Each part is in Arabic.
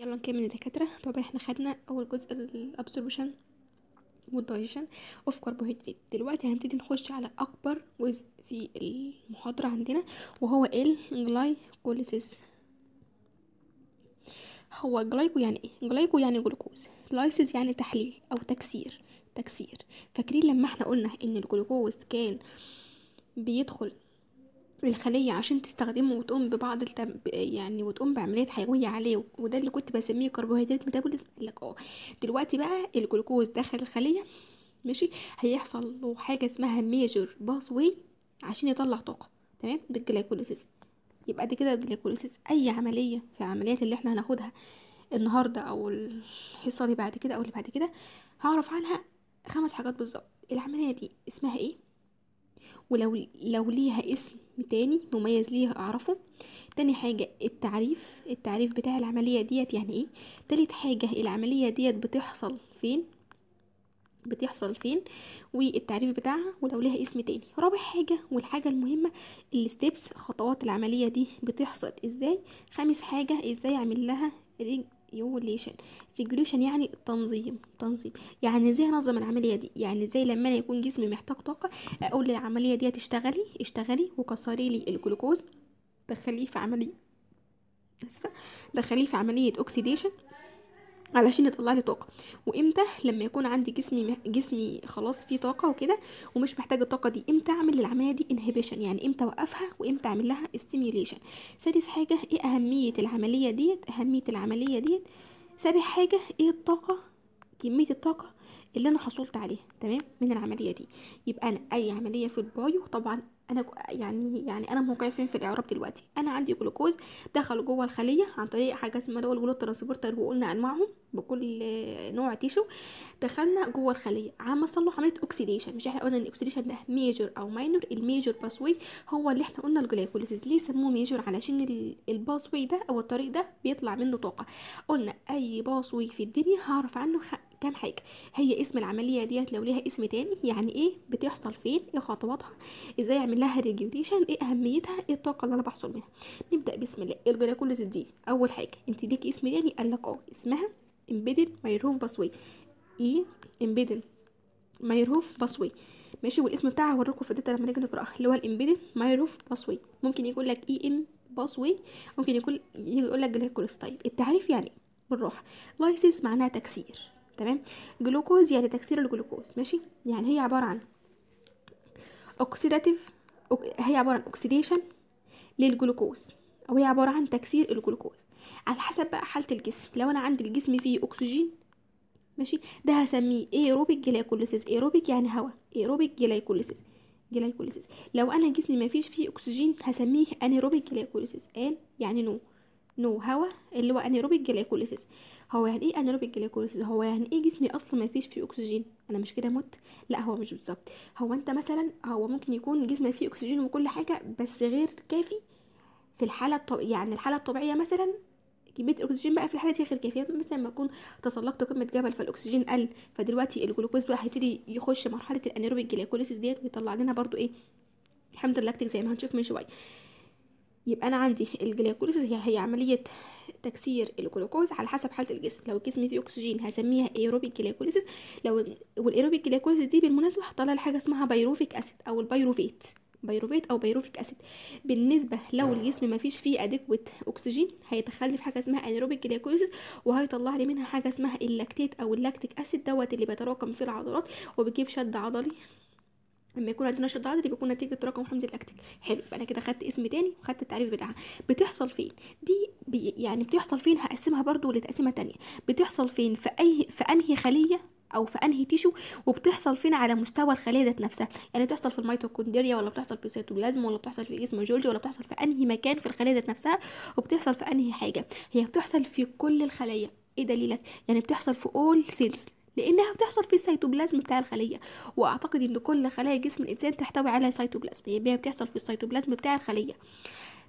يلا نكمل يا دكاتره طبعا احنا خدنا اول جزء الابسوربشن والدايجيشن اوف كربوهيدرات دلوقتي هنبتدي نخش على اكبر جزء في المحاضره عندنا وهو الجلايكوليسيس هو جلايكو يعني ايه جلايكو يعني جلوكوز لايسيس يعني تحليل او تكسير تكسير فاكرين لما احنا قلنا ان الجلوكوز كان بيدخل الخلية عشان تستخدمه وتقوم ببعض التب... يعني وتقوم بعملية حيوية عليه وده اللي كنت بسميه كربوهيدرات ميتابوليزم قالك اه دلوقتي بقى الجلوكوز داخل الخلية ماشي هيحصل له حاجة اسمها ميجر باسوي واي عشان يطلع طاقة تمام بالجلايكوليسيس يبقى دي كده الجلايكوليسيس أي عملية في العمليات اللي احنا هناخدها النهاردة أو الحصة دي بعد كده أو اللي بعد كده هعرف عنها خمس حاجات بالظبط العملية دي اسمها ايه ولو لو ليها اسم تاني مميز ليها اعرفه تاني حاجة التعريف التعريف بتاع العملية ديت يعني ايه تالت حاجة العملية ديت بتحصل فين بتحصل فين والتعريف بتاعها ولو ليها اسم تاني رابع حاجة والحاجة المهمة الستيبس خطوات العملية دي بتحصل ازاي خامس حاجة ازاي اعمل لها regulation regulation يعني تنظيم تنظيم يعني ازاي انظم العمليه دي يعني ازاي لما انا يكون جسمي محتاج طاقه اقول للعمليه دي اشتغلي اشتغلي وكسري لي الجلوكوز دخليه في عمليه اسفه دخليه في عمليه اوكسيديشن علشان يطلع لي طاقه وامتى لما يكون عندي جسمي جسمي خلاص فيه طاقه وكده ومش محتاج الطاقه دي امتى اعمل للعمليه دي انهبيشن يعني امتى اوقفها وامتى اعمل لها استيميوليشن سادس حاجه ايه اهميه العمليه ديت اهميه العمليه ديت سابع حاجه ايه الطاقه كميه الطاقه اللي انا حصلت عليها تمام من العمليه دي يبقى انا اي عمليه في البايو طبعا انا يعني يعني انا موقعي فين في الاعراب دلوقتي انا عندي جلوكوز دخل جوه الخليه عن طريق حاجه اسمها اللي هو الجلوت ترانسبورتر وقلنا انواعهم بكل نوع تيشو دخلنا جوه الخليه عم صلوا عمليه اوكسيديشن مش احنا قلنا ان الاوكسيديشن ده ميجور او ماينور الميجور باسوي هو اللي احنا قلنا الجلايكوليسيس ليه سموه ميجور علشان الباسوي ده او الطريق ده بيطلع منه طاقه قلنا اي باسوي في الدنيا هعرف عنه كام حاجه هي اسم العمليه ديت لو ليها اسم تاني يعني ايه بتحصل فين ايه خطواتها ازاي اعمل لها ريجوليشن ايه اهميتها ايه الطاقه اللي انا بحصل منها نبدا بسم الله الجلاكوليز دي اول حاجه انت ديك اسم تاني قال لك اه اسمها امبيدد مايروف باسوي ايه امبيدد مايروف باسوي ماشي والاسم بتاعها هوريكم في الداتا لما نيجي نقراها اللي هو الامبيدد مايروف باسوي ممكن يقول لك اي ام باسوي ممكن يقول يقول لك جلايكوليس التعريف يعني بالراحه لايسيس معناها تكسير تمام جلوكوز يعني تكسير الجلوكوز ماشي يعني هي عباره عن اوكسيداتيف هي عباره عن اوكسيديشن للجلوكوز او هي عباره عن تكسير الجلوكوز على حسب بقى حاله الجسم لو انا عندي الجسم فيه اكسجين ماشي ده هسميه ايروبيك جلايكوليسيس ايروبيك يعني هواء ايروبيك جلايكوليسيس جلايكوليسيس لو انا جسمي ما فيش فيه اكسجين هسميه انيروبيك جلايكوليسيس ان يعني نو نو هوا اللي هو انيروبيك جليكوليسيس هو يعني ايه انيروبيك جليكوليسيس هو يعني ايه جسمي اصلا ما فيش فيه اكسجين انا مش كده مت لا هو مش بالظبط هو انت مثلا هو ممكن يكون جسمك فيه اكسجين وكل حاجه بس غير كافي في الحاله الطبيعيه يعني الحاله الطبيعيه مثلا كميه الاكسجين بقى في الحاله دي غير كافيه مثلا ما اكون تسلقت قمه جبل فالاكسجين قل فدلوقتي الجلوكوز بقى هيبتدي يخش مرحله الانيروبيك جليكوليسيس ديت ويطلع لنا برضو ايه حمض اللاكتيك زي ما هنشوف من شويه يبقى انا عندي الجليكوليسيس هي هي عمليه تكسير الجلوكوز على حسب حاله الجسم لو الجسم فيه اكسجين هسميها ايروبيك جليكوليسيس لو والايروبيك جليكوليسيس دي بالمناسبه هطلع حاجه اسمها بايروفيك اسيد او البايروفيت بايروفيت او بايروفيك اسيد بالنسبه لو الجسم ما فيش فيه ادكويت اكسجين هيتخلي في حاجه اسمها انيروبيك جليكوليسيس وهيطلع لي منها حاجه اسمها اللاكتيت او اللاكتيك اسيد دوت اللي بيتراكم في العضلات وبيجيب شد عضلي لما يكون عندنا شد عضلي بيكون نتيجه تراكم حمض اللاكتيك حلو يبقى انا كده خدت اسم تاني وخدت التعريف بتاعها بتحصل فين دي بي يعني بتحصل فين هقسمها برضو لتقسيمه تانية بتحصل فين في اي في انهي خليه او في انهي تيشو وبتحصل فين على مستوى الخليه ذات نفسها يعني بتحصل في الميتوكوندريا ولا بتحصل في السيتوبلازم ولا بتحصل في جسم جولجي ولا بتحصل في انهي مكان في الخليه ذات نفسها وبتحصل في انهي حاجه هي بتحصل في كل الخلايا ايه دليلك يعني بتحصل في اول سيلز لانها بتحصل في السيتوبلازم بتاع الخليه واعتقد ان كل خلايا جسم الانسان تحتوي على سيتوبلازم هي يعني بتحصل في السيتوبلازم بتاع الخليه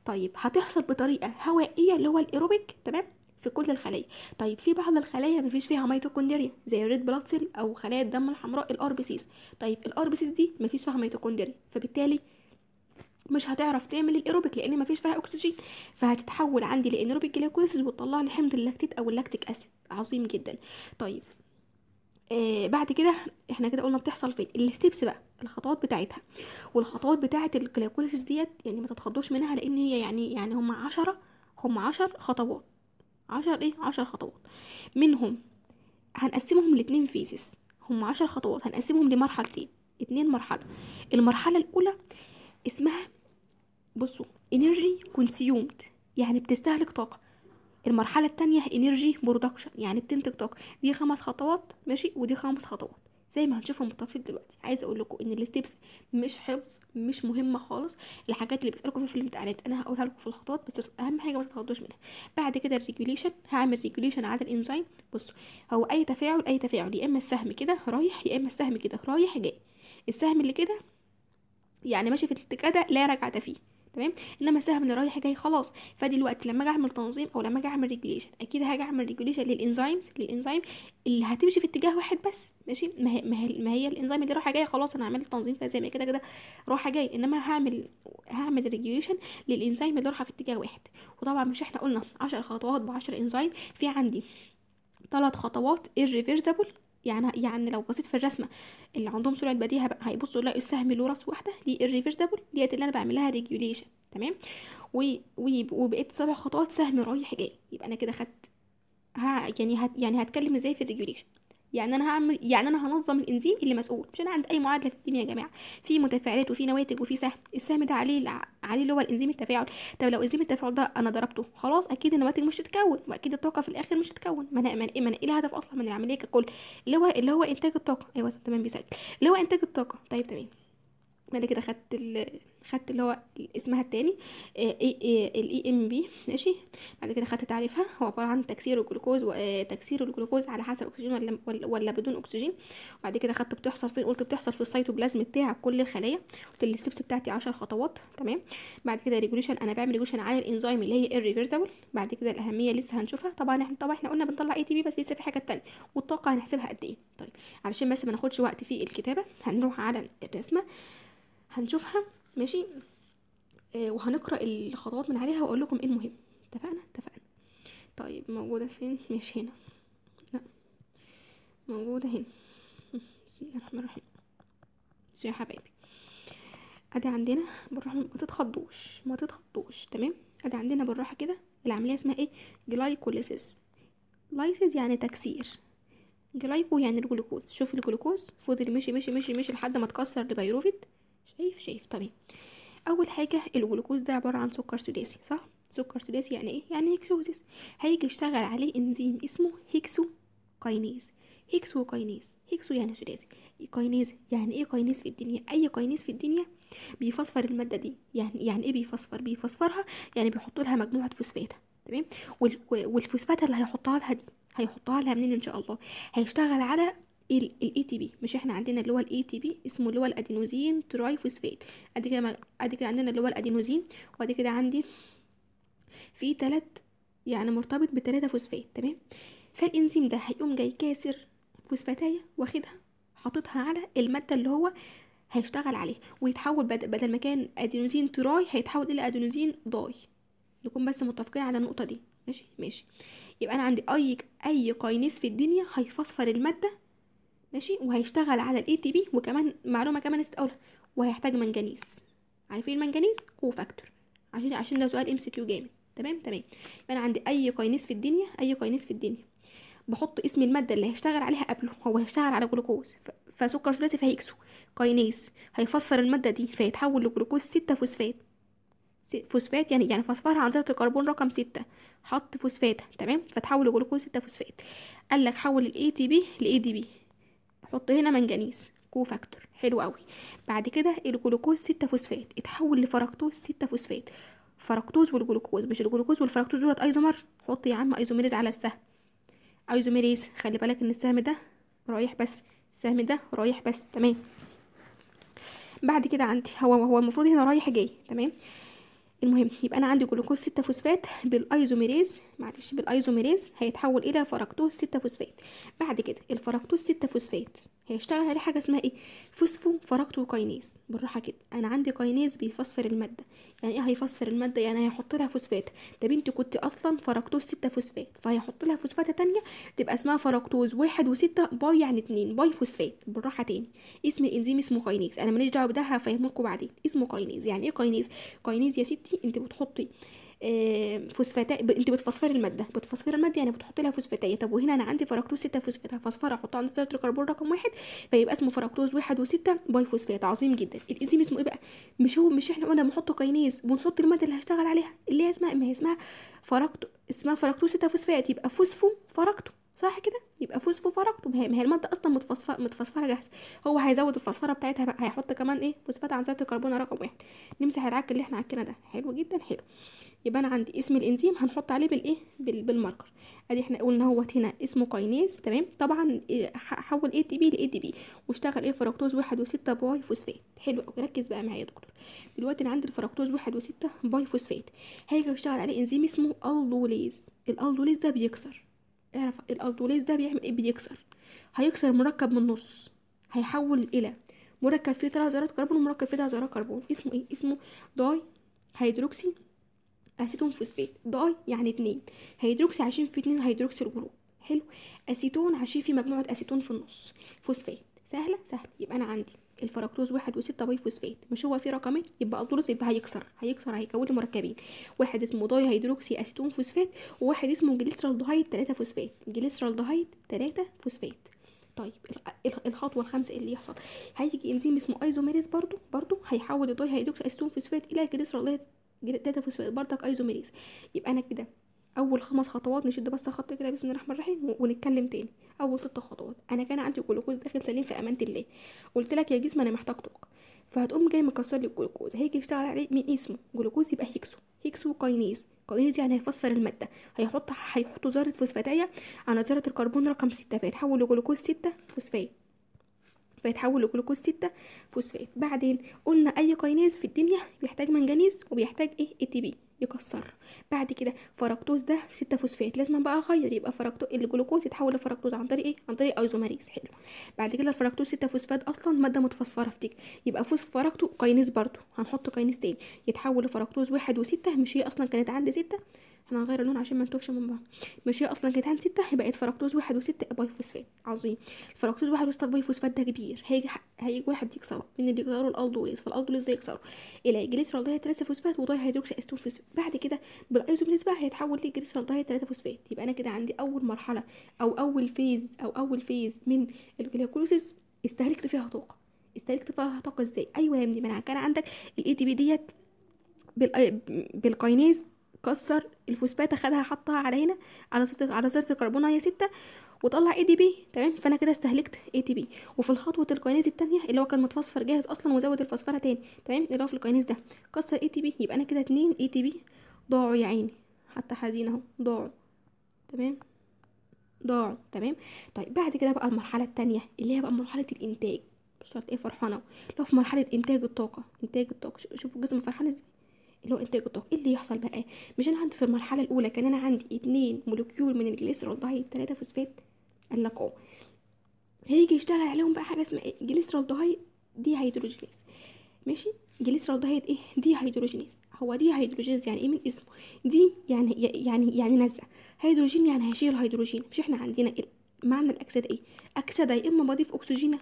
طيب هتحصل بطريقه هوائيه اللي هو الايروبيك تمام في كل الخلايا طيب في بعض الخلايا مفيش فيها ميتوكوندريا زي الريد بلاد سيل او خلايا الدم الحمراء الار بي سيز طيب الار بي سيز دي مفيش فيها ميتوكوندريا فبالتالي مش هتعرف تعمل الايروبيك لان مفيش فيها اكسجين فهتتحول عندي لانيروبيك جلوكوليسيس وتطلع لي حمض اللاكتيت او اللاكتيك اسيد عظيم جدا طيب آه بعد كده احنا كده قلنا بتحصل فين الستيبس بقى الخطوات بتاعتها والخطوات بتاعه الجلايكوليسيس ديت يعني ما تتخضوش منها لان هي يعني يعني هم عشرة هم عشر خطوات عشر ايه عشر خطوات منهم هنقسمهم لاتنين فيزز هم عشر خطوات هنقسمهم لمرحلتين اتنين مرحلة المرحلة الأولى اسمها بصوا انرجي كونسيومد يعني بتستهلك طاقة المرحله التانية انرجي برودكشن يعني بتنتج طاقه دي خمس خطوات ماشي ودي خمس خطوات زي ما هنشوفهم بالتفصيل دلوقتي عايزه اقول لكم ان الستبس مش حفظ مش مهمه خالص الحاجات اللي بتسالكم في الامتحانات انا هقولها لكم في الخطوات بس اهم حاجه ما تتخضوش منها بعد كده الريجوليشن هعمل ريجوليشن على الانزيم بصوا هو اي تفاعل اي تفاعل يا اما السهم كده رايح يا اما السهم كده رايح جاي السهم اللي كده يعني ماشي في الاتجاه ده لا رجعه فيه تمام انما سهم اللي رايح جاي خلاص فدلوقتي لما اجي اعمل تنظيم او لما اجي اعمل ريجوليشن اكيد هاجي اعمل ريجوليشن للانزيمز للانزيم اللي هتمشي في اتجاه واحد بس ماشي ما هي, ما هي, ما هي الانزيم اللي رايحه جايه خلاص انا عملت تنظيم فازاي ما كده كده رايحه جاي انما هعمل هعمل ريجوليشن للانزيم اللي رايحه في اتجاه واحد وطبعا مش احنا قلنا عشر خطوات ب 10 انزيم في عندي ثلاث خطوات irreversible يعني يعني لو بصيت في الرسمه اللي عندهم سرعه بديهه بقى هيبصوا يلاقوا السهم له راس واحده دي الريفرسبل ديت اللي انا بعملها ريجوليشن تمام وبقيت سبع خطوات سهم رايح جاي يبقى انا كده خدت ها يعني هت يعني هتكلم ازاي في الريجوليشن يعني انا هعمل يعني انا هنظم الانزيم اللي مسؤول مش انا عند اي معادله في الدنيا يا جماعه في متفاعلات وفي نواتج وفي سهم السهم ده عليه عليه اللي هو الانزيم التفاعل طب لو انزيم التفاعل ده انا ضربته خلاص اكيد النواتج مش هتتكون واكيد الطاقه في الاخر مش هتتكون ما انا ما انا ايه الهدف اصلا من العمليه ككل اللي هو اللي هو انتاج الطاقه ايوه تمام بيسجل اللي هو انتاج الطاقه طيب تمام انا كده خدت خدت اللي هو اسمها التاني الاي ام بي ماشي بعد كده خدت تعريفها هو عباره عن تكسير الجلوكوز وتكسير آه، الجلوكوز على حسب اكسجين ولا ولا بدون اكسجين وبعد كده خدت بتحصل فين قلت بتحصل في السيتوبلازم بتاع كل الخلايا قلت الستبس بتاعتي 10 خطوات تمام بعد كده ريجوليشن انا بعمل ريجوليشن على الانزيم اللي هي الريفرسبل بعد كده الاهميه لسه هنشوفها طبعا احنا طبعا احنا قلنا بنطلع اي تي بي بس لسه في حاجه تانية والطاقه هنحسبها قد ايه طيب علشان بس ما ناخدش وقت في الكتابه هنروح على الرسمه هنشوفها ماشي آه وهنقرا الخطوات من عليها واقول لكم ايه المهم اتفقنا اتفقنا طيب موجوده فين مش هنا لا موجوده هنا بسم الله الرحمن الرحيم بس يا حبايبي ادي عندنا بالراحه ما تتخضوش ما تتخضوش تمام ادي عندنا بالراحه كده العمليه اسمها ايه جلايكوليسيس لايسيس يعني تكسير جلايكو يعني الجلوكوز شوف الجلوكوز فضل مشي مشي مشي مشي لحد ما اتكسر لبيروفيت شايف شايف طبيعي اول حاجه الجلوكوز ده عباره عن سكر سداسي صح سكر سداسي يعني ايه يعني هيكسوزيس هيجي يشتغل عليه انزيم اسمه هيكسو كاينيز هيكسو كاينيز هيكسو يعني سداسي كاينيز يعني ايه كاينيز في الدنيا اي كاينيز في الدنيا بيفسفر الماده دي يعني يعني ايه بيفسفر بيفسفرها يعني بيحط لها مجموعه فوسفات تمام والفوسفات اللي هيحطها لها دي هيحطها لها منين ان شاء الله هيشتغل على الاي تي بي مش احنا عندنا اللي هو الاي تي بي اسمه اللي هو الادينوزين تراي فوسفات ادي كده ادي كده عندنا اللي هو الادينوزين وادي كده عندي في تلات يعني مرتبط بتلاتة فوسفات تمام فالانزيم ده هيقوم جاي كاسر فوسفاتاية واخدها حاططها على المادة اللي هو هيشتغل عليه ويتحول بدل ما كان ادينوزين تراي هيتحول الى ادينوزين ضاي نكون بس متفقين على النقطه دي ماشي ماشي يبقى انا عندي اي اي قينيس في الدنيا هيفصفر الماده ماشي وهيشتغل على الاي تي بي وكمان معلومه كمان نسيت اقولها وهيحتاج منجنيز عارفين المنجنيز فاكتور عشان عشان ده سؤال ام سي كيو جامد تمام تمام يبقى انا عندي اي كاينيز في الدنيا اي كاينيز في الدنيا بحط اسم الماده اللي هيشتغل عليها قبله هو هيشتغل على جلوكوز فسكر ثلاثي فهيكسو كاينيز هيفصفر الماده دي فيتحول لجلوكوز 6 فوسفات فوسفات يعني يعني فسفرها عن طريق الكربون رقم ستة حط فوسفات تمام فتحول لجلوكوز ستة فوسفات قال لك حول الاي تي بي لاي دي بي حط هنا منجنيز كو فاكتور حلو قوي بعد كده الجلوكوز 6 فوسفات اتحول لفركتوز 6 فوسفات فركتوز والجلوكوز مش الجلوكوز والفركتوز دولت ايزومر حط يا عم ايزوميريز على السهم ايزوميريز خلي بالك ان السهم ده رايح بس السهم ده رايح بس تمام بعد كده عندي هو هو المفروض هنا رايح جاي تمام المهم يبقى انا عندي جلوكوز 6 فوسفات بالايزوميريز معلش بالايزوميريز هيتحول الى فراكتوز 6 فوسفات بعد كده الفراكتوز 6 فوسفات هيشتغل عليه حاجه اسمها ايه فوسفو كاينيز بالراحه كده انا عندي كاينيز بيفسفر الماده يعني ايه هيفسفر الماده يعني هيحط لها فوسفات ده بنتي كنت اصلا فراكتوز 6 فوسفات فهيحط لها فوسفاتة تانية تبقى اسمها فراكتوز و6 باي يعني 2 باي فوسفات بالراحه تاني اسم الانزيم اسمه كاينيز انا ماليش دعوه بده هفهمه لكم بعدين اسمه كاينيز يعني ايه كاينيز كاينيز يا ستي انت بتحطي آه، فوسفات انت بتفسفري الماده بتفسفري الماده يعني بتحطي لها فوسفاتيه طب وهنا انا عندي فركتوز 6 فوسفات هفسفرها احطها عند ستارت الكربون رقم واحد فيبقى اسمه فركتوز 1 و6 باي فوسفات عظيم جدا الانزيم اسمه ايه بقى مش هو مش احنا قلنا بنحط كينيز ونحط الماده اللي هشتغل عليها اللي هي اسمها ما هي اسمها فركتو اسمها فركتوز 6 فوسفات يبقى فوسفو فركتو صح كده يبقى فوسفوركتوم هي هي الماده اصلا متفصفره متفصفره جاهزه هو هيزود الفصفره بتاعتها بقى هيحط كمان ايه فوسفات عنصريه الكربون رقم واحد نمسح العك اللي احنا عكينا ده حلو جدا حلو يبقى انا عندي اسم الانزيم هنحط عليه بالايه بالماركر ادي احنا قلنا اهوت هنا اسمه كاينيز تمام طبعا إيه، حول اي تي بي لاي تي بي واشتغل ايه فركتوز واحد وستة باي فوسفات حلو قوي ركز بقى معايا يا دكتور دلوقتي انا عندي الفركتوز واحد وستة باي فوسفات هيجي اشتغل عليه انزيم اسمه الدوليز الالدوليز ده بيكسر اعرف الالتوليز ده بيعمل ايه بيكسر هيكسر مركب من النص هيحول الى مركب فيه ثلاث ذرات كربون ومركب فيه ثلاث ذرات كربون اسمه ايه اسمه داي هيدروكسي اسيتون فوسفات داي يعني اتنين هيدروكسي عشان في اتنين هيدروكسي الجروب حلو اسيتون عشان في مجموعه اسيتون في النص فوسفات سهله سهله يبقى انا عندي الفركتوز واحد وستة باي فوسفات مش هو في رقمين يبقى الدروس يبقى هيكسر هيكسر هيكون لي مركبين واحد اسمه داي هيدروكسي اسيتون فوسفات وواحد اسمه جليسرالدهايد تلاتة فوسفات جليسرالدهايد تلاتة فوسفات طيب الخطوه الخامسه اللي يحصل هيجي انزيم اسمه ايزوميريز برضو برضو هيحول الداي هيدروكسي اسيتون فوسفات الى جليسرالدهايد تلاتة فوسفات برضك ايزوميريز يبقى انا كده اول خمس خطوات نشد بس خط كده بسم الله الرحمن الرحيم ونتكلم تاني اول ست خطوات انا كان عندي جلوكوز داخل سليم في امانه الله قلت لك يا جسم انا محتاجتك فهتقوم جاي مكسر لي الجلوكوز هيجي يشتغل عليه من اسمه جلوكوز يبقى هيكسو هيكسو كاينيز كاينيز يعني هيفسفر الماده هيحط هيحطوا ذره فوسفاتيه على ذره الكربون رقم ستة فيتحول لجلوكوز ستة فوسفات فيتحول لجلوكوز ستة فوسفات بعدين قلنا اي كاينيز في الدنيا بيحتاج منجنيز وبيحتاج ايه اي تي بي يكسر بعد كده فركتوز ده 6 فوسفات لازم بقى اغير يبقى فركتو الجلوكوز يتحول لفركتوز عن طريق ايه عن طريق ايزوماريز حلو بعد كده الفركتوز 6 فوسفات اصلا ماده متفسفره في تيك يبقى فوسفركتو قينيز برضو هنحط قينيز تاني يتحول لفركتوز واحد وستة مش هي اصلا كانت عندي ستة انا هغير اللون عشان ما نتوهش من بعض ماشي اصلا كانت عندي سته بقت فركتوز واحد وستة باي فوسفات عظيم الفراكتوز واحد وستة باي فوسفات ده كبير هيجي هيجي واحد يكسره من اللي يكسره الالدوليز فالالدوليز ده يكسره الجليسرال ده ثلاثة فوسفات وداي هيدروكسي استون فوسفات بعد كده بالايزوبينس بقى هيتحول لجليسرال ده ثلاثة فوسفات يبقى انا كده عندي اول مرحله او اول فيز او اول فيز من الجلوكوليسيس استهلكت فيها طاقه استهلكت فيها طاقه ازاي ايوه يا ابني ما كان عندك الاي تي بي ديت بالقيناز كسر الفوسفات اخدها حطها على هنا على صورة على صورة الكربون هي ستة وطلع اي دي بي تمام فانا كده استهلكت اي تي بي وفي الخطوه الكوينيز التانية اللي هو كان متفصفر جاهز اصلا وزود الفوسفره تاني تمام اللي هو في الكوينيز ده كسر اي تي بي يبقى انا كده اتنين اي تي بي ضاعوا يا عيني حتى حزين اهو ضاعوا تمام ضاعوا تمام طيب بعد كده بقى المرحله الثانيه اللي هي بقى مرحله الانتاج بصوا ايه فرحانه لو في مرحله انتاج الطاقه انتاج الطاقه شوفوا الجسم فرحان ازاي اللي هو انتاج الطاقه ايه اللي يحصل بقى مش انا عندي في المرحله الاولى كان انا عندي اتنين مولوكيول من الجليسرول دهيد تلاتة فوسفات قال لك اه هيجي يشتغل عليهم بقى حاجه اسمها ايه جليسرول دهيد دي هيدروجينيز ماشي جليسرول دهيد ايه دي هيدروجينيز هو دي هيدروجينيز يعني ايه من اسمه دي يعني يعني يعني نزع هيدروجين يعني هيشيل هيدروجين مش احنا عندنا معنى الاكسده ايه اكسده يا اما بضيف اكسجينه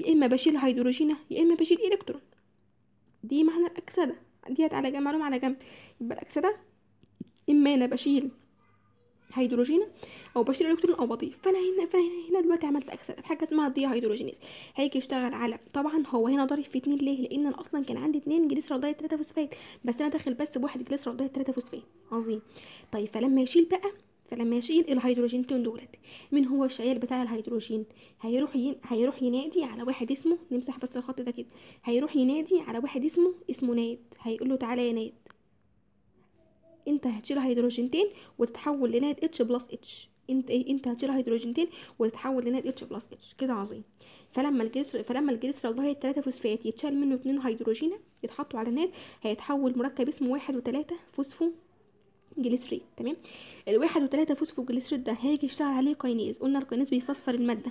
يا اما بشيل هيدروجينه يا اما بشيل الكترون دي معنى الاكسده ديت على جنب معلومة على جنب يبقى العكس ده إما أنا بشيل هيدروجين او بشيل الكترون او بضيف فانا هنا فانا هنا, هنا دلوقتي عملت اكسده حاجه اسمها دي هيدروجينيز هيجي يشتغل على طبعا هو هنا ضارب في اتنين ليه لان انا اصلا كان عندي اتنين جليسرول رضاية 3 فوسفات بس انا داخل بس بواحد جليسرول رضاية 3 فوسفات عظيم طيب فلما يشيل بقى فلما يشيل الهيدروجين تون دولت مين هو الشايل بتاع الهيدروجين هيروح ين... هيروح ينادي على واحد اسمه نمسح بس الخط ده كده هيروح ينادي على واحد اسمه اسمه ناد هيقول له تعالى يا ناد انت هتشيل هيدروجينتين وتتحول لناد اتش بلس اتش انت ايه؟ انت هتشيل هيدروجينتين وتتحول لناد اتش بلس اتش كده عظيم فلما الجسر فلما الجسر الله ثلاثه فوسفات يتشال منه اتنين هيدروجينه يتحطوا على ناد هيتحول مركب اسمه واحد وثلاثه فوسفو جليسريت تمام الواحد وتلاتة فوسفوجليسريت ده هيجي يشتغل عليه كاينيز قلنا الكاينيز بيفسفر الماده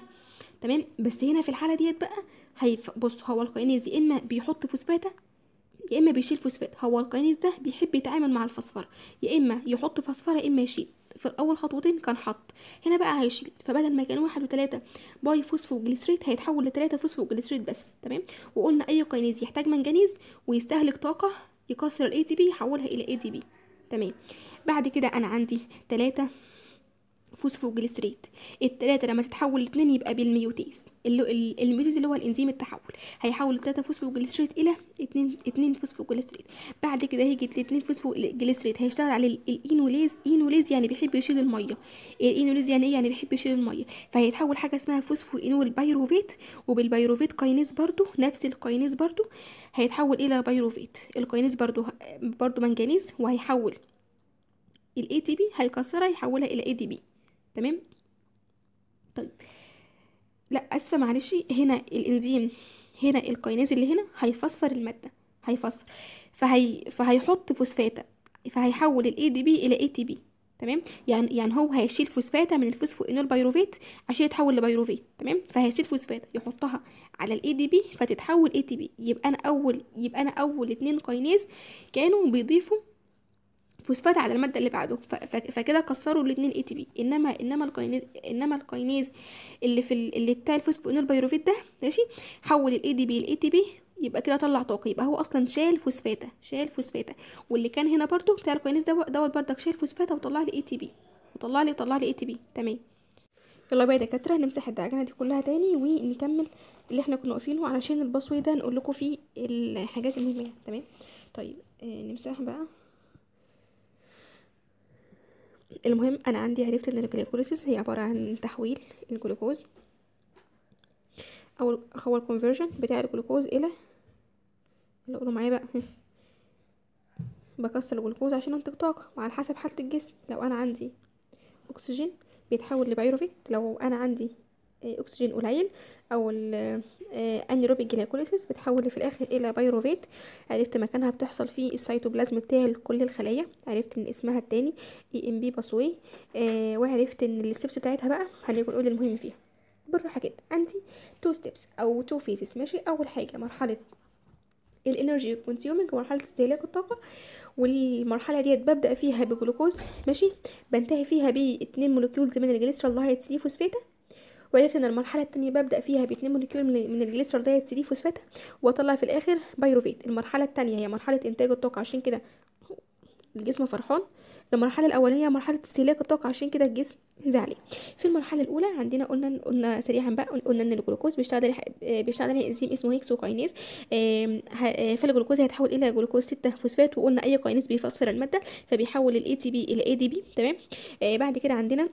تمام بس هنا في الحاله ديت بقى هيف... بص هو الكاينيز يا اما بيحط فوسفاته يا اما بيشيل فوسفات هو الكاينيز ده بيحب يتعامل مع الفسفره يا اما يحط فسفره يا اما يشيل في الاول خطوتين كان حط هنا بقى هيشيل فبدل ما كان واحد وتلاتة باي فوسفوجليسريت هيتحول لتلاتة فوسفوجليسريت بس تمام وقلنا اي كاينيز يحتاج منجنيز ويستهلك طاقه يكسر الاي تي بي يحولها الى اي تي بي تمام بعد كده انا عندي تلاتة فوسفوجليسريت التلاتة لما تتحول لاثنين يبقى بالميوتيز الميوتيز اللي هو الانزيم التحول هيحول التلاتة فوسفوجليسريت الى اتنين اثنين فوسفوجليسريت بعد كده هيجي الاثنين فوسفوجليسريت هيشتغل على الانوليز انوليز يعني بيحب يشيل الميه الانوليز يعني ايه يعني بيحب يشيل الميه فهيتحول حاجه اسمها فوسفو انول بايروفيت وبالبايروفيت كاينيز برضو نفس الكاينيز برضو هيتحول الى بايروفيت الكاينيز برضو برضو منجنيز وهيحول الاي تي بي هيكسرها يحولها الى اي دي بي تمام طيب لا اسفه معلش هنا الانزيم هنا الكيناز اللي هنا هيفسفر الماده هيفسفر فهي فهيحط فوسفاته فهيحول الاي دي بي الى اي تي بي تمام يعني يعني هو هيشيل فوسفاته من الفوسفو انول بايروفيت عشان يتحول لبايروفيت تمام فهيشيل فوسفاته يحطها على الاي دي بي فتتحول اي تي بي يبقى انا اول يبقى انا اول اتنين كاينيز كانوا بيضيفوا فوسفات على الماده اللي بعده فكده كسروا الاثنين اي تي بي انما انما الكاينيز انما الكاينيز اللي في اللي بتاع الفوسفونيل بايروفيت ده ماشي حول الاي دي بي لاي تي بي يبقى كده طلع طاقه يبقى هو اصلا شال فوسفاته شال فوسفاته واللي كان هنا برده بتاع الكاينيز دوت دوت بردك شال فوسفاته وطلع لي اي تي بي وطلع لي طلع لي اي تي بي تمام يلا بقى يا دكاتره نمسح الدعجنه دي كلها تاني ونكمل اللي احنا كنا واقفينه علشان البصوي ده نقول لكم فيه الحاجات المهمه يعني. تمام طيب آه نمسح بقى المهم انا عندي عرفت ان الجليكوليسيس هي عباره عن تحويل الجلوكوز او هو الكونفرجن بتاع الجلوكوز الى اللي قولوا معايا بقى بكسر الجلوكوز عشان انتج طاقه وعلى حسب حاله الجسم لو انا عندي اكسجين بيتحول لبيروفيت لو انا عندي اكسجين قليل او الانيروبيك آه، جلايكوليسيس بتحول في الاخر الى بايروفيت عرفت مكانها بتحصل في السيتوبلازم بتاع كل الخلايا عرفت ان اسمها التاني اي ام بي باسوي وعرفت ان الستبس بتاعتها بقى هنيجي نقول المهم فيها بالراحه كده عندي تو ستيبس او تو فيزز ماشي اول حاجه مرحله الانرجي كونسيومنج مرحله استهلاك الطاقه والمرحله ديت ببدا فيها بجلوكوز ماشي بنتهي فيها باتنين مولكيولز من الجليسرول اللي هي فوسفاته وعرفت ان المرحله الثانيه ببدا فيها ب2 مولكيول من الجليسرول دايت 3 فوسفات واطلع في الاخر بايروفيت المرحله الثانيه هي مرحله انتاج الطاقه عشان كده الجسم فرحان المرحله الاولانيه مرحله استهلاك الطاقه عشان كده الجسم زعلان في المرحله الاولى عندنا قلنا قلنا سريعا بقى قلنا ان الجلوكوز بيشتغل بيشتغل عليه انزيم اسمه هيكسو كاينيز آه، فالجلوكوز هيتحول الى جلوكوز 6 فوسفات وقلنا اي كاينيز بيفسفر الماده فبيحول الاي تي بي الى اي دي بي تمام آه، بعد كده عندنا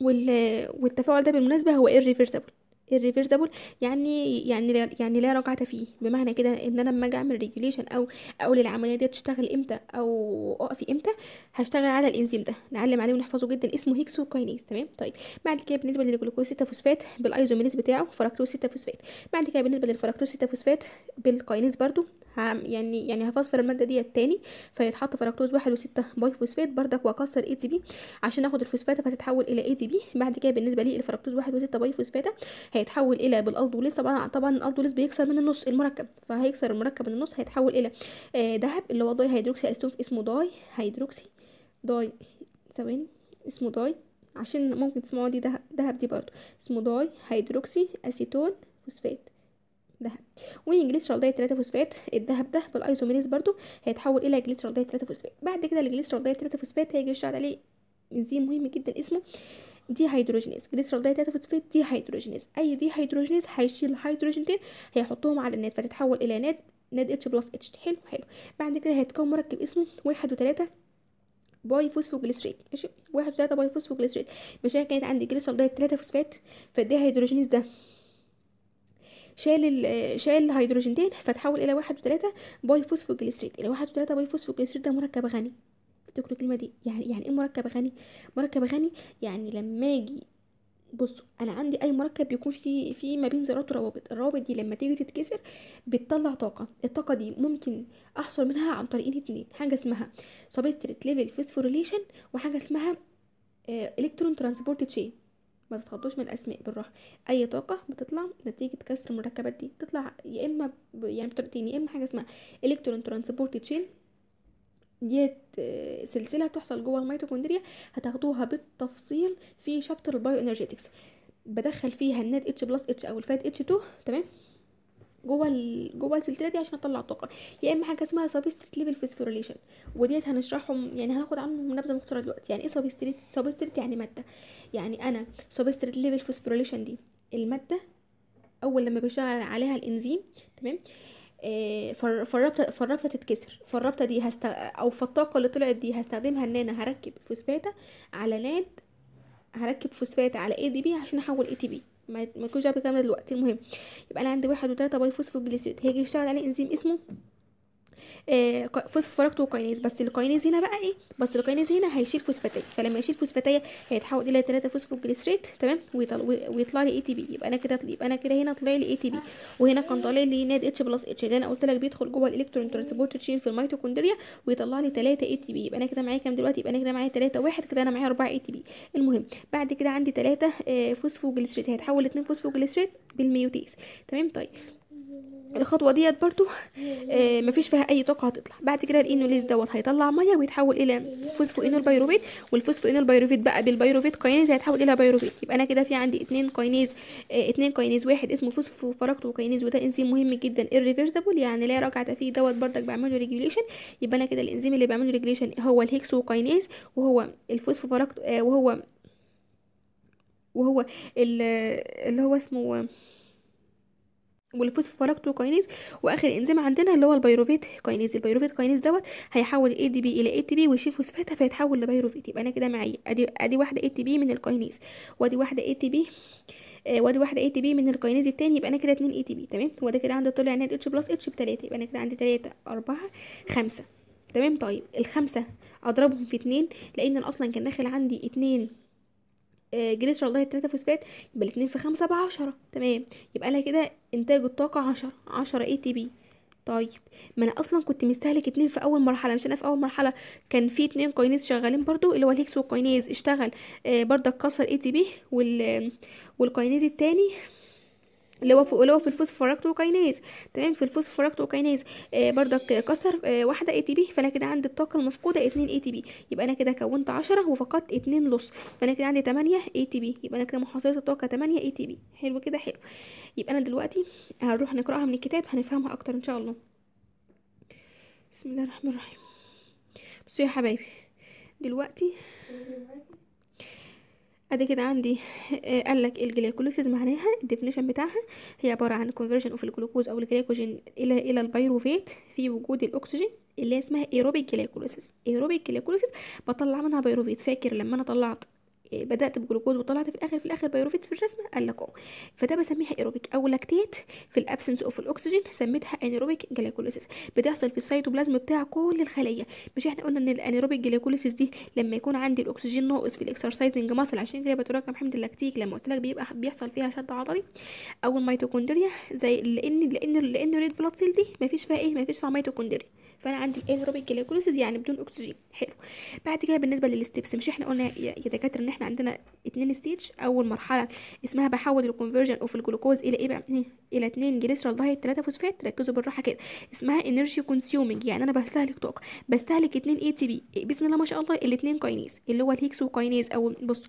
والتفاعل ده بالمناسبة هو irreversible الريفرسبل يعني يعني يعني لا يعني رجعة فيه بمعنى كده ان انا لما اجي اعمل ريجوليشن او اقول العمليه دي تشتغل امتى او اقفي امتى هشتغل على الانزيم ده نعلم عليه ونحفظه جدا اسمه هيكسو كاينيز تمام طيب بعد كده بالنسبه للجلوكوز 6 فوسفات بالايزومينيز بتاعه فركتوز 6 فوسفات بعد كده بالنسبه للفركتوز 6 فوسفات بالكاينيز برضو يعني يعني هفصفر الماده دي تاني فيتحط فركتوز واحد وستة باي فوسفات بردك واكسر اي تي بي عشان اخد الفوسفاتة فتتحول الى اي تي بي بعد كده بالنسبه لي الفركتوز واحد وستة باي فوسفاتة هيتحول الى بالالدوليس طبعا طبعا الالدوليس بيكسر من النص المركب فهيكسر المركب من النص هيتحول الى آه، ذهب دهب اللي هو داي هيدروكسي استوف اسمه داي هيدروكسي داي ثواني اسمه داي عشان ممكن تسمعوا دي دهب دهب دي برضو اسمه داي هيدروكسي اسيتون فوسفات دهب والجليسرالديد 3 فوسفات الذهب ده بالايزوميريز برضو هيتحول الى جليسرالديد 3 فوسفات بعد كده الجليسرالديد 3 فوسفات هيجي يشتغل عليه انزيم مهم جدا اسمه دي هيدروجينيز جليسرالديد 3 فوسفات دي هيدروجينيز اي دي هيدروجينيز هيشيل هيدروجينتين هيحطهم على النات فتتحول الى نات ناد اتش بلس اتش حلو حلو بعد كده هيتكون مركب اسمه واحد وتلاتة باي فوسفوجليسريت ماشي واحد وتلاتة باي فوسفوجليسريت مش كانت عندي جليسرالديد تلاتة فوسفات فدي هيدروجينيز ده شال شال الهيدروجينتين فتحول الى واحد وتلاتة باي فوسفوجليسريت الى واحد وتلاتة باي فوسفوجليسريت ده مركب غني افتكروا الكلمه دي يعني يعني ايه مركب غني مركب غني يعني لما اجي بصوا انا عندي اي مركب بيكون فيه في ما بين ذرات وروابط الروابط دي لما تيجي تتكسر بتطلع طاقه الطاقه دي ممكن احصل منها عن طريقين اتنين حاجه اسمها سبستريت ليفل فوسفوريليشن وحاجه اسمها الكترون ترانسبورت تشين ما تتخضوش من الاسماء بالراحه اي طاقه بتطلع نتيجه كسر المركبات دي بتطلع يا اما يعني بطريقتين يا اما حاجه اسمها الكترون ترانسبورت تشين ديت آه، سلسله تحصل جوه الميتوكوندريا هتاخدوها بالتفصيل في شابتر البايو انرجيتكس بدخل فيها النات اتش بلس اتش او الفات اتش 2 تمام جوه ال... جوه السلسله دي عشان اطلع طاقه يا اما حاجه اسمها سبستريت ليفل فيسفوريليشن وديت هنشرحهم يعني هناخد عنهم نبذه مختصره دلوقتي يعني ايه سبستريت سبستريت يعني ماده يعني انا سبستريت ليفل فيسفوريليشن دي الماده اول لما بشتغل عليها الانزيم تمام آه فالرابطه فالرابطه تتكسر فالرابطه دي هست او فالطاقه اللي طلعت دي هستخدمها ان انا هركب فوسفاته على ناد هركب فوسفات على اي دي بي عشان احول اي تي بي ما يكونش عارفه بكلامنا دلوقتي المهم يبقى انا عندي واحد وثلاثة باي فوسفوجليسيد هيجي يشتغل عليه انزيم اسمه فوسفوراكت آه، فوسفوركت بس الكينيز هنا بقى ايه بس الكينيز هنا هيشيل فوسفاتيه فلما يشيل فوسفاتيه هيتحول الى 3 فوسفوجليسريت تمام ويطلع لي اي تي بي يبقى انا كده يبقى انا كده هنا طلع لي اي تي بي وهنا كان طالع لي ناد اتش بلس اتش اللي انا قلت لك بيدخل جوه الالكترون ترانسبورت تشين في الميتوكوندريا ويطلع لي 3 اي تي بي يبقى انا كده معايا كام دلوقتي يبقى انا كده معايا 3 1 كده انا معايا 4 اي تي بي المهم بعد كده عندي 3 آه، فوسفوجليسريت هيتحول 2 فوسفوجليسريت بالميوتيز تمام طيب الخطوه ديت برضو آه مفيش فيها اي طاقه هتطلع بعد كده الانوليز دوت هيطلع ميه ويتحول الى فوسفو انول بايروفيت والفوسفو انول بايروفيت بقى بالبيروفيت كاينيز هيتحول الى بايروفيت يبقى انا كده في عندي اتنين كاينيز آه اتنين كاينيز واحد اسمه فوسفو فراكتو كاينيز وده انزيم مهم جدا irreversible يعني لا رجعه فيه دوت برضك بعمله ريجيليشن يبقى انا كده الانزيم اللي بعمله ريجيليشن هو الهيكسو كاينيز وهو الفوسفو فراكتو آه وهو وهو اللي هو اسمه كاينيز واخر انزيم عندنا اللي هو البيروفيت كاينيز البيروفيت كاينيز دوت هيحول الاي دي بي الى اي تي بي ويشيل فوسفاتها فيتحول لبيروفيت يبقى انا كده معايا ادي ادي واحده اي تي بي من الكاينيز وادي واحده اي تي بي وادي واحده اي تي بي من الكاينيز التاني يبقى انا كده اتنين اي تي بي تمام وده كده عندي طلع ان اتش بلس اتش 3 يبقى انا كده عندي تلاته اربعه خمسه تمام طيب الخمسه اضربهم في اتنين لان انا اصلا كان داخل عندي اتنين آه، جليسر والله التلاتة فوسفات يبقى الاتنين في خمسة بعشرة تمام يبقى أنا كده إنتاج الطاقة عشرة عشرة اي تي بي طيب ما انا اصلا كنت مستهلك اتنين في اول مرحله مش انا في اول مرحله كان في اتنين قاينيز شغالين برضو اللي هو الهيكس والقاينيز اشتغل آه اتكسر كسر اي تي بي وال التاني اللي هو اللي هو في الفوسفوراكتوكاينيز تمام في الفوسفوراكتوكاينيز آه بردك كسر آه واحده اي تي بي فانا كده عندي الطاقه المفقوده 2 اي تي بي يبقى انا كده كونت 10 وفقدت 2 لص فانا كده عندي 8 اي تي بي يبقى انا كده محصله الطاقه 8 اي تي بي حلو كده حلو يبقى انا دلوقتي هنروح نقراها من الكتاب هنفهمها اكتر ان شاء الله بسم الله الرحمن الرحيم بصوا يا حبايبي دلوقتي ادي كده عندي آه، قال لك الجليكوليسيس معناها الديفينيشن بتاعها هي عباره عن كونفرجن اوف الجلوكوز او الجليكوجين الى الى البيروفيت في وجود الاكسجين اللي هي اسمها ايروبيك جليكوليسيس ايروبيك جليكوليسيس بطلع منها بيروفيت فاكر لما انا طلعت إيه، بدات بجلوكوز وطلعت في الاخر في الاخر بيروفيت في الرسمه قال لك اه فده بسميها ايروبيك او لاكتيت في الابسنس اوف الاكسجين سميتها انيروبيك جلايكوليسيس بتحصل في السيتوبلازم بتاع كل الخليه مش احنا قلنا ان الانيروبيك جلايكوليسيس دي لما يكون عندي الاكسجين ناقص في الاكسرسايزنج ماسل عشان كده بتراكم حمض اللاكتيك لما قلت لك بيبقى بيحصل فيها شد عضلي او الميتوكوندريا زي لان لان لان الريد بلاد سيل دي مفيش فيها ايه مفيش فيها ميتوكوندريا فانا عندي انيروبيك جلايكوليسيس يعني بدون اكسجين حلو بعد كده بالنسبه للستبس مش احنا قلنا يا دكاتره ان احنا عندنا اتنين ستيج اول مرحله اسمها بحول الكونفرجن اوف الجلوكوز الى ايه بقى إيه؟ الى اتنين جليسرال دايت 3 فوسفات ركزوا بالراحه كده اسمها انرجي كونسيومنج يعني انا بستهلك طاقه بستهلك اتنين اي تي بي بسم الله ما شاء الله الاتنين كاينيز اللي هو الهيكسو كاينيز او بص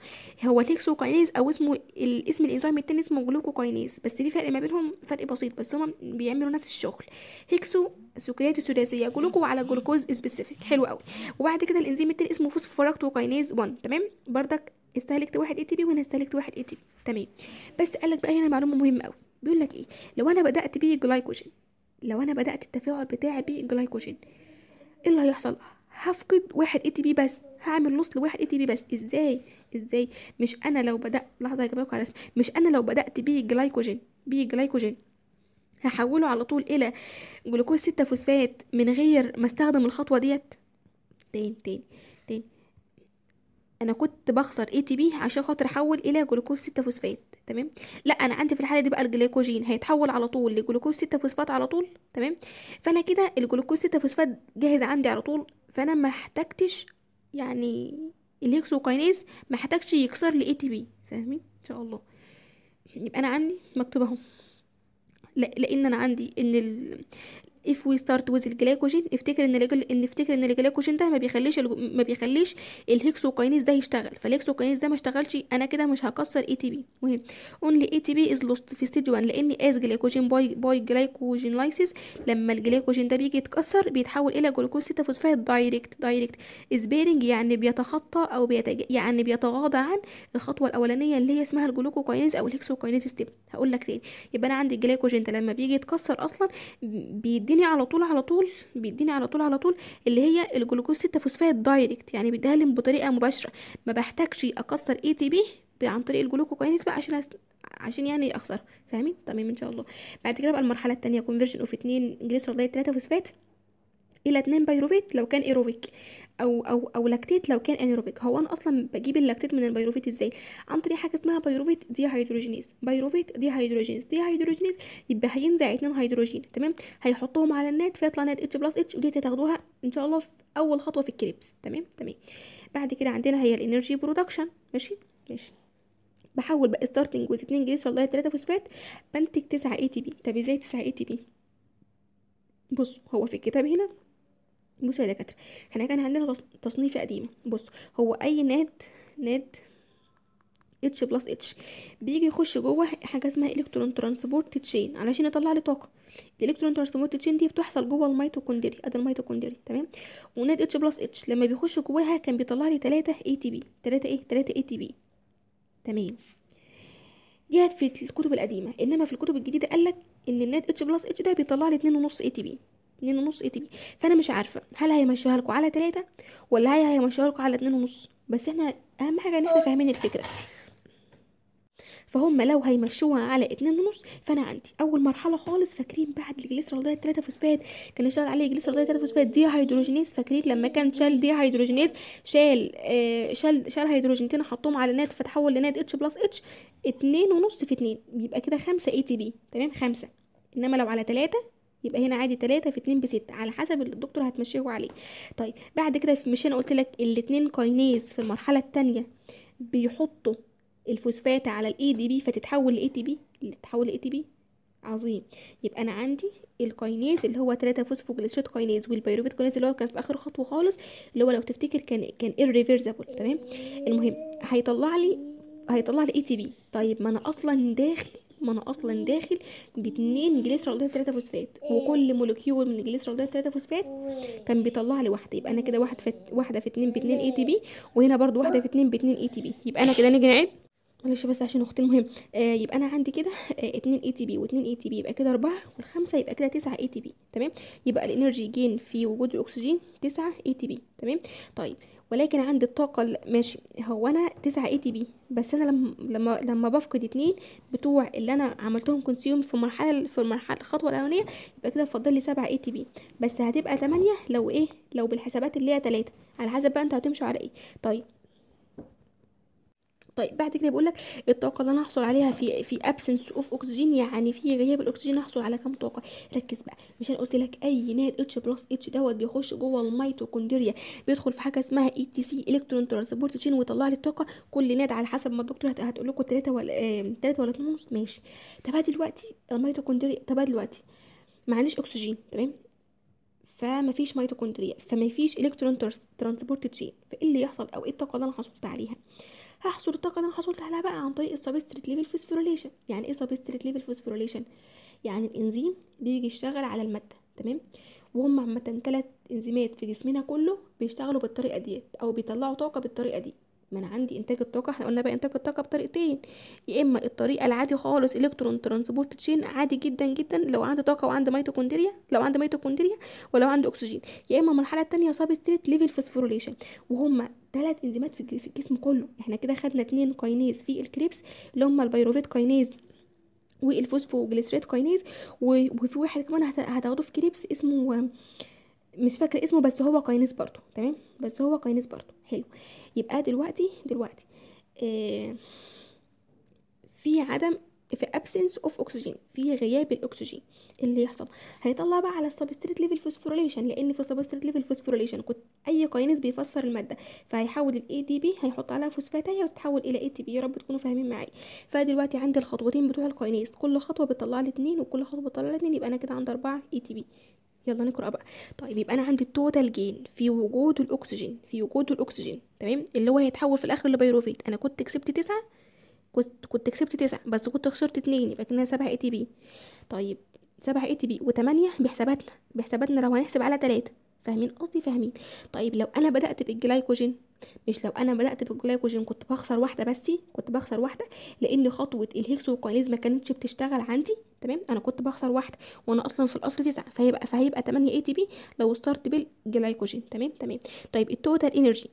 هو الهيكسو كاينيز او اسمه الاسم الانزيم التاني اسمه جلوكو كاينيز بس في فرق ما بينهم فرق بسيط بس هما بيعملوا نفس الشغل هيكسو السكريات الثلاثيه جلوكو على جلوكوز سبيسيفيك حلو قوي وبعد كده الانزيم التاني اسمه كاينيز 1 تمام بردك استهلكت واحد اي تي بي وانا استهلكت واحد اي تي بي تمام بس قال لك بقى هنا معلومه مهمه قوي بيقول لك ايه لو انا بدات بيه جلايكوجين لو انا بدات التفاعل بتاعي بيه جلايكوجين ايه اللي هيحصل هفقد واحد اي تي بي بس هعمل نص لواحد اي تي بي بس ازاي ازاي مش انا لو بدات لحظه يا جماعه مش انا لو بدات بيه جلايكوجين بيه جلايكوجين هحوله على طول الى جلوكوز ستة فوسفات من غير ما استخدم الخطوه ديت تاني تاني تاني انا كنت بخسر اي تي بي عشان خاطر احول الى جلوكوز 6 فوسفات تمام لا انا عندي في الحاله دي بقى الجليكوجين هيتحول على طول لجلوكوز 6 فوسفات على طول تمام فانا كده الجلوكوز 6 فوسفات جاهز عندي على طول فانا ما احتاجتش يعني الهيكسوكينيز ما احتاجش يكسر لي اي تي بي فاهمين ان شاء الله يبقى انا عندي مكتوب اهو لان انا عندي ان if we start with الجلايكوجين افتكر ان ان افتكر ان الجلايكوجين ده ما بيخليش ما بيخليش الهكسوكاينيز ده يشتغل فالهكسوكاينيز ده ما اشتغلش انا كده مش هكسر اي تي بي مهم اونلي اي تي بي از لوست في ستيج 1 لان از جلايكوجين باي باي جلايكوجين لايسيس لما الجلايكوجين ده بيجي يتكسر بيتحول الى جلوكوز 6 فوسفات دايركت دايركت سبيرنج يعني بيتخطى او بيتج... يعني بيتغاضى عن الخطوه الاولانيه اللي هي اسمها الجلوكوكاينيز او الهكسوكاينيز ستيب هقول لك تاني يبقى انا عندي الجلايكوجين ده لما بيجي يتكسر اصلا بيدي بيديني على طول على طول بيديني على طول على طول اللي هي الجلوكوز 6 فوسفات دايركت يعني بيديها لي بطريقه مباشره ما بحتاجش اكسر اي تي بي عن طريق الجلوكوكاينز بقى عشان عشان يعني اخسرها فاهمين تمام ان شاء الله بعد كده بقى المرحله الثانيه كونفرجن اوف 2 جليسرول دايت 3 فوسفات الى 2 بايروفيت لو كان ايروبيك او او او لاكتيت لو كان انيروبيك هو انا اصلا بجيب اللاكتيت من البيروفيت ازاي عن طريق حاجه اسمها بيروفيت دي هيدروجينيز بيروفيت دي هيدروجينيز دي هيدروجينيز يبقى هينزع اتنين هيدروجين تمام هيحطهم على النات فيطلع نات اتش بلس اتش ودي هتاخدوها ان شاء الله في اول خطوه في الكريبس تمام تمام بعد كده عندنا هي الانرجي برودكشن ماشي ماشي بحول بقى ستارتنج ويز 2 جليس والله 3 فوسفات بنتج 9 اي تي بي طب ازاي 9 اي تي بي بصوا هو في الكتاب هنا بصوا يا دكاتره احنا كان عندنا تصنيفه قديمه بصوا هو اي ناد ناد اتش بلس اتش بيجي يخش جوه حاجه اسمها الكترون ترانسبورت تشين علشان يطلع لي طاقه الالكترون ترانسبورت تشين دي بتحصل جوه الميتوكوندري ادي الميتوكوندري تمام وناد اتش بلس اتش لما بيخش جواها كان بيطلع لي 3 اي تي بي 3 ايه 3 اي تي بي تمام دي في الكتب القديمه انما في الكتب الجديده قالك ان الناد اتش بلس اتش ده بيطلع لي 2.5 اي تي بي اتنين ونص اي تي بي فانا مش عارفه هل هيمشيها لكم على تلاتة ولا هي هيمشيها لكم على اتنين ونص بس احنا اهم حاجه ان احنا فاهمين الفكره فهم لو هيمشوها على اتنين ونص فانا عندي اول مرحله خالص فاكرين بعد الجليسرولدايت 3 فوسفات كان شغال عليه جليسرولدايت 3 فوسفات دي هيدروجينيز فاكرين لما كان شال دي هيدروجينيز آه، شال شال شال هيدروجينتين حطهم على ناد فتحول لناد اتش بلس اتش اتنين ونص في اتنين يبقى كده خمسة اي تي بي تمام خمسة انما لو على تلاتة يبقى هنا عادي 3 في 2 ب 6 على حسب اللي الدكتور هتمشيه عليه طيب بعد كده مش انا قلت لك الاثنين كاينيز في المرحلة الثانيه بيحطوا الفوسفات على الاي دي بي فتتحول لاي تي بي تتحول لاي تي بي عظيم يبقى انا عندي الكاينيز اللي هو 3 فوسفو فوسفوجليسيريد كاينيز والبايروبيت كاينيز اللي هو كان في اخر خطوه خالص اللي هو لو تفتكر كان كان ايرريفرسبل تمام المهم هيطلع لي هيطلع لي اي تي بي طيب ما انا اصلا داخل ما انا اصلا داخل باتنين جليسرول ده 3 فوسفات وكل مولكيول من الجليسرول ده 3 فوسفات كان بيطلع لي واحده يبقى انا كده واحد في واحده في 2 ب 2 اي تي بي وهنا برده واحده في 2 ب 2 اي تي بي يبقى انا كده نيجي نعد معلش بس عشان اختي المهم آه يبقى انا عندي كده 2 اي تي بي و2 اي تي بي يبقى كده 4 والخمسه يبقى كده 9 اي تي بي تمام يبقى الانرجي جين في وجود الاكسجين 9 اي تي بي تمام طيب ولكن عندي الطاقة ماشي هو أنا تسعة اي تي بي بس أنا لما لما لما بفقد اتنين بتوع اللي أنا عملتهم كونسيوم في مرحلة في المرحلة الخطوة الأولانية يبقى كده فاضل لي سبعة اي تي بي بس هتبقى تمانية لو ايه لو بالحسابات اللي هي تلاتة على حسب بقى أنت هتمشي على ايه طيب طيب بعد كده بيقول لك الطاقه اللي انا هحصل عليها في في ابسنس اوف اكسجين يعني في غياب الاكسجين هحصل على كام طاقه ركز بقى مش انا قلت لك اي ناد اتش بلس اتش دوت بيخش جوه الميتوكوندريا بيدخل في حاجه اسمها اي تي سي الكترون ترانسبورت تشين ويطلع لي الطاقه كل ناد على حسب ما الدكتور هتقول لكم 3 ولا 3 ولا 2 ونص ماشي طب دلوقتي الميتوكوندريا طب دلوقتي ما عنديش اكسجين تمام فمفيش ميتوكوندريا فمفيش الكترون ترانسبورت تشين فايه اللي يحصل او ايه الطاقه اللي انا حصلت عليها هحصل الطاقه اللي انا حصلت عليها بقى عن طريق السبستريت ليفل فوسفوريليشن يعني ايه سبستريت ليفل فوسفوريليشن يعني الانزيم بيجي يشتغل على الماده تمام وهم عامه ثلاث انزيمات في جسمنا كله بيشتغلوا بالطريقه ديت او بيطلعوا طاقه بالطريقه دي من عندي انتاج الطاقه احنا قلنا بقى انتاج الطاقه بطريقتين يا اما الطريقه العادي خالص الكترون ترانسبورت تشين عادي جدا جدا لو عندي طاقه وعند ميتوكوندريا لو عند ميتوكوندريا ولو عند اكسجين يا اما المرحله الثانيه ستريت ليفل فوسفوريليشن وهم ثلاث انزيمات في الجسم كله احنا كده خدنا اتنين كاينيز في الكريبس اللي هم البيروفيت كاينيز والفوسفوجليسريت كاينيز وفي واحد كمان هتاخده في كريبس اسمه مش فاكره اسمه بس هو كاينيز برضه تمام بس هو كاينيز برضه حلو يبقى دلوقتي دلوقتي آه، في عدم في absence of oxygen في غياب الاكسجين اللي يحصل هيطلع بقى على السبستريت ليفل فوسفوريليشن لان في السبستريت ليفل فوسفوريليشن كنت اي كاينز بيفسفر الماده فهيحول الاي دي بي هيحط عليها فوسفاتيه وتتحول الى اي تي بي يا رب تكونوا فاهمين معايا فدلوقتي عندي الخطوتين بتوع الكاينيز كل خطوه بتطلع لي اتنين وكل خطوه بتطلع لي اتنين يبقى انا كده عندي اربعه اي تي بي يلا نقرا بقى طيب يبقى انا عندي التوتال جين في وجود الاكسجين في وجود الاكسجين تمام اللي هو هيتحول في الاخر لبيروفيت انا كنت كسبت تسعة كنت كنت كسبت تسعة بس كنت خسرت اتنين يبقى كده سبعة اي تي بي طيب سبعة اي تي بي وتمانية بحساباتنا بحساباتنا لو هنحسب على تلاتة فاهمين قصدي فاهمين طيب لو انا بدات بالجلايكوجين مش لو انا بدات بالجلايكوجين كنت بخسر واحده بس كنت بخسر واحده لان خطوه الهيكسوكاينيز ما كانتش بتشتغل عندي تمام انا كنت بخسر واحده وانا اصلا في الاصل تسعة فهيبقى فهيبقى 8 اي تي بي لو ستارت بالجلايكوجين تمام تمام طيب التوتال انرجي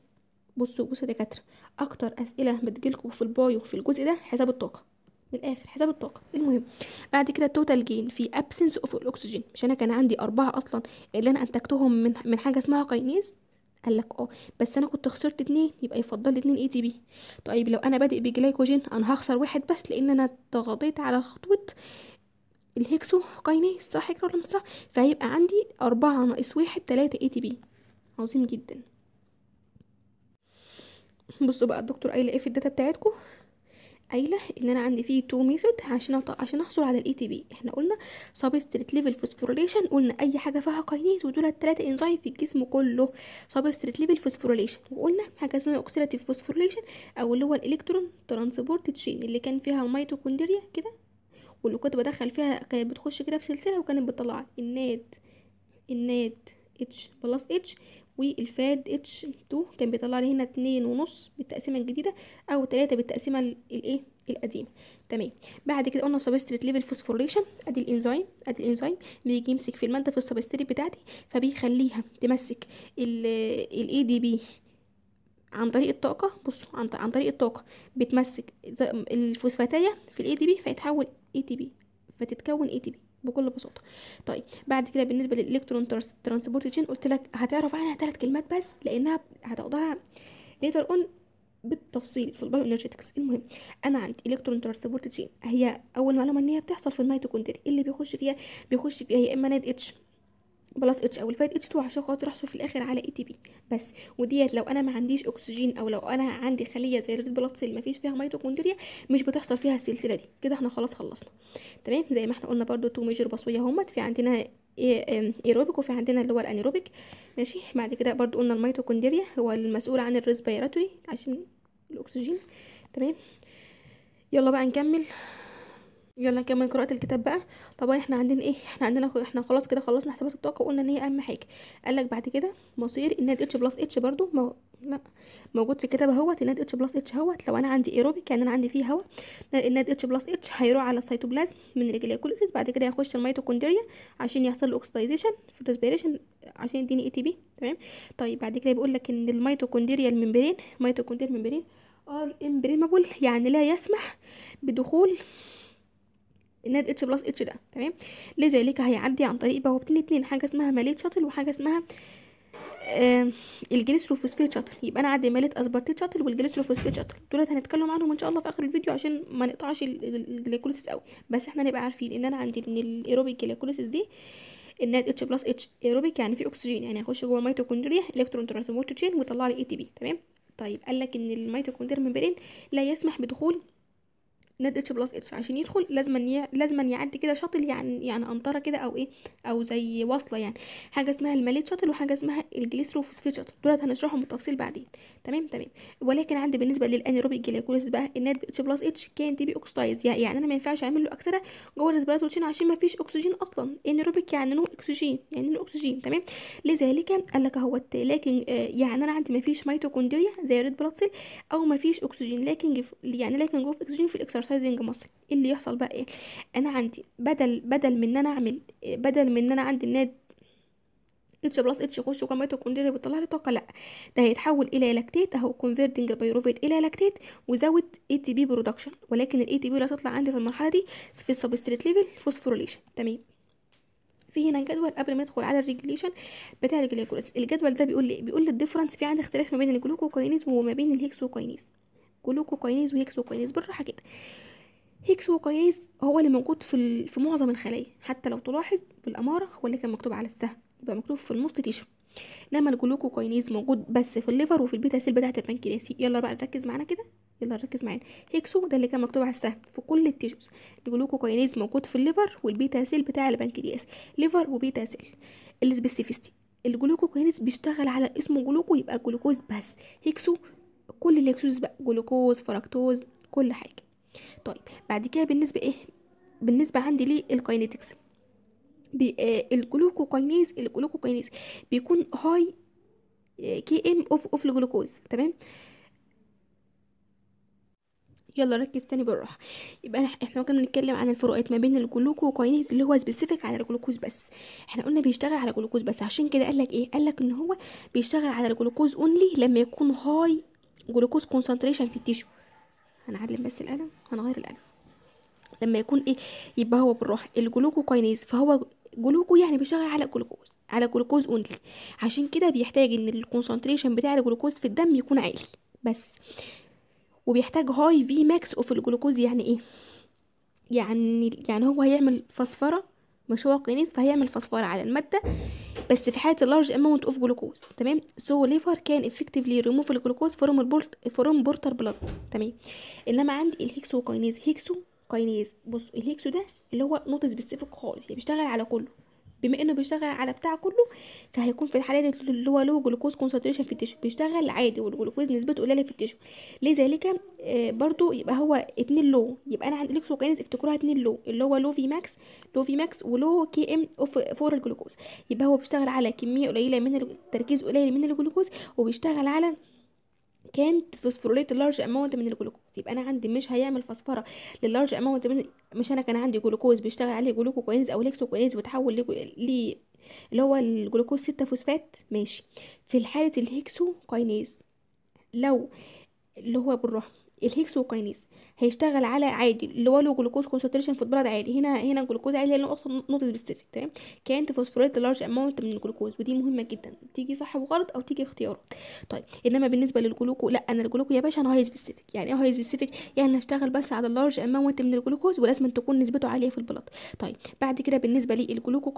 بصوا بصوا يا دكاتره اكتر اسئله بتجيلكم في البايو في الجزء ده حساب الطاقه من الاخر حساب الطاقه المهم بعد كده التوتال جين في ابسنس اوف الاكسجين مش انا كان عندي اربعه اصلا اللي انا انتجتهم من من حاجه اسمها كاينيز قال لك اه بس انا كنت خسرت اتنين يبقى يفضل لي اتنين اي تي بي طيب لو انا بادئ بجلايكوجين انا هخسر واحد بس لان انا ضغطيت على خطوه الهيكسو كاينيز صح كده ولا مش صح فهيبقى عندي أربعة ناقص واحد تلاتة اي تي بي عظيم جدا بصوا بقى الدكتور قايل ايه في الداتا بتاعتكم قايله ان انا عندي فيه تو ميثود عشان عشان احصل على الاي تي بي احنا قلنا سبستريت ليفل فوسفوريليشن قلنا اي حاجه فيها كاينيز ودول الثلاثه انزيم في الجسم كله سبستريت ليفل فوسفوريليشن وقلنا حاجه اسمها اوكسيداتيف فوسفوريليشن او اللي هو الالكترون ترانسبورت تشين اللي كان فيها الميتوكوندريا كده واللي كنت بدخل فيها كانت بتخش كده في سلسله وكانت بتطلع الناد الناد اتش بلس اتش والفاد اتش 2 كان بيطلع لي هنا اتنين ونص بالتقسيمه الجديده او تلاتة بالتقسيمه الايه القديمه تمام بعد كده قلنا سبستريت ليفل فوسفوريشن ادي الانزيم ادي الانزيم بيجي يمسك في الماده في السبستريت بتاعتي فبيخليها تمسك الاي دي بي عن طريق الطاقه بصوا عن, عن طريق الطاقه بتمسك الفوسفاتيه في الاي دي بي فيتحول اي تي بي فتتكون اي تي بي بكل بساطه طيب بعد كده بالنسبه للالكترون ترانسبورت تشين قلت لك هتعرف عنها ثلاث كلمات بس لانها هتاخدها ليتر اون بالتفصيل في البايو انرجيتكس المهم انا عندي الكترون ترانسبورت تشين هي اول معلومه ان هي بتحصل في الميتوكوندريا اللي بيخش فيها بيخش فيها يا اما ناد اتش بلس اتش او الفايت اتش 2 عشان خاطر احصل في الاخر على اي تي بي بس وديت لو انا ما عنديش اكسجين او لو انا عندي خليه زي الريد بلاد سيل ما فيش فيها ميتوكوندريا مش بتحصل فيها السلسله دي كده احنا خلاص خلصنا تمام زي ما احنا قلنا برده تو ميجر بصويه همت في عندنا ايروبيك وفي عندنا اللي هو الانيروبيك ماشي بعد كده برضو قلنا الميتوكوندريا هو المسؤول عن الريسبيراتوري عشان الاكسجين تمام يلا بقى نكمل يلا نكمل قراءة الكتاب بقى طبعا احنا عندنا ايه احنا عندنا احنا خلاص كده خلصنا حسابات الطاقة وقلنا ان هي اهم حاجة قالك بعد كده مصير الناد اتش بلس اتش برده مو... لا موجود في الكتاب اهوت الناد اتش بلس اتش اهوت لو انا عندي ايروبيك يعني انا عندي فيه هواء الناد اتش بلس اتش هيروح على السيتوبلازم من الجليكوليسيس بعد كده هيخش الميتوكوندريا عشان يحصل له اوكسيدايزيشن في الريسبيريشن عشان يديني اي تي بي تمام طيب بعد كده بيقول لك ان الميتوكوندريا الممبرين الميتوكوندريا الممبرين ار امبريمبل يعني لا يسمح بدخول الناد اتش بلس اتش ده تمام لذلك هيعدي عن طريق بوابتين اتنين حاجه اسمها ماليت شاتل وحاجه اسمها آه الجليسروفوسفيت شاتل يبقى انا عندي ماليت اسبارتيت شاتل والجليسروفوسفيت شاتل دولت هنتكلم عنهم ان شاء الله في اخر الفيديو عشان ما نقطعش الجليكوليسيس قوي بس احنا نبقى عارفين ان انا عندي ان الايروبيك جليكوليسيس دي الناد اتش بلس اتش ايروبيك يعني في اكسجين يعني هيخش جوه الميتوكوندريا الكترون ترانسبورت تشين ويطلع لي اي تي بي تمام طيب قال لك ان الميتوكوندريا ممبرين لا يسمح بدخول نت اتش بلس اتش عشان يدخل لازم لازما يعدي كده شاطل يعني يعني قنطره كده او ايه او زي واصله يعني حاجه اسمها الماليت شاطل وحاجه اسمها الجليسروفوسفيت شاطل دولت هنشرحهم بالتفصيل بعدين تمام تمام ولكن عندي بالنسبه للانيروبيك جلايكوليسيس بقى النت اتش بلس اتش كان تي بي اوكسيدايز يعني انا ما ينفعش اعمل له اكسده جوه الريسبيراتوري عشان ما فيش اكسجين اصلا انيروبيك يعني نو اكسجين يعني نو اكسجين تمام لذلك قال لك اهوت لكن آه، يعني انا عندي ما فيش ميتوكوندريا زي ريد بلاد سيل او ما فيش اكسجين لكن يعني لكن جوه اكسجين في الاكسر سايزنج مصري إيه اللي يحصل بقى ايه انا عندي بدل بدل من ان انا اعمل بدل من ان انا عندي الناد اتش بلس اتش يخش جماعه الكوندير بيطلع لي طاقه لا ده هيتحول الى لاكتيت اهو كونفيرتنج البيروفيت الى لاكتيت وزود اي تي بي برودكشن ولكن الاي تي بي اللي هتطلع عندي في المرحله دي في السبستريت ليفل فوسفوريليشن تمام في هنا جدول قبل ما ندخل على الريجوليشن بتاع الجلوكوز الجدول ده بيقول لي بيقول لي الديفرنس في عندي اختلاف ما بين الجلوكوكاينيز وما بين الهيكسوكاينيز جلوكوكينيز وهيكسوكينيز بالراحه كده هيكسوكينيز هو اللي موجود في في معظم الخلايا حتى لو تلاحظ في الاماره هو اللي كان مكتوب على السهم يبقى مكتوب في الموست تيشو انما الجلوكوكاينيز موجود بس في الليفر وفي البيتا سيل بتاعه البنكرياس يلا بقى نركز معانا كده يلا نركز معانا هيكسو ده اللي كان مكتوب على السهم في كل التيشوز الجلوكوكاينيز موجود في الليفر والبيتا سيل بتاع البنكرياس ليفر وبيتا سيل السبيسيفيستي الجلوكوكاينيز بيشتغل على اسمه جلوكو يبقى جلوكوز بس هيكسو كل اللاكتوز بقى جلوكوز فركتوز كل حاجه طيب بعد كده بالنسبه ايه بالنسبه عندي ليه الكاينيتكس آه، الجلوكوكاينيز الجلوكوكاينيز بيكون هاي كي ام اوف اوف الجلوكوز تمام يلا ركز تاني بالراحه يبقى احنا كنا بنتكلم عن الفروقات ما بين الجلوكوكاينيز اللي هو سبيسيفيك على الجلوكوز بس احنا قلنا بيشتغل على الجلوكوز بس عشان كده قال لك ايه قال لك ان هو بيشتغل على الجلوكوز اونلي لما يكون هاي جلوكوز كونسنتريشن في التيشو هنعلم بس القلم هنغير القلم لما يكون ايه يبقى هو بالراحه الجلوكوكاينيز فهو جلوكو يعني بيشتغل على الجلوكوز على جلوكوز اونلي عشان كده بيحتاج ان الكونسنتريشن بتاع الجلوكوز في الدم يكون عالي بس وبيحتاج هاي في ماكس اوف الجلوكوز يعني ايه يعني يعني هو هيعمل فسفره مش هو كينيز فهيعمل فسفرة على المادة بس في حالة اللارج اماونت اوف جلوكوز تمام سو ليفر كان افكتفلي ريموف الجلوكوز فروم البورت فروم بورتر بلاد تمام انما عندي الهيكسو كاينيز هيكسو كاينيز بص الهيكسو ده اللي هو نوت سبيسيفيك خالص يعني بيشتغل على كله بما انه بيشتغل على بتاع كله فهيكون في الحاله دي اللي هو لو جلوكوز كونسنتريشن في التشو بيشتغل عادي والجلوكوز نسبته قليله في التشو لذلك آه، برضو يبقى هو اتنين لو يبقى انا عند الاكسوكاينز افتكروها اتنين لو اللي هو لو في ماكس لو في ماكس ولو كي ام اوف فور الجلوكوز يبقى هو بيشتغل على كميه قليله من التركيز قليل من الجلوكوز وبيشتغل على كانت فوسفوريت لارج اماونت من الجلوكوز يبقى انا عندي مش هيعمل فسفره للارج اماونت من مش انا كان عندي جلوكوز بيشتغل عليه جلوكوكوينز او ليكسوكوينز وتحول ل اللي هو الجلوكوز 6 فوسفات ماشي في حاله الهيكسو كاينيز لو اللي هو بالرحم الهيكس وكينيز هيشتغل على عادي اللي هو له جلوكوز كونسنتريشن في البلد عادي هنا هنا الجلوكوز عادي اصلا نوت سبيسيفيك تمام كانت فوسفوريت لارج اماونت من الجلوكوز ودي مهمه جدا تيجي صح وغلط او تيجي اختيار طيب انما بالنسبه للجلوكو لا انا الجلوكو يا باشا انا هاي سبيسيفيك يعني ايه هاي سبيسيفيك يعني هشتغل بس على اللارج اماونت من الجلوكوز ولازم تكون نسبته عاليه في البلد طيب بعد كده بالنسبه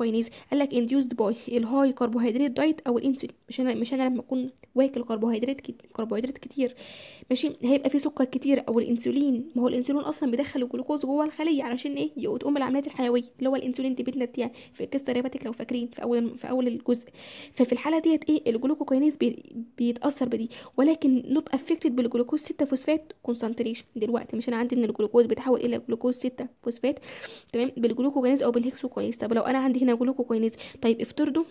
كينيز قال لك انديوسد باي الهاي كربوهيدرات دايت او الانسولين مش انا مش انا لما اكون واكل كربوهيدرات كتير كربوهيدرات كتير ماشي هيبقى في سكر كتير او الانسولين ما هو الانسولين اصلا بيدخل الجلوكوز جوه الخليه علشان ايه يقوم بالعمليات الحيويه اللي هو الانسولين دي بتنت يعني في قصه ريباتيك لو فاكرين في اول في اول الجزء ففي الحاله ديت ايه الجلوكوكينيز بي بيتاثر بدي ولكن نوت افكتد بالجلوكوز 6 فوسفات كونسنتريشن دلوقتي مش انا عندي ان الجلوكوز بيتحول الى جلوكوز 6 فوسفات تمام بالجلوكوكاينيز او بالهيكسوكاينيز طب لو انا عندي هنا جلوكوكينيز طيب افترضوا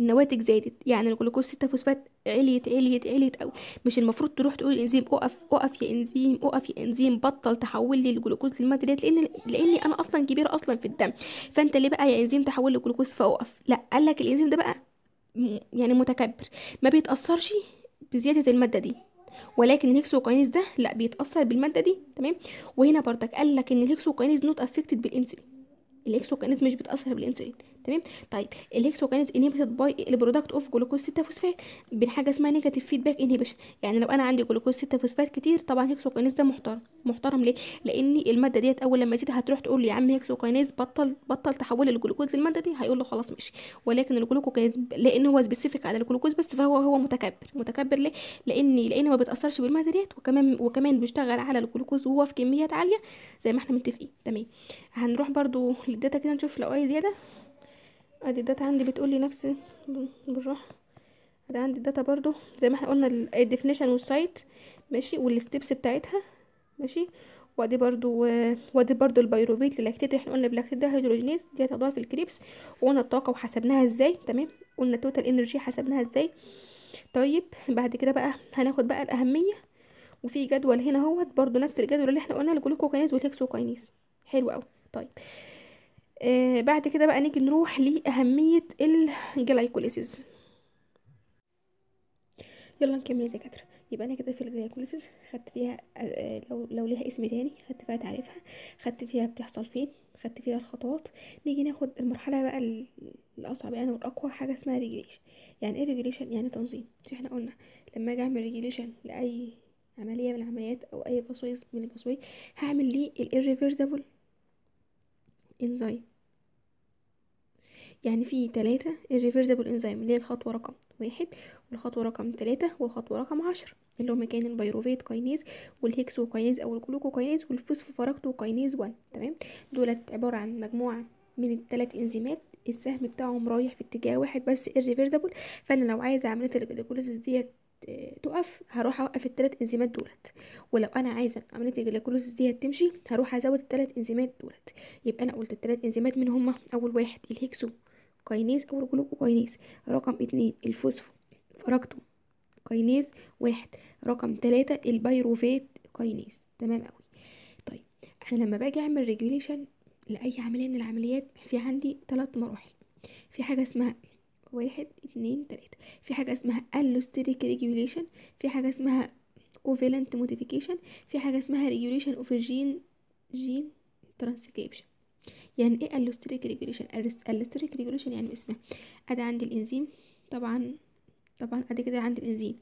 النواتج زادت يعني الجلوكوز 6 فوسفات عليت عليت عليت قوي مش المفروض تروح تقول الانزيم اقف اقف يا انزيم اقف يا انزيم بطل تحول لي الجلوكوز للماده ديت لان لاني انا اصلا كبيره اصلا في الدم فانت ليه بقى يا انزيم تحول لي جلوكوز فاقف لا قال لك الانزيم ده بقى يعني متكبر ما بيتاثرش بزياده الماده دي ولكن الهكسوكاينيز ده لا بيتاثر بالماده دي تمام وهنا برضك قال لك ان الهكسوكاينيز نوت افكتد بالانسولين الهكسوكاينيز مش بيتاثر بالانسولين تمام طيب الهكسوكانيز انيبيتد باي البرودكت اوف جلوكوز 6 فوسفات بالحاجه اسمها نيجاتيف فيدباك انيبيشن يعني لو انا عندي جلوكوز 6 فوسفات كتير طبعا هكسوكانيز ده محترم محترم ليه لان الماده ديت اول لما تزيد هتروح تقول له يا عم هكسوكانيز بطل بطل تحول الجلوكوز للماده دي هيقول له خلاص ماشي ولكن الجلوكوز لان هو سبيسيفيك على الجلوكوز بس فهو هو متكبر متكبر ليه لان لان ما بيتاثرش بالماده ديت وكمان وكمان بيشتغل على الجلوكوز وهو في كميات عاليه زي ما احنا متفقين تمام هنروح برضو للداتا كده نشوف لو اي زياده ادي الداتا عندي بتقولي نفس بالراحه ادي عندي الداتا برضو زي ما احنا قلنا الديفينيشن والسايت ماشي والستبس بتاعتها ماشي وادي برضو وادي برضو البيروفيت للاكتيت احنا قلنا بلاكتيت ده هيدروجينيز دي هتضاف في الكريبس وقلنا الطاقه وحسبناها ازاي تمام قلنا توتال انرجي حسبناها ازاي طيب بعد كده بقى هناخد بقى الاهميه وفي جدول هنا اهوت برضو نفس الجدول اللي احنا قلنا الجلوكوكينيز والهكسوكاينيز حلو قوي طيب آه، بعد كده بقى نيجي نروح لأهمية الجلايكوليسيس يلا نكمل يا دكاترة يبقى انا كده في الجلايكوليسيس خدت فيها آه، آه، لو, لو ليها اسم تاني خدت فيها تعريفها خدت فيها بتحصل فين خدت فيها الخطوات نيجي ناخد المرحلة بقى الأصعب يعني والأقوى حاجة اسمها ريجليشن يعني ايه ريجليشن يعني تنظيم مش احنا قلنا لما اجي اعمل ريجليشن لأي عملية من العمليات أو أي بصويز من البصويز هعمل ليه الirreversible انزايم يعني في تلاتة الريفرزابل انزيم اللي هي الخطوة رقم واحد والخطوة رقم تلاتة والخطوة رقم عشرة اللي هما كان البيروفيت كاينيز والهيكسو كاينيز او الجلوكو كاينيز والفوسفوفاركتو كاينيز 1 تمام دولت عبارة عن مجموعة من التلات انزيمات السهم بتاعهم رايح في اتجاه واحد بس الريفرزابل فانا لو عايزه عمليه الجلوكوليزيس ديت آه، تقف هروح اوقف التلات انزيمات دولت ولو انا عايزه عمليه الجلوكوليزيس دي تمشي هروح ازود التلات انزيمات دولت يبقى انا قلت التلات انزيمات من هما اول واحد الهيكسو كاينيز أو كيناز رقم اتنين الفوسفو فركتو كاينيز واحد رقم تلاتة البيروفات كاينيز تمام أوي طيب أنا لما باجي أعمل ريجوليشن لأي عملية من العمليات في عندي تلات مراحل في حاجة اسمها واحد اتنين تلاتة في حاجة اسمها allostericity ريجوليشن في حاجة اسمها covalent modification في حاجة اسمها regulation of gene جين ترانسكريبشن يعني ايه الستريك ريجوليشن الستريك ريجوليشن يعني اسمها ادي عندي الانزيم طبعا طبعا ادي كده عندي الانزيم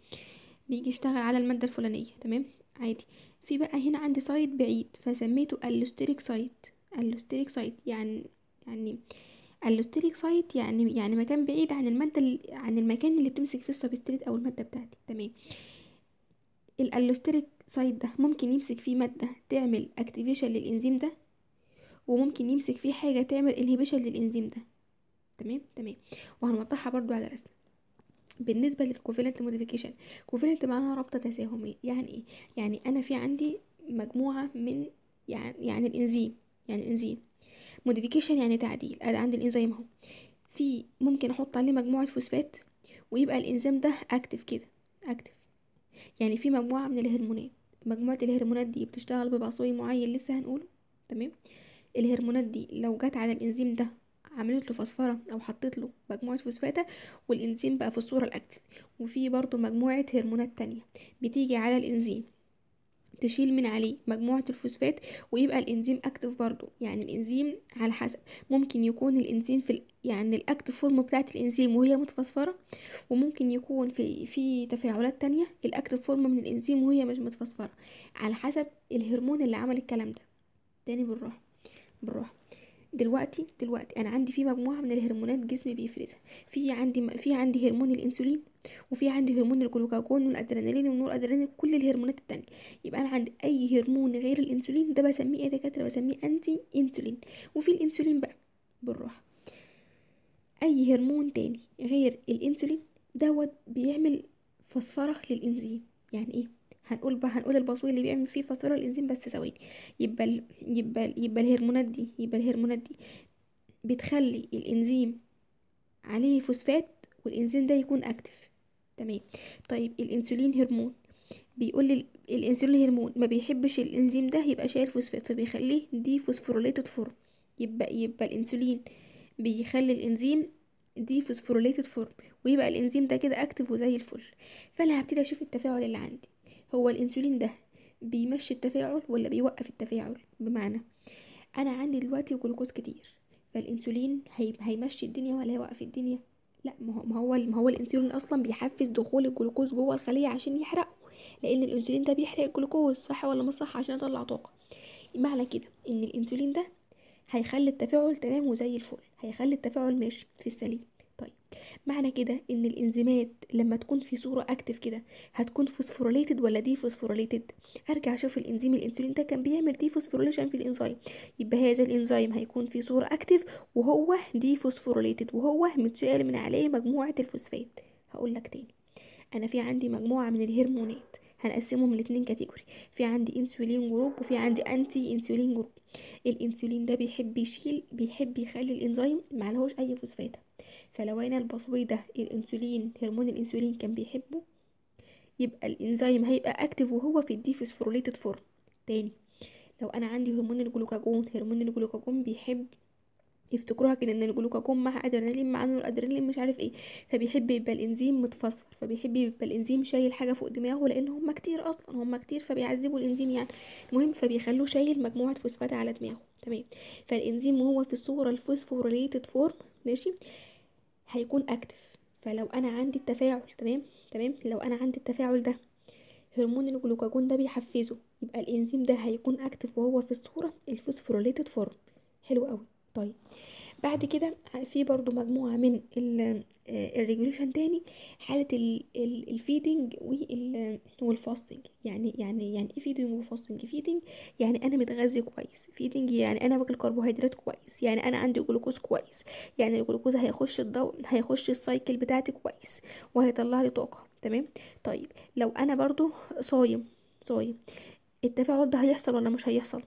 بيجي يشتغل على الماده الفلانيه تمام عادي في بقى هنا عندي سايت بعيد فسميته الستريك سايت الستريك سايت يعني يعني الستريك سايت يعني يعني مكان بعيد عن الماده عن المكان اللي بتمسك فيه السبستريت او الماده بتاعتي تمام الالوستريك سايت ده ممكن يمسك فيه ماده تعمل اكتيفيشن للانزيم ده وممكن يمسك فيه حاجة تعمل انهبيشن للإنزيم ده تمام تمام وهنوضحها برضو على رسم بالنسبة للكوفيلنت موديفيكيشن كوفيلنت معناها رابطة تساهمية يعني ايه يعني أنا في عندي مجموعة من يعني يعني الإنزيم يعني الإنزيم موديفيكيشن يعني تعديل أنا عندي الإنزيم أهو في ممكن أحط عليه مجموعة فوسفات ويبقى الإنزيم ده أكتف كده أكتف يعني في مجموعة من الهرمونات مجموعة الهرمونات دي بتشتغل ببصوي معين لسه هنقوله تمام الهرمونات دي لو جت على الانزيم ده عملت له فسفره او حطيت له مجموعه فوسفاته والانزيم بقى في الصوره الاكتف وفي برضو مجموعه هرمونات تانية بتيجي على الانزيم تشيل من عليه مجموعة الفوسفات ويبقى الإنزيم أكتف برضو يعني الإنزيم على حسب ممكن يكون الإنزيم في ال... يعني الأكتف فورم بتاعة الإنزيم وهي متفسفرة وممكن يكون في في تفاعلات تانية الأكتف فورم من الإنزيم وهي مش متفسفرة على حسب الهرمون اللي عمل الكلام ده تاني بالراحة بالراحه دلوقتي دلوقتي انا عندي في مجموعه من الهرمونات جسمي بيفرزها في عندي في عندي هرمون الانسولين وفي عندي هرمون الجلوكاجون والادرينالين والنور ادرينالين كل الهرمونات التانية يبقى انا عندي اي هرمون غير الانسولين ده بسميه إيه يا دكاتره بسميه انتي انسولين وفي الانسولين بقى بالراحه اي هرمون تاني غير الانسولين دوت بيعمل فسفره للانزيم يعني ايه هنقول بقى هنقول البازوي اللي بيعمل فيه فصيله الانزيم بس ثواني يبقى ال يبقى يبقى الهرمونات دي يبقى الهرمونات دي بتخلي الانزيم عليه فوسفات والانزيم ده يكون اكتف تمام طيب الانسولين هرمون بيقول الانسولين هرمون ما بيحبش الانزيم ده يبقى شايل فوسفات فبيخليه دي فوسفوريليتد فورم يبقى يبقى الانسولين بيخلي الانزيم دي فوسفوريليتد فورم ويبقى الانزيم ده كده اكتف وزي الفل فانا هبتدي اشوف التفاعل اللي عندي هو الانسولين ده بيمشي التفاعل ولا بيوقف التفاعل بمعنى انا عندي دلوقتي جلوكوز كتير فالانسولين هيمشي الدنيا ولا هيوقف الدنيا لا ما هو ما هو ما هو الانسولين اصلا بيحفز دخول الجلوكوز جوه الخليه عشان يحرقه لان الانسولين ده بيحرق الجلوكوز صح ولا ما صح عشان يطلع طاقه معنى كده ان الانسولين ده هيخلي التفاعل تمام وزي الفل هيخلي التفاعل ماشي في السليم طيب معنى كده ان الانزيمات لما تكون في صوره اكتف كده هتكون فوسفوريليتد ولا دي فوسفوريليتد ارجع اشوف الانزيم الانسولين ده كان بيعمل دي فوسفوريليشن في الانزيم يبقى هذا الانزيم هيكون في صوره اكتف وهو دي فوسفوريليتد وهو متشال من عليه مجموعه الفوسفات هقول لك تاني انا في عندي مجموعه من الهرمونات هنقسمهم لاتنين كاتيجوري في عندي انسولين جروب وفي عندي انتي انسولين جروب الانسولين ده بيحب يشيل بيحب يخلي الانزيم معلهوش اي فوسفات فلو أنا البصوي ده الأنسولين هرمون الأنسولين كان بيحبه يبقى الإنزيم هيبقى أكتف وهو في الديفسفوريليتد فورم تاني لو أنا عندي هرمون الجلوكاجون هرمون الجلوكاجون بيحب يفتكروها كده ان الجلوكاجون مع ادرينالين مع انه الادرينالين مش عارف ايه فبيحب يبقى الانزيم متفصل فبيحب يبقى الانزيم شايل حاجه فوق دماغه لان هم كتير اصلا هم كتير فبيعذبوا الانزيم يعني المهم فبيخلوه شايل مجموعه فوسفات على دماغه تمام فالانزيم وهو في الصوره الفوسفوريليتد فورم ماشي هيكون اكتف فلو انا عندي التفاعل تمام تمام لو انا عندي التفاعل ده هرمون الجلوكاجون ده بيحفزه يبقى الانزيم ده هيكون اكتف وهو في الصوره الفوسفوريليتد فورم حلو قوي طيب بعد كده في برضو مجموعة من آه، الريجوليشن تاني حالة الفيدنج والفاستنج يعني يعني يعني ايه فيدنج وفاستنج فيدنج يعني انا متغذي كويس فيدنج يعني انا باكل كربوهيدرات كويس يعني انا عندي جلوكوز كويس يعني الجلوكوز هيخش الضوء هيخش السايكل بتاعتي كويس وهيطلع لي طاقة تمام طيب لو انا برضو صايم صايم التفاعل ده هيحصل ولا مش هيحصل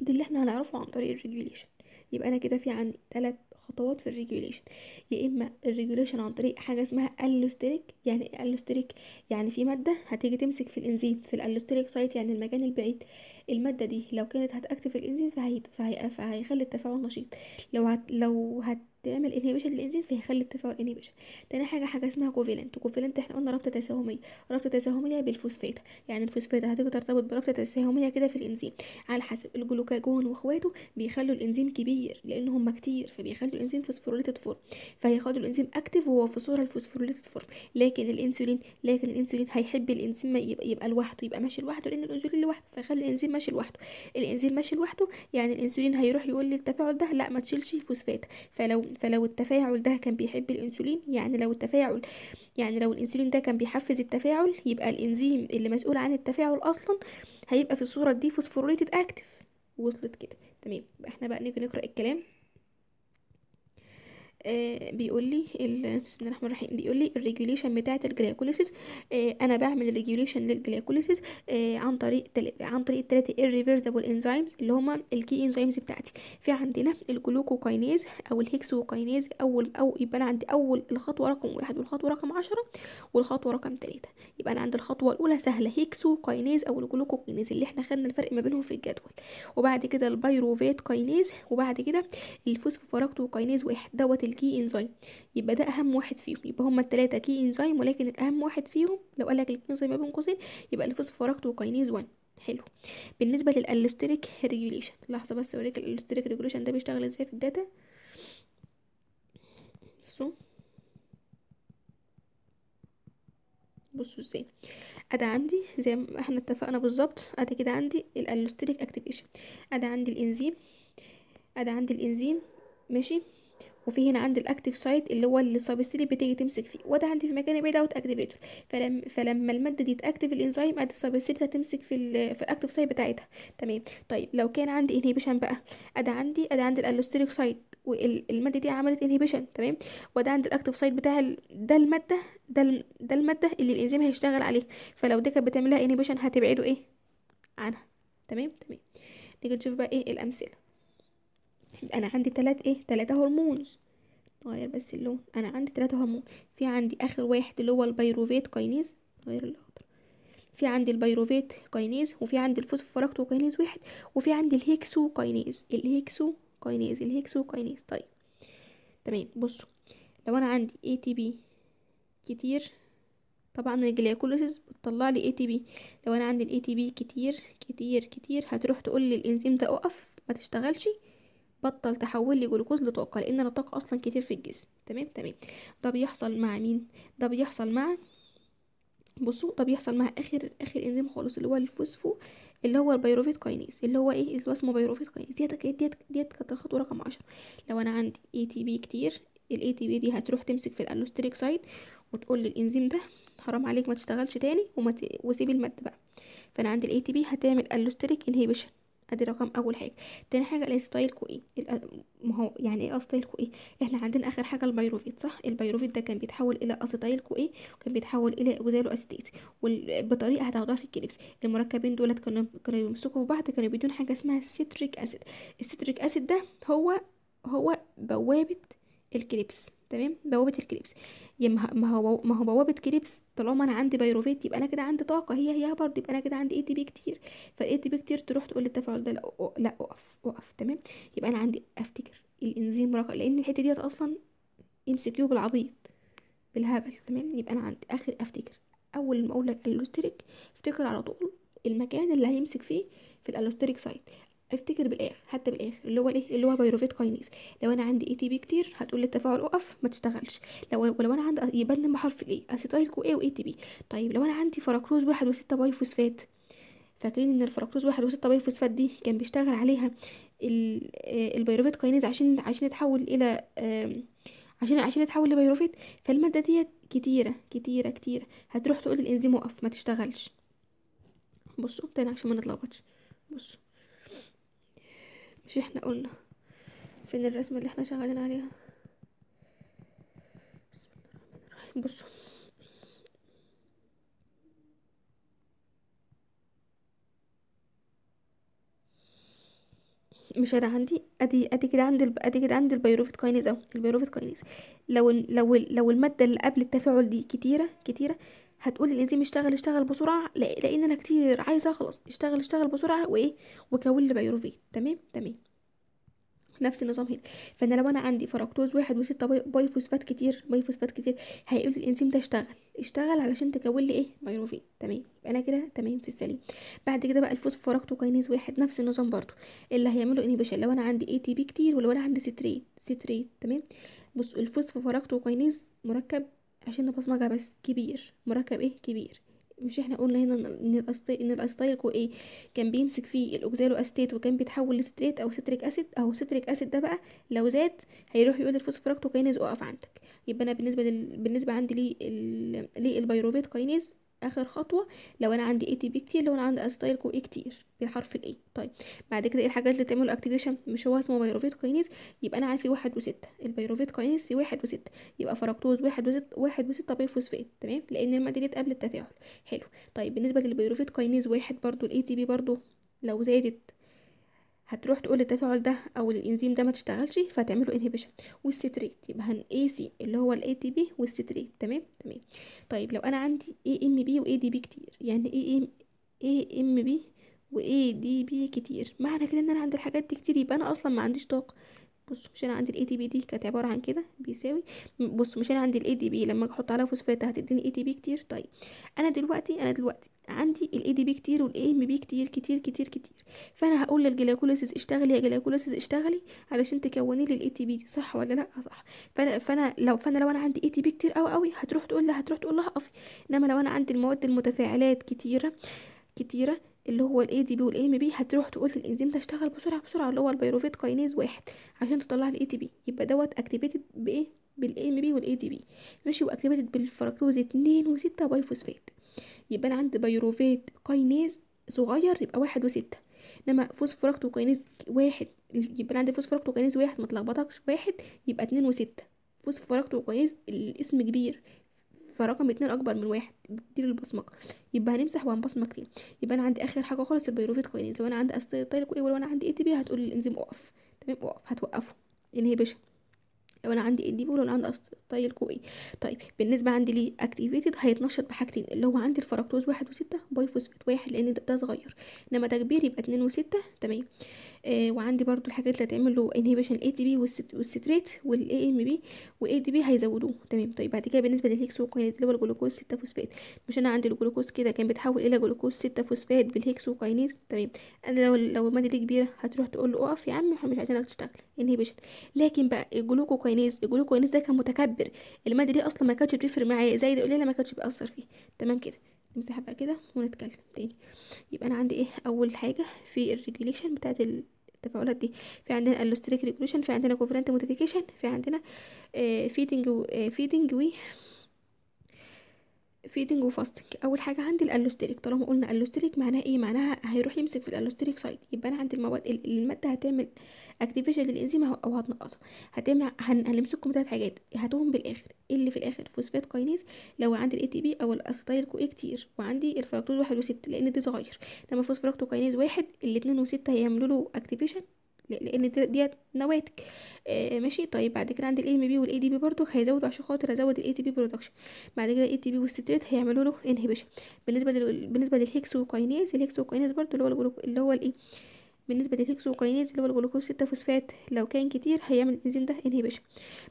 ده اللي احنا هنعرفه عن طريق الريجوليشن يبقى انا كده في عندي ثلاث خطوات في الريجوليشن يا اما الريجوليشن عن طريق حاجه اسمها الوستريك يعني ايه الوستريك يعني في ماده هتيجي تمسك في الانزيم في الالوستريك سايت يعني المكان البعيد المادة دي لو كانت هتأكتف الإنزيم فهي فهي فهيخلي التفاعل نشيط لو هت لو هتعمل انهيبيشن للإنزيم فهيخلي التفاعل انهيبيشن تاني حاجة حاجة اسمها كوفيلنت كوفيلنت احنا قلنا رابطة تساهمية رابطة تساهمية بالفوسفات يعني الفوسفات هتيجي ترتبط برابطة تساهمية كده في الإنزيم على حسب الجلوكاجون واخواته بيخلوا الإنزيم كبير لأن هما كتير فبيخلوا الإنزيم فوسفوريليتد فورم فهيخلوا الإنزيم أكتف وهو في صورة الفوسفوريليتد فورم لكن الإنسولين لكن الإنسولين هيحب الإنزيم يبقى, يبقى لوحده يبقى ماشي لوحده لأن الإنسولين لوحده فيخلي الإنزيم ماشي ماشي لوحده الانزيم ماشي لوحده يعني الانسولين هيروح يقول للتفاعل ده لا ما تشيلش فوسفات فلو فلو التفاعل ده كان بيحب الانسولين يعني لو التفاعل يعني لو الانسولين ده كان بيحفز التفاعل يبقى الانزيم اللي مسؤول عن التفاعل اصلا هيبقى في الصوره دي فوسفوريتد اكتف وصلت كده تمام يبقى احنا بقى نيجي نقرا الكلام آه، بيقول لي بسم الله الرحمن الرحيم بيقول لي الريجوليشن بتاعه الجلايكوليسيس آه، انا بعمل الريجوليشن للجلايكوليسيس آه، عن طريق عن طريق الثلاثه الريفرسبل انزيمز اللي هما الكي انزيمز بتاعتي في عندنا الجلوكوكاينيز او الهيكسوكاينيز اول او يبقى انا عندي اول الخطوه رقم واحد والخطوه رقم عشرة والخطوه رقم ثلاثة يبقى انا عندي الخطوه الاولى سهله هيكسوكاينيز او الجلوكوكاينيز اللي احنا خدنا الفرق ما بينهم في الجدول وبعد كده البايروفيت كاينيز وبعد كده الفوسفوفراكتو كاينيز واحد دوت الكي انزيم يبقى ده اهم واحد فيهم يبقى هما التلاتة كي انزيم ولكن الاهم واحد فيهم لو قالك الكي انزيم ما بين قوسين يبقى الفوسفوراكت وكاينيز 1 حلو بالنسبة للالستريك ريجوليشن لحظة بس اوريك الالستريك ريجوليشن ده بيشتغل ازاي في الداتا بصوا بصوا ازاي ادي عندي زي ما احنا اتفقنا بالظبط ادي كده عندي الالستريك اكتيفيشن ادي عندي الانزيم ادي عندي الانزيم ماشي وفي هنا عندي الاكتيف سايت اللي هو السابستري بتيجي تمسك فيه وده عندي في مكان بعيد اوت اكتيفيتور فلما فلما الماده دي تاكتيف الانزيم ادي السبستريت هتمسك في في الاكتيف سايت بتاعتها تمام طيب لو كان عندي انهيبيشن بقى ادي عندي ادي عندي الالوستريك سايت والماده دي عملت انهيبيشن تمام وده عند الاكتيف سايت بتاع ده الماده ده ده الماده اللي الانزيم هيشتغل عليها فلو دي كانت بتعملها انهيبيشن هتبعده ايه عنها تمام تمام نيجي نشوف بقى ايه الامثله يبقى انا عندي تلات ايه تلاتة هرمونز غير بس اللون انا عندي تلاتة هرمون في عندي اخر واحد اللي هو البيروفيت كاينيز غير الاخضر في عندي البيروفيت كاينيز وفي عندي الفوسفوراكتو كاينيز واحد وفي عندي الهيكسو كاينيز الهيكسو كاينيز الهيكسو كاينيز طيب تمام بصوا لو انا عندي اي تي بي كتير طبعا الجلايكوليسيس بتطلع لي اي تي بي لو انا عندي الاي تي بي كتير كتير كتير هتروح تقول للانزيم ده اقف ما تشتغلش بطل تحول لي جلوكوز لطاقه لان الطاقه اصلا كتير في الجسم تمام تمام ده بيحصل مع مين ده بيحصل مع بصوا ده بيحصل مع اخر اخر انزيم خالص اللي هو الفوسفو اللي هو البيروفيت كاينيز اللي هو ايه اللي هو اسمه بيروفيت كاينيز ديت ديت ديت كانت الخطوه رقم عشرة لو انا عندي اي تي بي كتير الاي تي بي دي هتروح تمسك في الالوستريك سايد وتقول للانزيم ده حرام عليك ما تشتغلش تاني وما ت... وسيب الماده بقى فانا عندي الاي تي بي هتعمل الوستريك انهيبيشن ادي رقم اول حاجه تاني حاجه الاقي كو ايه ما هو يعني ايه ستايلكوا ايه احنا عندنا اخر حاجه البيروفيت صح البيروفيت ده كان بيتحول الى كو ايه وكان بيتحول الى اوزالو اسيتيت بطريقه هتاخدوها في الكليبس المركبين دولت كانوا كانوا بيمسكوا في بعض كانوا بيدون حاجه اسمها السيتريك اسيد السيتريك اسيد ده هو هو بوابه الكريبس تمام بوابة الكريبس يا ما هو ما هو بوابة كريبس طالما انا عندي بايروفيت يبقى انا كده عندي طاقة هي هي برضه يبقى انا كده عندي اي تي بي كتير فالاي تي بي كتير تروح تقول للتفاعل ده لا لا اقف اقف تمام يبقى انا عندي افتكر الانزيم رقم لان الحتة ديت اصلا ام سي كيو بالعبيط بالهبل تمام يبقى انا عندي اخر افتكر اول ما اقول لك الوستريك افتكر على طول المكان اللي هيمسك فيه في الالوستريك سايت افتكر بالاخر حتى بالاخر اللي هو الايه اللي هو بايروفيت كاينيز لو انا عندي اي تي بي كتير هتقول لي التفاعل اقف ما تشتغلش لو ولو انا عندي يبان بحرف الاي اسيتايل كو اي واي تي بي طيب لو انا عندي فراكروز واحد وستة باي فوسفات فاكرين ان الفراكروز واحد وستة باي فوسفات دي كان بيشتغل عليها آه، البيروفيت كاينيز عشان عشان يتحول الى عشان عشان يتحول لبيروفيت فالماده ديت كتيره كتيره كتيره هتروح تقول الانزيم وقف ما تشتغلش بصوا تاني عشان ما نتلخبطش بصوا مش احنا قلنا فين الرسمة اللي احنا شغالين عليها بسم الله الرحمن الرحيم بصوا مش انا عندي ادي ادي كده عند ادي كده عند البيروفيت كاينيز اهو البيروفيت كاينيز لو لو لو الماده اللي قبل التفاعل دي كتيره كتيره هتقولي الانزيم اشتغل اشتغل بسرعه لان انا كتير عايزه اخلص اشتغل اشتغل بسرعه وايه وكون لي بايروفيت تمام تمام نفس النظام هنا فانا لو انا عندي فركتوز واحد وستة باي فوسفات كتير باي فوسفات كتير هيقول الانزيم ده اشتغل اشتغل علشان تكون لي ايه بايروفيت تمام يبقى انا كده تمام في السليم بعد كده بقى الفوسفوراكتوكاينيز واحد نفس النظام برضو اللي هيعمله انيبيشن لو انا عندي اي تي بي كتير ولو انا عندي سيتريت سيتريت تمام بص الفوسفوراكتوكاينيز مركب عشان نبصمجها بس كبير مركب ايه كبير مش احنا قلنا هنا ان الاستايل ان الاستايكو ايه كان بيمسك فيه الاوكزالو استيت وكان بيتحول لستريت او ستريك اسيد اهو ستريك اسيد ده بقى لو زاد هيروح يقول الفوسفراكتو كاينز اقف عندك يبقى انا بالنسبه لل... بالنسبه عندي ليه ال... ليه البيروفيت كاينز اخر خطوه لو انا عندي اي تي بي كتير لو انا عندي استايل كو اي كتير بالحرف الاي طيب بعد كده ايه الحاجات اللي تعمل اكتيفيشن مش هو اسمه بايروفيت كاينيز يبقى انا عارف في واحد وستة البايروفيت كاينيز في واحد وستة يبقى فركتوز واحد وستة واحد وستة بيفوسفات تمام لان الماده جت قبل التفاعل حلو طيب بالنسبه للبايروفيت كاينيز واحد برضو الاي تي بي برضو لو زادت هتروح تقول التفاعل ده او الانزيم ده ما تشتغلش فتعمل له انهبيشن والستريت يبقى هن اي سي اللي هو الاي تي بي والستريت تمام تمام طيب لو انا عندي اي ام بي واي دي بي كتير يعني اي ام اي ام بي واي دي بي كتير معنى كده ان انا عندي الحاجات دي كتير يبقى انا اصلا ما عنديش طاقه بصوا مش انا عندي الاي تي بي دي كانت عباره عن كده بيساوي بصوا مش انا عندي الاي تي بي لما اجي احط عليها فوسفات هتديني اي تي بي كتير طيب انا دلوقتي انا دلوقتي عندي الاي دي بي كتير والاي ام بي كتير كتير كتير كتير فانا هقول للجلايكوليسيس اشتغلي يا جلايكوليسيس اشتغلي علشان تكوني لي الاي تي بي دي صح ولا لا صح فانا فانا لو فانا لو انا عندي اي تي بي كتير قوي قوي هتروح تقول لها هتروح تقول لها اقفي انما لو انا عندي المواد المتفاعلات كتيره كتيره اللي هو الاي دي بي والاي ام بي هتروح تقول للانزيم ده اشتغل بسرعه بسرعه اللي هو البيروفيت كاينيز واحد عشان تطلع الاي تي بي يبقى دوت اكتيفيتد بايه بالاي ام بي والاي دي بي ماشي واكتيفيتد بالفركتوز 2 و6 فوسفات يبقى انا عندي بيروفيت كاينيز صغير يبقى واحد وستة انما فوسفوركتو كاينيز واحد يبقى انا عندي فوسفوركتو كاينيز واحد متلخبطكش واحد يبقى اتنين وستة فوسفوركتو كاينيز الاسم كبير فرقم اتنين اكبر من واحد بتديله البصمقه يبقى هنمسح وهنبصمك فيه يبقى انا عندي اخر حاجه خالص البيروفيت كوينيز لو انا عندي استايل كوي ولو انا عندي اي تي بي هتقول للانزيم اقف تمام اقف هتوقفه انهبيشن يعني لو انا عندي ايدي ولو انا عندي استايل كوي طيب بالنسبه عندي ليه اكتيفيتد هيتنشط بحاجتين اللي هو عندي الفركتوز واحد وستة باي فوسفات واحد لان ده, ده صغير انما ده كبير يبقى اتنين وستة تمام آه وعندي برضو الحاجات اللي هتعمل له انهبيشن اي تي بي والستريت والاي ام بي والاي دي بي هيزودوه تمام طيب بعد كده بالنسبه للهيكس وكاينات اللي هو الجلوكوز 6 فوسفات مش انا عندي الجلوكوز كده كان بيتحول الى جلوكوز 6 فوسفات بالهيكس وكاينيز تمام انا لو لو الماده دي كبيره هتروح تقول له اقف يا عم احنا مش عايزينك تشتغل انهيبيشن لكن بقى الجلوكوكاينيز كوينيز يقول كوينيز ده كان متكبر الماده دي اصلا ما كانتش بتفرق معايا زي ده قليله ما كانتش بتاثر فيه تمام كده نمسحها بقى كده ونتكلم تاني يبقى انا عندي ايه اول حاجه في الريجوليشن بتاعه التفاعلات دي في عندنا الستريك ريجوليشن في عندنا كوفرنت موديفيكيشن في عندنا فيدنج فيدنج وي فيدنج وفاستنج اول حاجه عندي الالوستريك طالما قلنا الالوستريك معناها ايه معناها هيروح يمسك في الالوستريك سايت يبقى انا عند المواد الماده هتعمل اكتيفيشن للانزيم او هتنقصه هتمنع هنمسككم ثلاث حاجات هاتوهم بالاخر ايه اللي في الاخر فوسفات كاينيز لو عندي الاي تي بي او الاسيتايل كو اي كتير وعندي 1 واحد 6 لان دي صغير لما فوسفراكتو كاينيز واحد الاتنين 6 هيعملوا له اكتيفيشن لان ديت نواتج آه ماشي طيب بعد كده الاي ام بي والاي دي بي برضو هيزودوا عشان خاطر ازود الاي تي بي برودكشن بعد كده الاي تي بي والستريت هيعملوا له انهبيشن بالنسبه لل... بالنسبه للهيكس وكاينيز الهيكس وكاينيز برضو اللي هو الجلوك... اللي هو الايه بالنسبه للهيكس وكاينيز اللي هو الجلوكوز 6 فوسفات لو كان كتير هيعمل الانزيم ده انهبيشن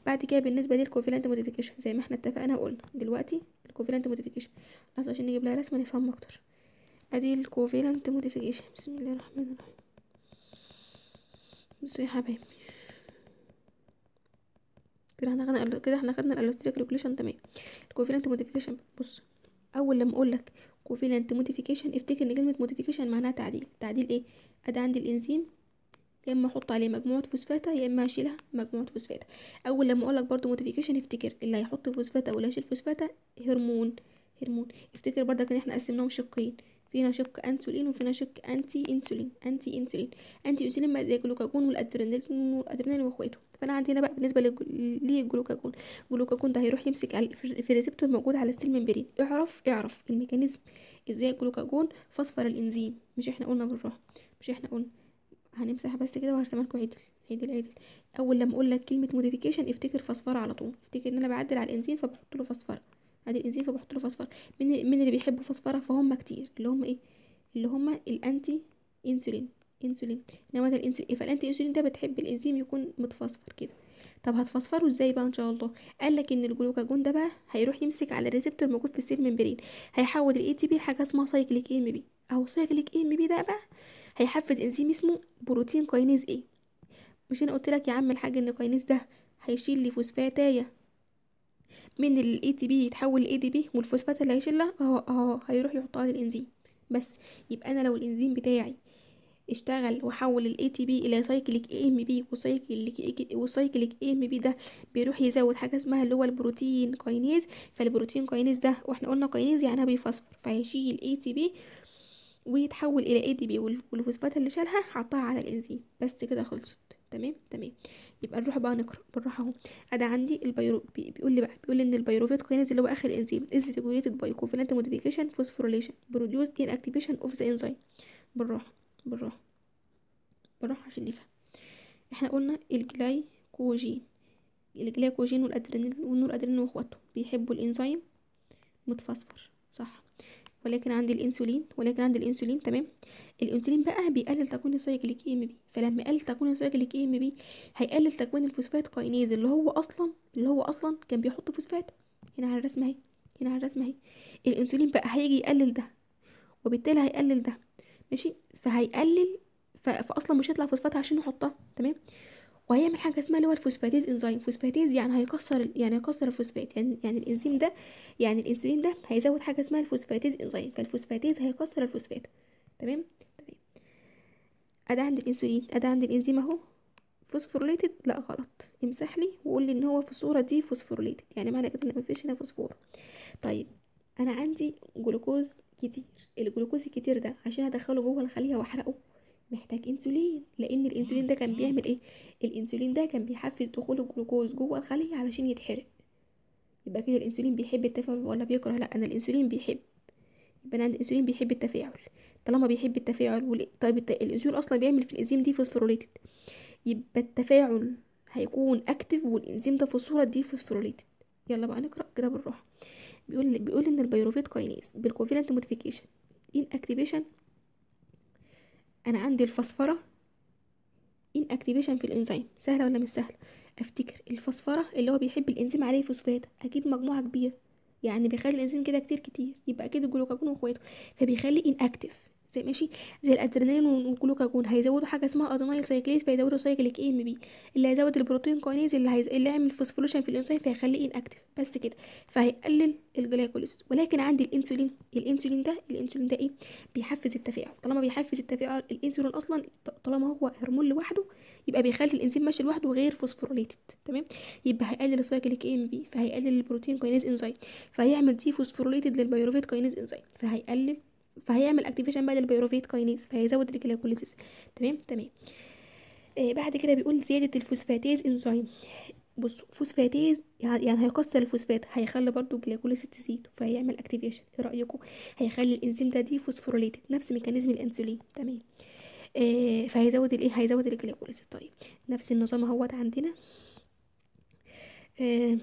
بعد كده بالنسبه للكوفيلانت موديفيكيشن زي ما احنا اتفقنا وقلنا دلوقتي الكوفيلانت موديفيكيشن لحظه عشان نجيب لها رسمه نفهم اكتر ادي الكوفيلانت موديفيكيشن بسم الله الرحمن الرحيم بصوا يا حبايبي كده احنا خدنا كده احنا خدنا الالاستيك ريجوليشن تمام الكوفيلنت موديفيكيشن بص اول لما اقول لك كوفيلنت موديفيكيشن افتكر ان كلمه موديفيكيشن معناها تعديل تعديل ايه ادي عندي الانزيم يا اما احط عليه مجموعه فوسفاتا يا اما اشيلها مجموعه فوسفاتا اول لما اقول لك برده موديفيكيشن افتكر اللي هيحط فوسفاتا ولا هيشيل فوسفاتا هرمون هرمون افتكر برده ان احنا قسمناهم شقين فينا شق أنسولين وفينا شق أنتي إنسولين أنتي إنسولين أنتي إنسولين بقى زي الجلوكاجون والأدرينالين والأدرينالين وإخواته فأنا عندي هنا بقى بالنسبة للجلوكاجون الجلوكاجون ده هيروح يمسك في الريسبتور الموجود على السيل ممبرين اعرف اعرف الميكانيزم ازاي الجلوكاجون فاصفر الإنزيم مش احنا قلنا بالراحة مش احنا قلنا هنمسح بس كده وهرسمها لكم عدل عدل عدل اول لما اقول لك كلمه موديفيكيشن افتكر فسفره على طول افتكر ان انا بعدل على الانزيم فبحط له فسفره ادي الانزيم فبحط له فوسفور من من اللي بيحبوا فوسفرة فهم كتير اللي هم ايه اللي هم الانتي انسولين انسولين انما ده الانسولين إيه، فالانتي انسولين ده بتحب الانزيم يكون متفصفر كده طب هتفسفره ازاي بقى ان شاء الله قال لك ان الجلوكاجون ده بقى هيروح يمسك على الريسبتور موجود في السيل ممبرين هيحول الاي تي بي لحاجه اسمها سايكليك ام بي اهو سايكليك ام بي ده بقى هيحفز انزيم اسمه بروتين كاينيز ايه مش انا قلت لك يا عم الحاج ان كاينيز ده هيشيل لي فوسفاتايه من اي تي بي يتحول اي دي بي والفوسفات اللي هيشيلها اهو اهو هيروح يحطها للانزيم بس يبقى انا لو الانزيم بتاعي اشتغل وحول اي تي بي الى سايكليك اي ام بي وسايكليك وسايكليك اي ام بي ده بيروح يزود حاجه اسمها اللي هو البروتين كاينيز فالبروتين كاينيز ده واحنا قلنا كاينيز يعني بيفسفر فهيشيل اي تي بي ويتحول الى اي دي بي والفوسفات اللي شالها حطها على الانزيم بس كده خلصت تمام تمام يبقى نروح بقى نقرا بالراحه اهو ادي عندي البيرو بي بيقول لي بقى بيقول لي ان البيروفيت كاينز اللي هو اخر انزيم از ريجوليتد باي كوفالنت موديفيكيشن فوسفوريليشن برودوس ان اكتيفيشن اوف ذا انزيم بالراحه بالراحه بالراحه عشان نفهم احنا قلنا الجلايكوجين الجلايكوجين والادرينالين والنور ادرينالين واخواته بيحبوا الانزيم متفسفر صح ولكن عندي الانسولين ولكن عندي الانسولين تمام الانسولين بقى بيقلل تكوين السايكليك اي ام بي فلما يقلل تكوين السايكليك اي ام بي هيقلل تكوين الفوسفات كاينيز اللي هو اصلا اللي هو اصلا كان بيحط فوسفات هنا على الرسمه اهي هنا على الرسمه اهي الانسولين بقى هيجي يقلل ده وبالتالي هيقلل ده ماشي فهيقلل فاصلا مش هيطلع فوسفات عشان نحطها تمام وهيعمل حاجه اسمها اللي هو الفوسفاتيز انزيم فوسفاتيز يعني هيكسر يعني هيكسر الفوسفات يعني, يعني الانزيم ده يعني الانسولين ده هيزود حاجه اسمها الفوسفاتيز انزيم فالفوسفاتيز هيكسر الفوسفات تمام تمام ادي عند الانسولين ادي عند الانزيم اهو فوسفوريليتد لا غلط امسح لي وقول لي ان هو في الصوره دي فوسفوريليتد يعني معنى كده ان مفيش هنا فوسفور طيب انا عندي جلوكوز كتير الجلوكوز الكتير ده عشان ادخله جوه الخليه واحرقه محتاج انسولين لان الانسولين ده كان بيعمل ايه الانسولين ده كان بيحفز دخول الجلوكوز جوه الخليه علشان يتحرق يبقى كده الانسولين بيحب التفاعل ولا بيكره لا انا الانسولين بيحب يبقى انا عندي الانسولين بيحب التفاعل طالما بيحب التفاعل وال... طيب الت... الانسولين اصلا بيعمل في الانزيم دي فوسفوريليتد يبقى التفاعل هيكون اكتف والانزيم ده في الصوره دي فوسفوريليتد يلا بقى نقرا كده بالراحه بيقول بيقول ان البيروفيت كاينيز بالكوفيلنت موديفيكيشن ان اكتيفيشن انا عندي الفسفره ان اكتيفيشن في الانزيم سهله ولا مش سهله افتكر الفسفره اللي هو بيحب الانزيم عليه فوسفات اكيد مجموعه كبيره يعني بيخلي الانزيم كده كتير كتير يبقى اكيد الجلوكاجون واخواته فبيخلي ان اكتف زي ماشي زي الادرينالين والجلوكاجون هيزودوا حاجه اسمها ادينايل سايكليز فيزودوا سايكليك اي ام بي اللي هيزود البروتين كوينيز اللي هيز... اللي هيعمل فوسفوليشن في الانسولين ان انكتف بس كده فهيقلل الجلايكوليز ولكن عندي الانسولين الانسولين ده الانسولين ده ايه بيحفز التفاعل طالما بيحفز التفاعل الانسولين اصلا طالما هو هرمون لوحده يبقى بيخلي الانزيم ماشي لوحده غير فوسفوريليتد تمام يبقى هيقلل السايكليك اي ام بي فهيقلل البروتين كوينيز انزايم فهيعمل دي فوسفوريليتد للبيروفيت كوينيز انزايم فهيقلل فهيعمل اكتيفيشن بقى للبيروفيت كاينيز فهيزود الجلايكوليسيس تمام تمام آه بعد كده بيقول زيادة الفوسفاتيز انزيم بص فوسفاتيز يعني،, يعني هيكسر الفوسفات هيخلي برضو الجلايكوليسيس تزيد فهيعمل اكتيفيشن ايه رايكم هيخلي الانزيم ده دي فوسفوريليتد نفس ميكانيزم الانسولين تمام آه فهيزود الايه هيزود الجلايكوليسيس طيب نفس النظام اهوت عندنا آه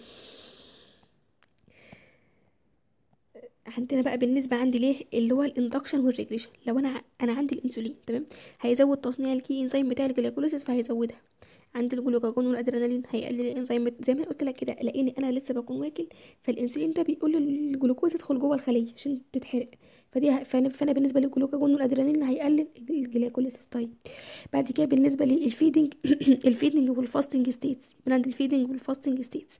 عندنا بقى بالنسبه عندي ليه اللي هو الاندكشن والريجريشن لو انا انا عندي الانسولين تمام هيزود تصنيع الكي انزيم بتاع الجلوكوليسيس فهيزودها عند الجلوكاجون والادرينالين هيقلل الانزيم زي ما قلت لك كده لاني انا لسه بكون واكل فالانسولين ده بيقول للجلوكوز ادخل جوه الخليه عشان تتحرق فدي فانا, فأنا بالنسبه للجلوكاجون والادرينالين هيقلل الجلوكوليسيس طيب بعد كده بالنسبه للفيدنج الفيدنج والفاستنج ستيتس من عند الفيدنج والفاستنج ستيتس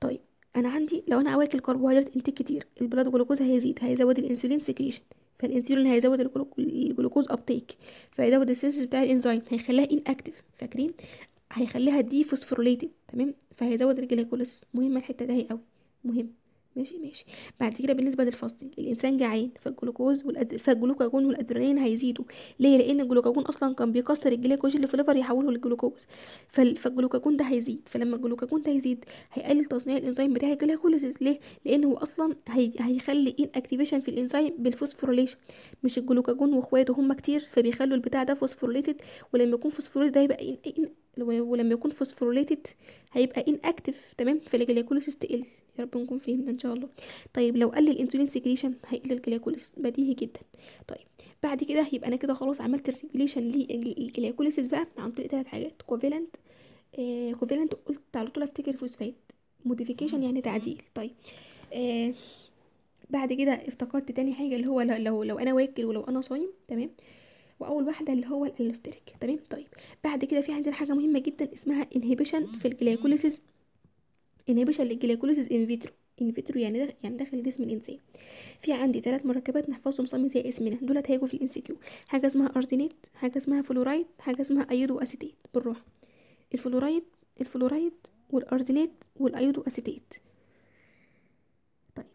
طيب انا عندي لو انا اواكل كربوهيدرات انتاج كتير البلاد جلوكوز هيزيد هيزود الانسولين سيكريشن فالانسولين هيزود الجلوكوز ابتيك فهيزود السيلز بتاع الانزيم هيخليها ان اكتف فاكرين هيخليها دي فوسفوريليتد تمام فهيزود الجلوكوز مهمه الحته دي قوي مهم ماشي ماشي بعد كده بالنسبه للفاستنج الانسان جعان فالجلوكوز والأد... فالجلوكاجون والادرينالين هيزيدوا ليه لان الجلوكاجون اصلا كان بيكسر الجليكوجين اللي في الليفر يحوله للجلوكوز فال... فالجلوكاجون ده هيزيد فلما الجلوكاجون ده هيزيد هيقلل تصنيع الانزيم بتاع الجليكوليسيس ليه لان هو اصلا هي... هيخلي ان اكتيفيشن في الانزيم بالفوسفوريليشن مش الجلوكاجون واخواته هم كتير فبيخلوا البتاع ده فوسفوريليتد ولما يكون فوسفوريليتد ده يبقى إن... إن... ولما يكون فوسفوريليتد هيبقى ان اكتف تمام فالجليكوليسيس تقل يا رب نكون فهمنا ان شاء الله طيب لو قلل الانسولين سيكريشن هيقلل الجلايكوليس بديهي جدا طيب بعد كده يبقى انا كده خلاص عملت الريجوليشن للجليكوليسيس بقى عن طريق ثلاث حاجات كوفيلنت آه كوفيلنت قلت على طول افتكر فوسفات موديفيكيشن يعني تعديل طيب آه بعد كده افتكرت تاني حاجه اللي هو لو لو انا واكل ولو انا صايم تمام واول واحده اللي هو الالوستريك تمام طيب بعد كده في عندنا حاجه مهمه جدا اسمها انهيبيشن في الجلايكوليسيس inhibition للجلوكوليسيس ان فيترو ان فيترو يعني داخل يعني داخل جسم الانسان في عندي ثلاث مركبات نحفظهم سمي زي اسمنا دولت هيجوا في الام سي كيو حاجه اسمها ارتينيت حاجه اسمها فلورايد حاجه اسمها ايودو اسيتيت بالروح الفلورايد الفلورايد والارتينيت والايودو اسيتيت طيب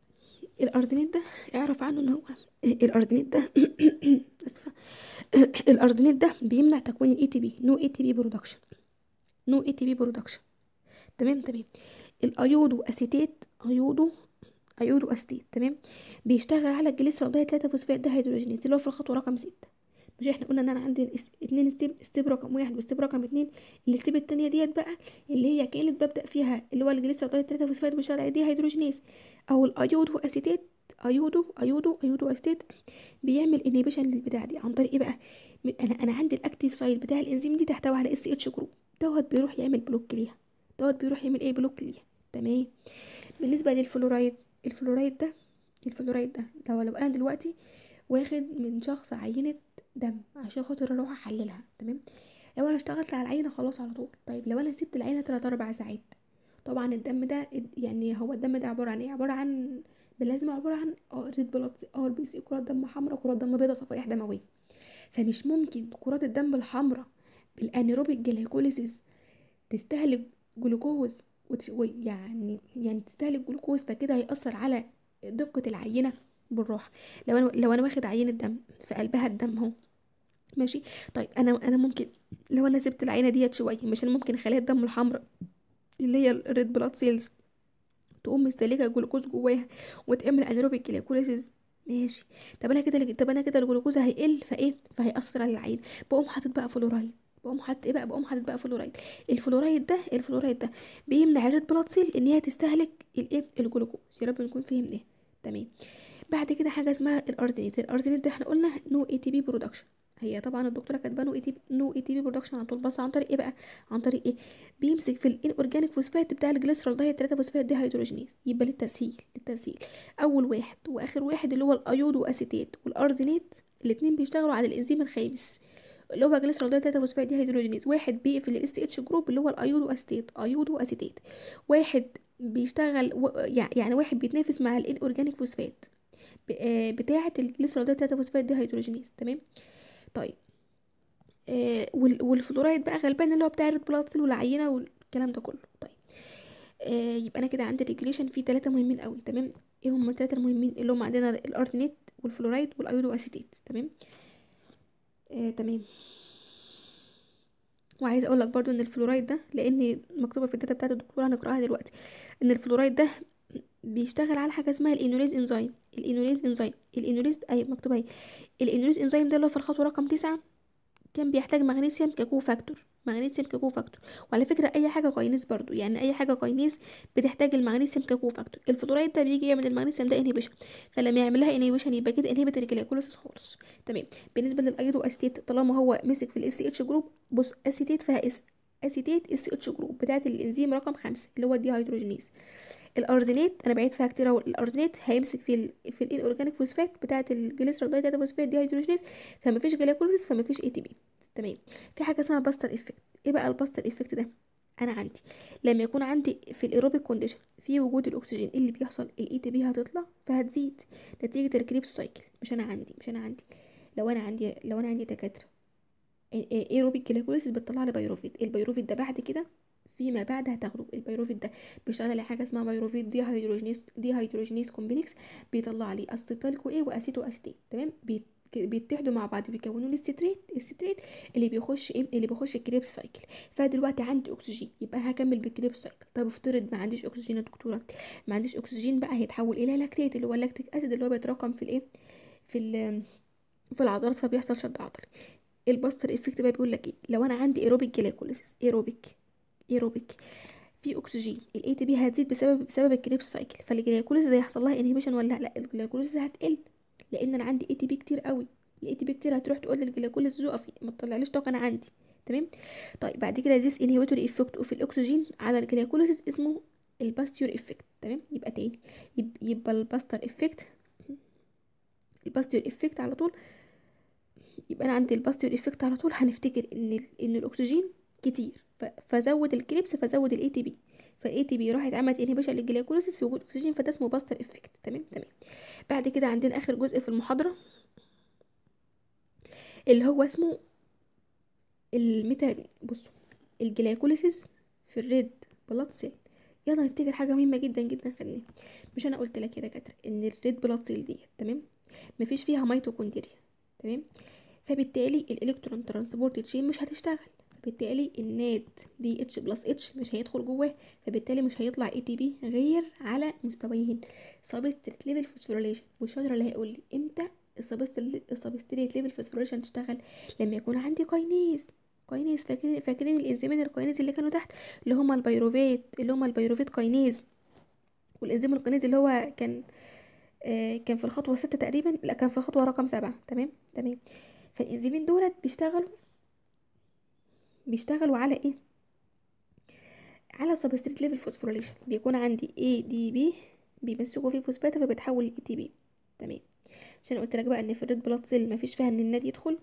الارتينيت ده اعرف عنه ان هو الارتينيت ده اسفه الارتينيت ده بيمنع تكوين الاي تي بي نو اي تي بي برودكشن نو اي تي بي برودكشن تمام تمام الايودو اسيتيت ايودو ايودو استيت تمام بيشتغل على الجليسرول ده 3 فوسفات ده هيدروجينيز اللي هو في الخطوه رقم 6 مش احنا قلنا ان انا عندي اتنين ستيب ستيب رقم واحد وستيب رقم اتنين الستيب التانية ديت بقى اللي هي كانت ببدأ فيها اللي هو الجليسرول ده 3 فوسفات بيشتغل عليه هيدروجينيز او الايودو اسيتيت ايودو ايودو ايودو استيت بيعمل انيبيشن للبتاع دي عن طريق ايه بقى انا انا عندي الاكتيف سايد بتاع الانزيم دي تحتوي على اس اتش جروب دوت بيروح يعمل بلوك ليها دوت بيروح يعمل ايه بلوك ليها تمام بالنسبه للفلورايد الفلورايد ده الفلورايد ده لو لو انا دلوقتي واخد من شخص عينه دم عشان خاطر اروح احللها تمام لو انا اشتغلت على العينه خلاص على طول طيب لو انا سبت العينه 3 4 ساعات طبعا الدم ده يعني هو الدم ده عباره عن ايه عباره عن باللازمه عباره عن آه، ريد بلاد ار آه، بي سي كرات دم حمراء كرات دم بيضاء صفائح دمويه فمش ممكن كرات الدم الحمراء بالانيروبيك جليكوليسيس تستهلك جلوكوز ويعني يعني تستهلك جلوكوز فكده هيأثر على دقة العينة بالراحة لو أنا لو أنا واخد عينة دم في قلبها الدم أهو ماشي طيب أنا أنا ممكن لو أنا سبت العينة ديت شوية مش أنا ممكن خلايا الدم الحمراء اللي هي الريد بلاد سيلز تقوم مستهلكة جلوكوز جواها وتعمل انيروبيك كليكوليسيس ماشي طب انا كده طب انا كده الجلوكوز هيقل فايه فهيأثر على العين بقوم حاطط بقى فلورايد بقوم حاطط ايه بقى بقوم حاطط بقى فلورايد الفلورايد ده الفلورايد ده بيمنع الريد بلاد سيل ان هي تستهلك الايه الجلوكوز يا رب نكون فهمنا تمام بعد كده حاجه اسمها الارزينيت الارزينيت ده احنا قلنا نو اي تي بي برودكشن هي طبعا الدكتوره كاتبه نو اي تي نو اي تي بي برودكشن عن طول بس عن طريق ايه بقى عن طريق ايه بيمسك في الان اورجانيك فوسفات بتاع الجليسرول ده هي 3 فوسفات دي هيدروجينيز يبقى للتسهيل للتسهيل اول واحد واخر واحد اللي هو الايود واسيتيت والارزينيت الاثنين بيشتغلوا على الانزيم الخامس اللي هو الأوباجليسرول ده 3 فوسفات دي هيدروجينيز واحد بيقفل الاس اتش جروب اللي هو الايودو استيت ايودو اسيتيت واحد بيشتغل و... يعني واحد بيتنافس مع الاورجانيك آه، فوسفات بتاعة الجليسرول ده 3 فوسفات دي هيدروجينيز تمام طيب آه، والفلورايد بقى غالبا اللي هو بتاع الريد بلاد سيل والعينه والكلام ده كله طيب آه، يبقى انا كده عندي ريجوليشن في ثلاثه مهمين قوي تمام ايه هم الثلاثه المهمين اللي هم عندنا الارتنيت والفلورايد والايودو اسيتات تمام آه تمام وعايزه اقول لك برضو ان الفلورايد ده لان مكتوبه في الداتا بتاعت الدكتور هنقراها دلوقتي ان الفلورايد ده بيشتغل على حاجه اسمها الانوليز انزيم الانوليز انزيم الانوليز اي أيوة، مكتوبه اهي الانوليز انزيم ده اللي هو في الخطوه رقم تسعة كان بيحتاج مغنيسيوم ككو فاكتور مغنيسيوم كيكو فاكتور وعلى فكره اي حاجه كاينيز برضو يعني اي حاجه كاينيز بتحتاج المغنيسيوم كيكو فاكتور الفلورايد ده بيجي يعمل المغنيسيوم ده انهبيشن فلما يعمل لها يبقى كده انهبت الجلايكوليسيس خالص تمام بالنسبه للايدو اسيتيت طالما هو مسك في الاس اتش جروب بص اسيتيت فيها اس اسيتيت اس اتش جروب بتاعه الانزيم رقم خمسة اللي هو الدي هيدروجينيز الارزليت انا بعيد فيها كتير اهو الارزليت هيمسك في ال في الاورجانيك فوسفات بتاعه الجليسرالديهيد داتا فوسفات دي هيدروجينيز فمفيش جلايكوليسيس فمفيش اي تي بي تمام في حاجه اسمها باستر افكت ايه بقى الباستر افكت ده انا عندي لما يكون عندي في الايروبيك كونديشن في وجود الاكسجين إيه اللي بيحصل الاي تي بي هتطلع فهتزيد نتيجه الكريبس سايكل مش انا عندي مش انا عندي لو انا عندي لو انا عندي دكاتره ايروبيك جليكوليز بتطلع لي بايروفيت البايروفيت ده بعد كده فيما بعد هتاخدوا البيروفيت ده بيشتغل على حاجه اسمها بيروفيت دي هيدروجينيس دي هيدروجينيس كومبلكس بيطلع لي استيتال كو ايه واسيتو استيت تمام بيتحدوا مع بعض بيكونوا لي الستريت الستريت اللي بيخش ايه اللي بيخش الكريب سايكل فدلوقتي عندي اكسجين يبقى هكمل بالكريب سايكل طب افترض ما عنديش اكسجين يا دكتوره ما عنديش اكسجين بقى هيتحول الى لاكتيت اللي هو اللاكتيك اسيد اللي هو بيتراكم في الايه في في العضلات فبيحصل شد عضلي الباستر افكت بقى بيقول لك ايه لو انا عندي ايروبيك جلايكوليسيس ايروبيك ايروبيك في اكسجين الاي تي بي هتزيد بسبب بسبب الكريبس سايكل فالجلايكوليز ده هيحصل لها انهبيشن ولا لا الجلايكوليز هتقل لان انا عندي اي تي بي كتير قوي الاي تي بي كتير هتروح تقول للجلايكوليز زقفي ما تطلعليش طاقه انا عندي تمام طيب بعد كده ذيس انهبيتوري افكت اوف الاكسجين على الجلايكوليز اسمه الباستيور افكت تمام يبقى تاني يبقى الباستر افكت الباستيور افكت على طول يبقى انا عندي الباستيور افكت على طول هنفتكر ان ان الاكسجين كتير فزود الكليبس فزود الاي تي بي فالاي تي بي راحت عملت انهبيشن للجليكوليسيس في وجود اكسجين فده اسمه باستر افكت تمام تمام بعد كده عندنا اخر جزء في المحاضره اللي هو اسمه الميتا بصوا الجليكوليسيس في الريد بلاد سيل يلا نفتكر حاجه مهمه جدا جدا خلينا مش انا قلت لك يا دكاتره ان الريد بلاد سيل ديت تمام مفيش فيها ميتوكوندريا تمام فبالتالي الالكترون ترانسبورت تشين مش هتشتغل فبالتالي النات دي اتش بلس اتش مش هيدخل جواه فبالتالي مش هيطلع اي تي بي غير على مستويين سبستريت ليفل فوسفوريليشن والشجره اللي هيقول لي امتى السبستريت ليفل فوسفوريليشن تشتغل لما يكون عندي كاينيز كاينيز فاكرين فاكرين الانزيمين الكاينيز اللي كانوا تحت اللي هما البيروفيت اللي هما البيروفيت كاينيز والانزيم الكاينيز اللي هو كان آه كان في الخطوه ستة تقريبا لا كان في الخطوه رقم سبعة تمام تمام فالانزيمين دولت بيشتغلوا بيشتغلوا على ايه على سبستريت ليفل فوسفوريليشن بيكون عندي اي دي بي بيمسكوا فيه فوسفاتا فبتحول لاي تي بي تمام عشان قلت لك بقى ان في الريد بلاد سيل مفيش فيها ان النادي يدخل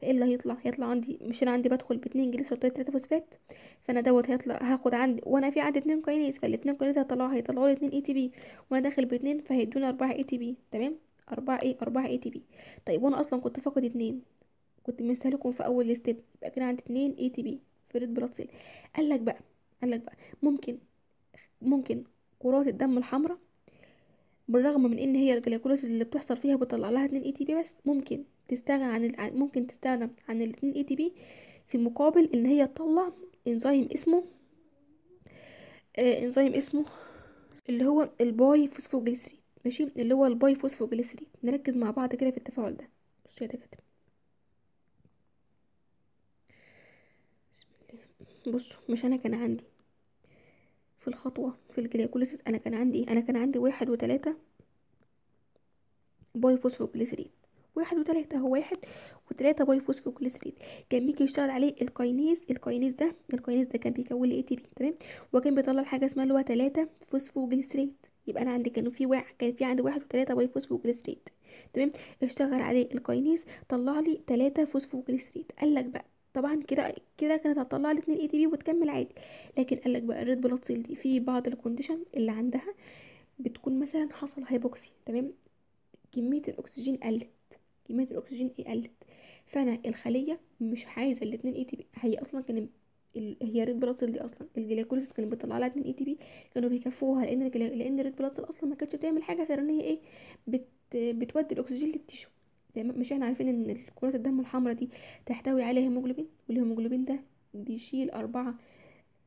فايه اللي هيطلع هيطلع عندي مش انا عندي بدخل باتنين جليسريد تلاتة فوسفات فانا دوت هيطلع هاخد عندي وانا في عندي اتنين كاينيز فالاتنين كاينيز هيطلعوا هيطلعوا لي اتنين اي تي بي وانا داخل باتنين فهيدوني اربعة اي تي بي تمام اربعة ايه اربعة اي تي بي طيب وانا اصلا كنت فاقد اتنين كنت مرسها لكم في اول ستيب يبقى كده عندي اتنين اي تي بي فريد بلاد سيل قال لك بقى قال لك بقى ممكن ممكن كرات الدم الحمراء بالرغم من ان هي الجلايكوليسيس اللي بتحصل فيها بتطلع لها اتنين اي تي بي بس ممكن تستغنى عن ممكن تستغنى عن 2 اي تي بي في مقابل ان هي تطلع انزيم اسمه آه انزيم اسمه اللي هو الباي فوسفوجليسري ماشي اللي هو الباي فوسفوجليسري نركز مع بعض كده في التفاعل ده بصوا يا دكاتره بصوا مش انا كان عندي في الخطوة في الجليكوليسيس انا كان عندي انا كان عندي واحد وتلاتة باي فوسفوجليسريد واحد وتلاتة هو واحد وتلاتة باي فوسفوجليسريد كان بيجي يشتغل عليه الكاينيز الكاينيز ده الكاينيز ده كان بيكون لي اي تي بي تمام وكان بيطلع حاجة اسمها اللي هو تلاتة فوسفوجليسريد يبقى انا عندي كان في واحد كان في عندي واحد وتلاتة باي فوسفوجليسريد تمام اشتغل عليه الكاينيز طلع لي تلاتة فوسفوجليسريد قال لك بقى طبعا كده كده كانت هتطلع لي 2 اي تي بي وتكمل عادي لكن قالك بقى الريد بلاد سيل دي في بعض الكونديشن اللي عندها بتكون مثلا حصل هايبوكسي تمام كميه الاكسجين قلت كميه الاكسجين ايه قلت فانا الخليه مش عايزه ال 2 اي تي بي هي اصلا كان ال... هي ريد بلاد سيل دي اصلا الجليكوليسيس كانت بتطلع لها 2 اي تي بي كانوا بيكفوها لان لان الريد بلاد سيل اصلا ما كانتش بتعمل حاجه غير ان هي ايه بت... بتودي الاكسجين للتيشو مش احنا عارفين ان كرات الدم الحمراء دي تحتوي على هيموجلوبين والهيموجلوبين ده بيشيل أربعة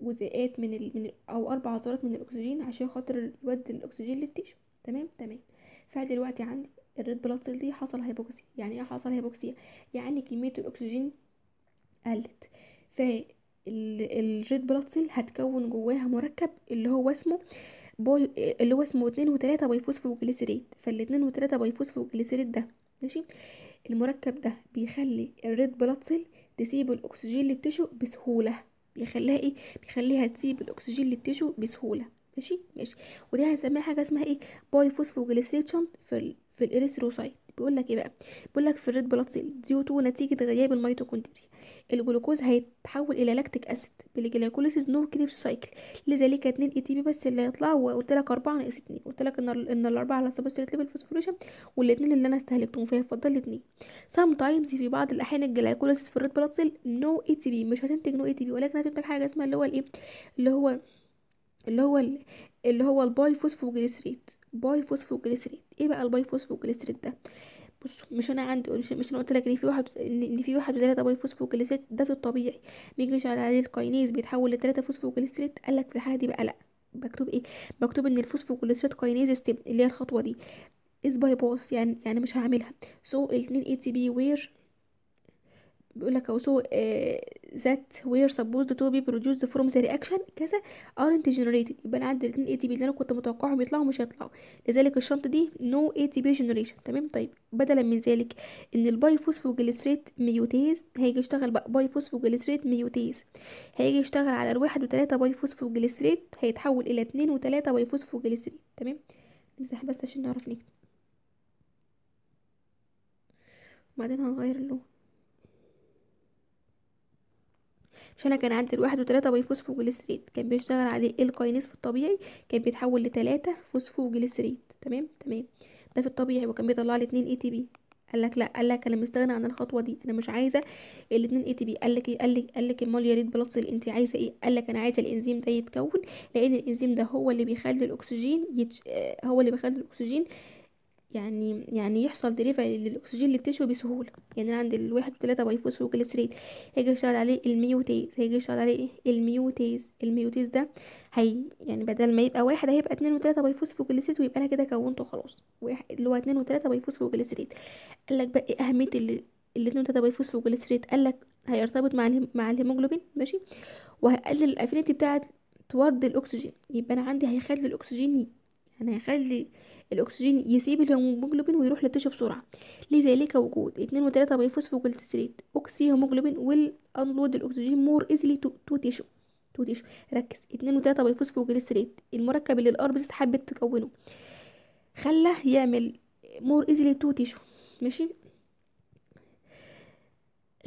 جزيئات من, ال... من ال... أو أربع ذرات من الأكسجين عشان خاطر يودي الأكسجين للتيشو تمام تمام فدلوقتي عندي الريد بلاد سيل دي حصل هيبوكسيا يعني ايه حصل هيبوكسيا يعني كمية الأكسجين قلت red بلاد سيل هتكون جواها مركب اللي هو اسمه بوي اللي هو اسمه اتنين وتلاتة بيفوسفوجليسيريد جليسيريد فالاتنين وتلاتة بايفوسفو جليسيريد ده ماشي المركب ده بيخلي الريد بلاد سيل تسيب الاكسجين للتشو بسهوله بيخليها ايه بيخليها تسيب الاكسجين للتشو بسهوله ماشي ماشي ودي هنسميها حاجه اسمها ايه باي فوسفوجليسريتشن في في الاريثروسايت بيقول لك ايه بقى بيقول لك في الريد بلاد سيل زيوته نتيجه غياب الميتوكوندريا الجلوكوز هيتحول الى لاكتيك اسيد بالجلوكوليسيس نو كريبس سايكل لذلك اتنين اي تي بي بس اللي هيطلع وقلت لك اربعه ناقص اتنين قلت لك ان ان الاربعه على سبستريت ليفل فوسفوريشن والاثنين اللي انا استهلكتهم فيها فضل اتنين سام تايمز في بعض الاحيان الجلوكوليسيس في الريد بلاد سيل نو اي تي بي مش هتنتج نو اي تي بي ولكن هتنتج حاجه اسمها اللي هو الايه اللي هو اللي هو اللي هو الباي فوسفوجليسريت باي فوسفوجليسريت ايه بقى الباي فوسفوجليسريت ده بص مش انا عندي مش, مش انا قلت لك ان في واحد ان في واحد وثلاثه باي فوسفوجليسريت ده في الطبيعي بيجي عليه الكاينيز بيتحول لثلاثه فوسفوجليسريت قال لك في الحاله دي بقى لا مكتوب ايه مكتوب ان الفوسفوجليسريت كاينيز ستيب اللي هي الخطوه دي از باي باس يعني يعني مش هعملها سو so, الاتنين اي تي بي وير بيقول لك اهو سو آه، that وير supposed to be produced from the reaction كذا aren't آه، generated يبقى انا عندي الاتنين بي اللي انا كنت متوقعهم يطلعوا مش هيطلعوا لذلك الشنطة دي تي بي جنريشن تمام طيب بدلا من ذلك ان الباي فوسفوجليسريت ميوتيز هيجي يشتغل بقى باي فوسفوجليسريت ميوتيز هيجي يشتغل على الواحد وتلاتة باي فوسفوجليسريت هيتحول الى اتنين وتلاتة باي فوسفوجليسريت تمام نمسح بس عشان نعرف نكتب وبعدين هنغير اللون عشان انا كان عندي الواحد وتلاتة بيفوسفوجليسريت كان بيشتغل عليه الكاينيز في الطبيعي كان بيتحول لتلاتة فوسفوجليسريت تمام تمام ده في الطبيعي وكان بيطلع لي اتنين اي تي بي قال لك لا قال لك انا مستغني عن الخطوه دي انا مش عايزه الاثنين اي تي بي قال لك قال لك قال لك امال يا ريت بلوتس انت عايزه ايه قال لك انا عايزه الانزيم ده يتكون لان الانزيم ده هو اللي بيخلي الاكسجين يتش... آه، هو اللي بيخلي الاكسجين يعني يعني يحصل دليفري للأكسجين للتشو بسهولة يعني أنا عندي الواحد وتلاتة بايفوسفوجليسريد هيجي يشتغل عليه الميوتيز هيجي يشتغل عليه إيه الميوتيز الميوتيز ده هي يعني بدل ما يبقى واحد هيبقى اتنين وتلاتة بايفوسفوجليسريد ويبقى أنا كده كونته خلاص واحد اللي هو اتنين وتلاتة بايفوسفوجليسريد قالك بقى إيه أهمية ال الاتنين وتلاتة بايفوسفوجليسريد قالك هيرتبط مع الهم مع الهيموجلوبين ماشي وهيقلل الأفينيتي بتاعة تورد الأكسجين يبقى أنا عندي هيخلي الأكسجين انا هخلي الاكسجين يسيب الهيموجلوبين ويروح للتشو بسرعه لذلك وجود اتنين وتلاتة بيفوسفوجليسيريد اوكسي هيموجلوبين ويل انلود الاكسجين مور ايزلي تو تيشو تو تيشو ركز اتنين وتلاتة بيفوسفوجليسيريد المركب اللي الارض حابه تكونه خلى يعمل مور ايزلي تو تيشو ماشي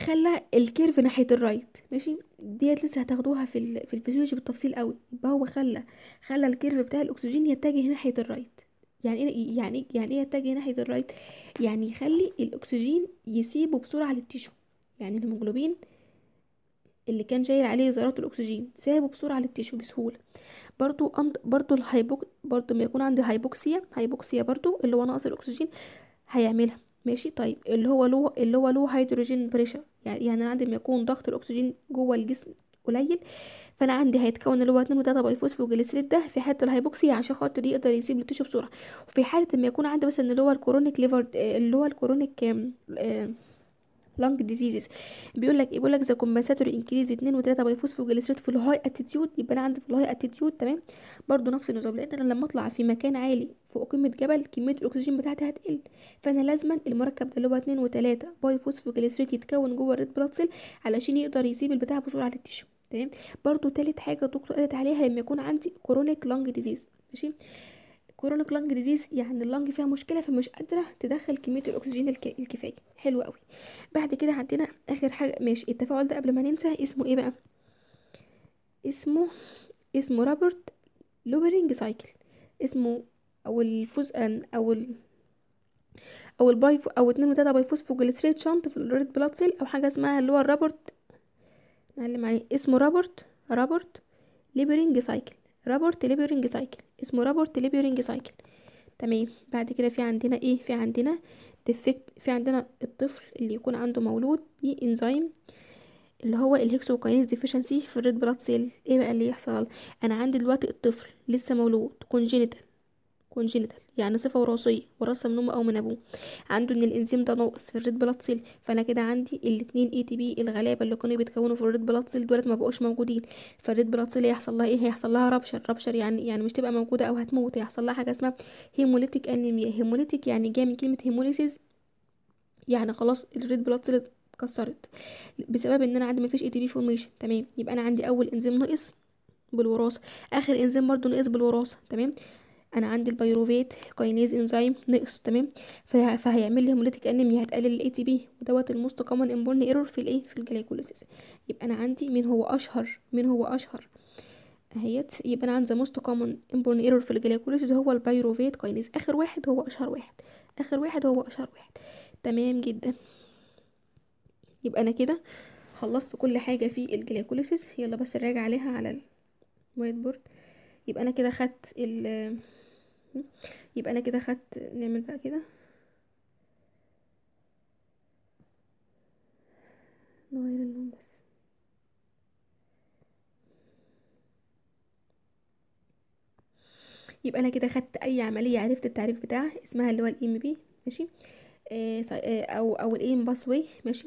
خلى الكيرف ناحيه الرايت ماشي ديت لسه هتاخدوها في ال... في الفيزيولوجي بالتفصيل قوي يبقى هو خلى خلى الكيرف بتاع الاكسجين يتجه ناحيه الرايت يعني ايه يعني إيه، يعني ايه يتجه ناحيه الرايت يعني يخلي الاكسجين يسيبه بسرعه للتيشو يعني الهيموجلوبين اللي كان شايل عليه ذرات الاكسجين سابه بسرعه للتيشو بسهوله برضو أمد... برضو الهايبوك برضو ما يكون عندي هايبوكسيا هايبوكسيا برضو اللي هو نقص الاكسجين هيعملها ماشي طيب اللي هو لو اللي هو لو هيدروجين بريشر يعني يعني عندما يكون ضغط الاكسجين جوه الجسم قليل فانا عندي هيتكون اللي هو 2 و 3 باي فوسفوجليسيريد ده في حاله الهايبوكسيا عشان خاطر يقدر يسيب التيشو بسرعه وفي حاله لما يكون عندي مثلا اللي هو الكورونيك ليفر آه، اللي هو الكورونيك لانج ديزيزز بيقول لك ايه بيقول لك ذا كومباساتور انكريز 2 و3 بايفوسفوجليسيرات في الهاي اتيتيود يبقى انا عندي في الهاي اتيتيود تمام برضو نفس النظام لان انا لما اطلع في مكان عالي فوق قمه جبل كميه الاكسجين بتاعتي هتقل فانا لازما المركب ده اللي هو 2 و3 بايفوسفوجليسيرات يتكون جوه الريد بلاد سيل علشان يقدر يسيب البتاع بسرعه على التيشو تمام برضو تالت حاجه الدكتور قالت عليها لما يكون عندي كرونيك لانج ديزيز ماشي كرونيك لانج ديزيز يعني اللانج فيها مشكله فمش قادره تدخل كميه الاكسجين الكفايه حلو قوي بعد كده عندنا اخر حاجه ماشي التفاعل ده قبل ما ننسى اسمه ايه بقى اسمه اسمه روبرت لوبرينج سايكل اسمه او الفوز او ال او البايف او 2 3 بايفوسفوجليسريت شنط في الريد بلاد سيل او حاجه اسمها اللي هو الرابورت نعلم عليه اسمه رابورت رابورت ليبرينج سايكل رابورت ليبرنج سايكل اسمه رابورت ليبرينج سايكل تمام بعد كده في عندنا ايه في عندنا ديفكت في عندنا الطفل اللي يكون عنده مولود بانزيم اللي هو الهيكسوكاينيز ديفيشنسي في الريد بلاد سيل ايه بقى اللي يحصل انا عندي دلوقتي الطفل لسه مولود كونجينيتال كونجينيتال يعني صفة وراثية وراثة من أمه أو من أبوه عنده إن الإنزيم ده ناقص في الريد بلاد سيل فأنا كده عندي الاتنين اي تي بي الغلابة اللي كانوا بيتكونوا في الريد بلاد سيل دولت مبقوش موجودين فالريد بلاد سيل هيحصل لها إيه هيحصل لها ربشر ربشر يعني يعني مش تبقى موجودة أو هتموت هيحصل لها حاجة اسمها هيموليتيك أنيميا هيموليتيك يعني جاية من كلمة هيموليسيس يعني خلاص الريد بلاد سيل اتكسرت بسبب ان انا عندي مفيش اي تي بي فورميشن تمام يبقى انا عندي اول انزيم ناقص بالوراثه اخر انزيم برضو ناقص بالوراثه تمام انا عندي البيروفيت كاينيز انزيم نقص تمام فهيعمل لي هيموليتيك انيميا هتقلل الاي تي بي ودوت الموست كومن انبورن ايرور في الايه في الجلايكوليسيس يبقى انا عندي مين هو اشهر مين هو اشهر اهيت يبقى انا عندي ذا موست كومن انبورن ايرور في الجلايكوليسيس هو البيروفيت كاينيز اخر واحد هو اشهر واحد اخر واحد هو اشهر واحد تمام جدا يبقى انا كده خلصت كل حاجه في الجلايكوليسيس يلا بس نراجع عليها على الوايت بورد يبقى انا كده خدت ال يبقى انا كده خدت نعمل بقى كده نغير اللون بس يبقى انا كده خدت اي عمليه عرفت التعريف بتاعها اسمها اللي هو الام بي e ماشي آه،, آه او او الام باس واي ماشي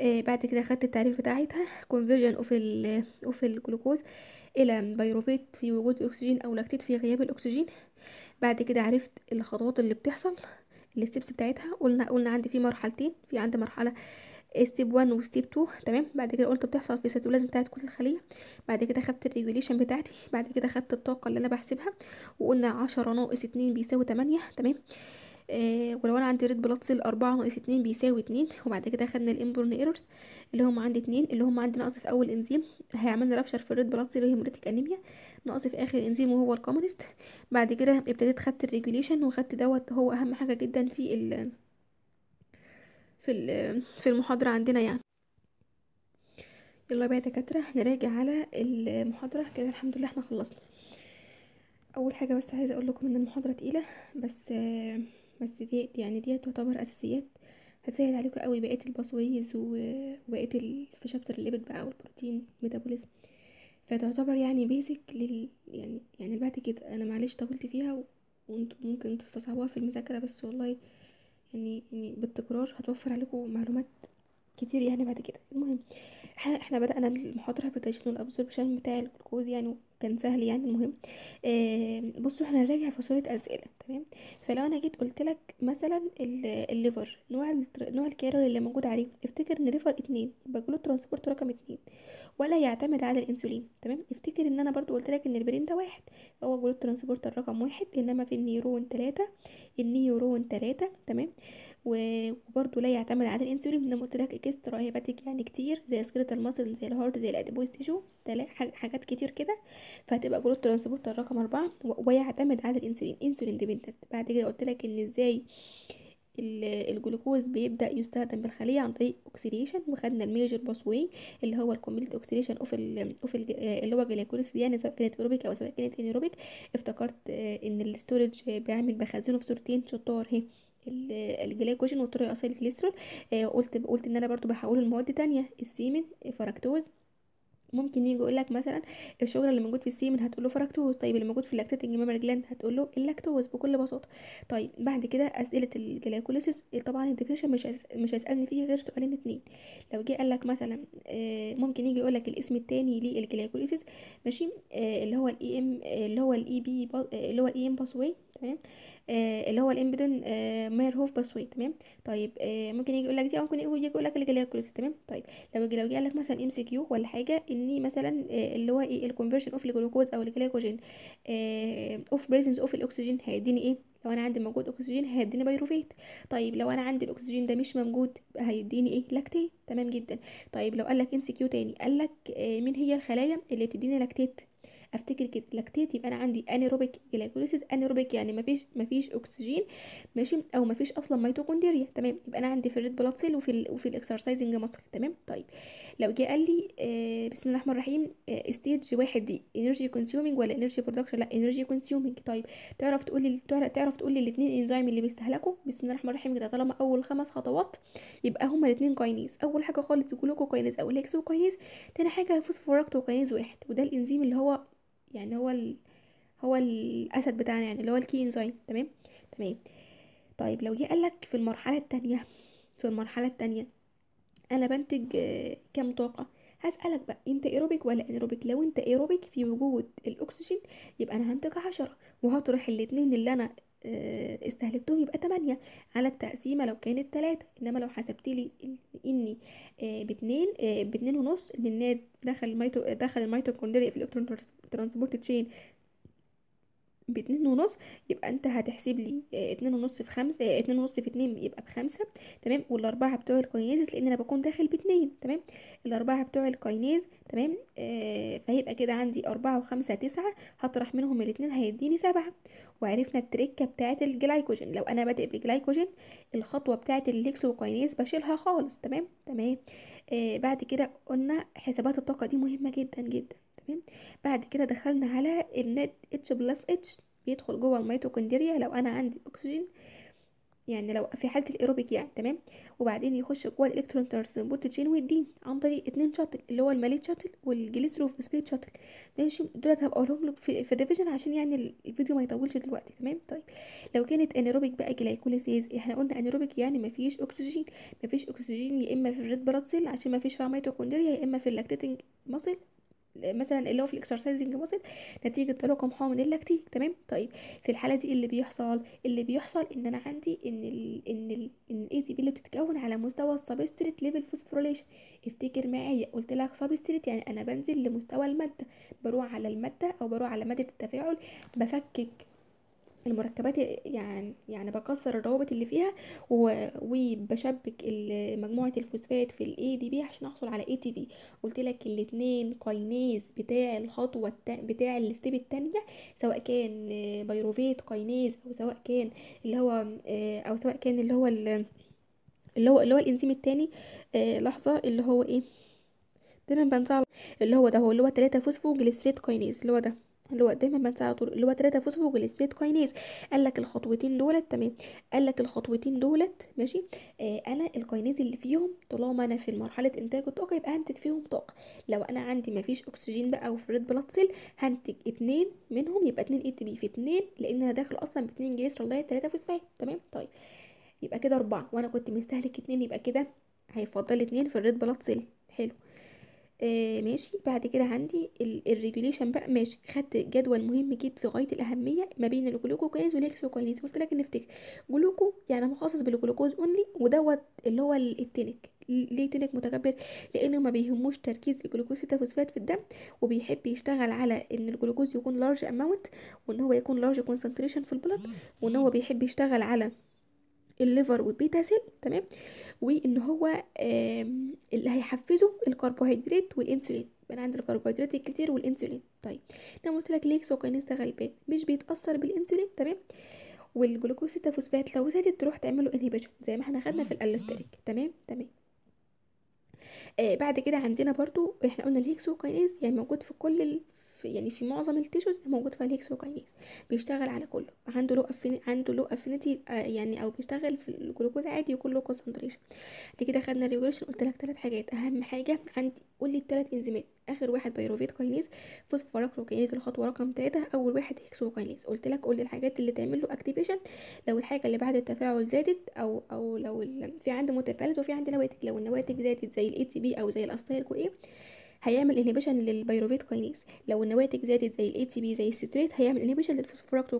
آه بعد كده خدت التعريف بتاعتها كونفرجن اوف ال اوف الجلوكوز الى بيروفيت في وجود اكسجين او لاكتيت في غياب الاكسجين بعد كده عرفت الخطوات اللي بتحصل الستبس بتاعتها قلنا قلنا عندي في مرحلتين في عندي مرحله ستيب 1 وستيب 2 تمام بعد كده قلت بتحصل في السيتوبلازم بتاعت كل الخليه بعد كده خدت الريجوليشن بتاعتي بعد كده خدت الطاقه اللي انا بحسبها وقلنا 10 ناقص 2 بيساوي 8 تمام آه ولو انا عندي ريد بلاد سيل أربعة ناقص اتنين بيساوي اتنين وبعد كده خدنا الامبورن ايرورز اللي هم عندي اتنين اللي هم عندي نقص في اول انزيم هيعملنا رابشر في الريد بلاد سيل هي هيموريتك انيميا نقص في اخر انزيم وهو الكومونست بعد كده ابتديت خدت الريجوليشن وخدت دوت هو اهم حاجه جدا في ال في ال في المحاضره عندنا يعني يلا بقى يا دكاتره هنراجع على المحاضره كده الحمد لله احنا خلصنا اول حاجه بس عايزه اقول لكم ان المحاضره تقيله بس آه بس دي يعني دي تعتبر اساسيات هتسهل عليكم قوي بقيه البصويز وبقيه ال... في شابتر الليبيد بقى والبروتين ميتابوليزم فتعتبر يعني بيزك لل يعني يعني بعد كده انا معلش طولت فيها وانتم ممكن تستصعبوها في المذاكره بس والله يعني يعني بالتكرار هتوفر عليكم معلومات كتير يعني بعد كده المهم احنا احنا بدأنا المحاضرة بتجنن الابزوربشن بتاع الجلوكوز يعني كان سهل يعني المهم اه بصوا احنا هنراجع صوره أسئلة تمام فلو أنا جيت قلت لك مثلا الليفر نوع نوع الكارير اللي موجود عليه افتكر إن ليفر اتنين يبقى جلو ترانسبورت رقم اتنين ولا يعتمد على الأنسولين تمام افتكر إن أنا برضو قلت لك إن البرين ده واحد هو جلو ترانسبورت رقم واحد إنما في النيرون تلاتة النيورون تلاتة تمام وبرده لا يعتمد على الانسولين زي ما قلت لك اكسترا هيباتيك يعني كتير زي سكريت المصل زي الهارت زي الادبوز تيشو حاجات كتير كده فهتبقى جروث ترانسبورتر رقم أربعة ويعتمد على الانسولين انسولين ديبندنت بعد كده قلت لك ان ازاي الجلوكوز بيبدا يستخدم بالخليه عن طريق اوكسيديشن وخدنا الميجر باسوي اللي هو الكومبليت اوكسيديشن اوف اوف اللي هو الجلوكوز يعني سواء كانت ايروبيك او سواء كانت انيروبيك افتكرت آه، ان الاستورج بيعمل بخزنه في صورتين شطار اهي الجليكوجين والطريقه السيلة الكليسترول آه، قلت قلت ان انا برضو بحوله لمواد تانية السيمن الفركتوز ممكن يجي يقول لك مثلا الشجرة اللي موجود في السيمن هتقول له فراكتوز طيب اللي موجود في اللاكتات الجمام الجلاند هتقول له اللاكتوز بكل بساطه طيب بعد كده اسئله الجلايكوليسيس طبعا الديفينيشن مش مش هيسالني فيه غير سؤالين اتنين لو جه قال لك مثلا آه، ممكن يجي يقول لك الاسم التاني للجلايكوليسيس ماشي آه، اللي هو الاي ام e اللي هو الاي e بي اللي هو الاي ام باسوي تمام آه، اللي هو الامبيدون ماير هوف باسوي تمام طيب ممكن يجي يقول لك دي او ممكن يجي يقول لك الجلايكوليسيس تمام طيب لو جه لو جه قال لك مثلا ام سي كيو ولا حاجه مني مثلا آه، اللي هو ايه الكونفرشن اوف الجلوكوز او الجليكوجين اوف بريزنس اوف الاكسجين هيديني ايه لو انا عندي موجود اكسجين هيديني بايروفيت طيب لو انا عندي الاكسجين ده مش موجود هيديني ايه لاكتيت تمام جدا طيب لو قال لك ام سي كيو تاني قال لك آه، مين هي الخلايا اللي بتديني لاكتيت افتكر كده لاكتيت يبقى انا عندي انيروبيك جلايكوليسيس انيروبيك يعني مفيش مفيش اكسجين ماشي او مفيش اصلا ميتوكوندريا تمام يبقى انا عندي في الريد بلاد سيل وفي وفي الاكسرسايزنج ماسل تمام طيب لو جه قال لي آه بسم الله الرحمن الرحيم آه ستيج واحد دي انرجي كونسيومنج ولا انرجي برودكشن لا انرجي كونسيومنج طيب تعرف تقول لي تعرف تقول لي الاثنين انزيم اللي بيستهلكوا بسم الله الرحمن الرحيم كده طالما اول خمس خطوات يبقى هما الاثنين كاينيز اول حاجه خالص جلوكوكاينيز او الهكسوكاينيز تاني حاجه فوسفوراكتوكاينيز واحد وده الانزيم اللي هو يعني هو ال... هو الاسد بتاعنا يعني اللي هو الكي انزايم تمام تمام طيب لو جه قالك في المرحله الثانيه في المرحله الثانيه انا بنتج آه، كام طاقه هسألك بقى انت ايروبيك ولا انيروبيك لو انت ايروبيك في وجود الاكسجين يبقى انا هنتج عشرة وهطرح الاتنين اللي انا آه، استهلكتهم يبقى 8 على التقسيمة لو كانت 3 انما لو حسبت لي اني آه، ب 2 آه، ونص ان الناد دخل الميتو دخل الميتوكوندريا في الالكترون ترانسبورت تشين باتنين ونص يبقى انت هتحسب لي آه، اتنين ونص في خمسة آه، اتنين ونص في اتنين يبقى بخمسة تمام والاربعة بتوع الكاينيز لان انا بكون داخل باتنين تمام الاربعة بتوع الكاينيز تمام آه فهيبقى كده عندي اربعة وخمسة تسعة هطرح منهم الاتنين هيديني سبعة وعرفنا التركة بتاعت الجلايكوجين لو انا بادئ بجلايكوجين الخطوة بتاعت الليكسوكاينيز بشيلها خالص تمام تمام آه بعد كده قلنا حسابات الطاقة دي مهمة جدا جدا تمام بعد كده دخلنا على النت اتش بلس اتش بيدخل جوه الميتوكوندريا لو انا عندي اكسجين يعني لو في حاله الايروبيك يعني تمام وبعدين يخش جوه الالكترون ترانسبورت تشين ودي عن طريق اتنين شاتل اللي هو الماليت شاتل والجليسروفوسفيت شاتل ماشي دولت هبقى اقولهم لك في, في الريفيجن عشان يعني الفيديو ما يطولش دلوقتي تمام طيب لو كانت انيروبيك بقى جلايكوليسيز احنا قلنا انيروبيك يعني ما فيش اكسجين ما فيش اكسجين يا اما في الريد بلاد سيل عشان ما فيش فيها ميتوكوندريا يا اما في اللاكتيتنج ماسل مثلا اللي هو في الاكسرسايزنج ماسل نتيجه تراكم حامض اللاكتيك تمام طيب في الحاله دي اللي بيحصل اللي بيحصل ان انا عندي ان ال ان الـ ان الاي تي بي اللي بتتكون على مستوى السبستريت ليفل فوسفوريليشن افتكر معايا قلت لك سبستريت يعني انا بنزل لمستوى الماده بروح على الماده او بروح على ماده التفاعل بفكك المركبات يعني يعني بكسر الروابط اللي فيها وبشبك مجموعه الفوسفات في الاي دي بي عشان احصل على اي تي بي قلت لك الاثنين كاينيز بتاع الخطوه التا بتاع الستيب الثانيه سواء كان بيروفيت كاينيز او سواء كان اللي هو آه، او سواء كان اللي هو اللي هو اللي هو الانزيم الثاني آه، لحظه اللي هو ايه دايما بنسى اللي هو ده هو اللي هو 3 فوسفو جليسريت كاينيز اللي هو ده اللي هو دايما بنسى على طول اللي هو 3 فوسفوجليسيريد كاينيز قال لك الخطوتين دولت تمام قال لك الخطوتين دولت ماشي آه انا الكاينيز اللي فيهم طالما انا في مرحله انتاج الطاقه يبقى هنتج فيهم طاقه لو انا عندي مفيش اكسجين بقى وفي ريد بلاد سيل هنتج اتنين منهم يبقى اتنين اي تي بي في اتنين لان انا داخل اصلا باتنين جليسرالدهيد تلاته فوسفات تمام طيب يبقى كده اربعه وانا كنت مستهلك اتنين يبقى كده هيفضل اتنين في الريد بلاد سيل حلو آه، ماشي بعد كده عندي الريجوليشن بقى ماشي خدت جدول مهم جدا في غايه الاهميه ما بين الجلوكوكينيز والهكسوكاينز قلت لك نفتكر جلوكو يعني مخصص بالجلوكوز اونلي ودوت اللي هو التنك ليه تنك متكبر لانه ما بيهموش تركيز الجلوكوز فوسفات في الدم وبيحب يشتغل على ان الجلوكوز يكون لارج اماونت وان هو يكون لارج كونسنتريشن في البلد وان هو بيحب يشتغل على الليفر والبيتا سيل تمام وان هو اللي هيحفزه الكربوهيدرات والانسولين يبقى عندي الكربوهيدرات الكتير والانسولين طيب انا قلت لك ليكس وكينيستا غلبان مش بيتاثر بالانسولين تمام والجلوكوز 6 فوسفات لو زادت تروح تعمله انهيبيشن زي ما احنا خدنا في الالوستريك تمام تمام آه بعد كده عندنا برضو احنا قلنا الهيكسوكاينيز يعني موجود في كل ال... في يعني في معظم التيشوز موجود فيها الهيكسوكاينيز بيشتغل على كله عنده له أفين... عنده له افينيتي آه يعني او بيشتغل في الجلوكوز عادي وكله كونسنتريشن دي كده خدنا ريجوليشن قلت لك ثلاث حاجات اهم حاجه عندي قول لي الثلاث انزيمات اخر واحد بيروفيت كاينيز فوسفوراكلوكينيز الخطوه رقم 3 اول واحد هيكسوكاينيز قلت لك كل الحاجات اللي تعمل له اكتيفيشن لو الحاجه اللي بعد التفاعل زادت او او لو في عندي متفاعلات وفي عندي نواتج لو النواتج زادت زي الاي تي بي او زي الاستايل كو ايه هيعمل انهبيشن للبيروفيت كاينيز لو النواتج زادت زي الاي تي بي زي الستريت هيعمل انهبيشن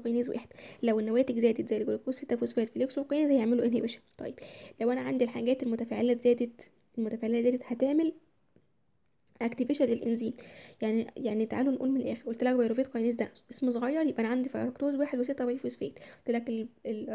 كاينيز واحد لو النواتج زادت زي الجلوكوز 6 فوسفات فليكسوكينيز هيعملوا انهبيشن طيب لو انا عندي الحاجات المتفاعلات زادت المتفاعلات زادت هتعمل اكتيفيشن للانزيم يعني يعني تعالوا نقول من الاخر قلت لك بايروفيت كاينيز ده اسم صغير يبقى انا عندي فيروكتوز واحد وستة باي فوسفيت قلت لك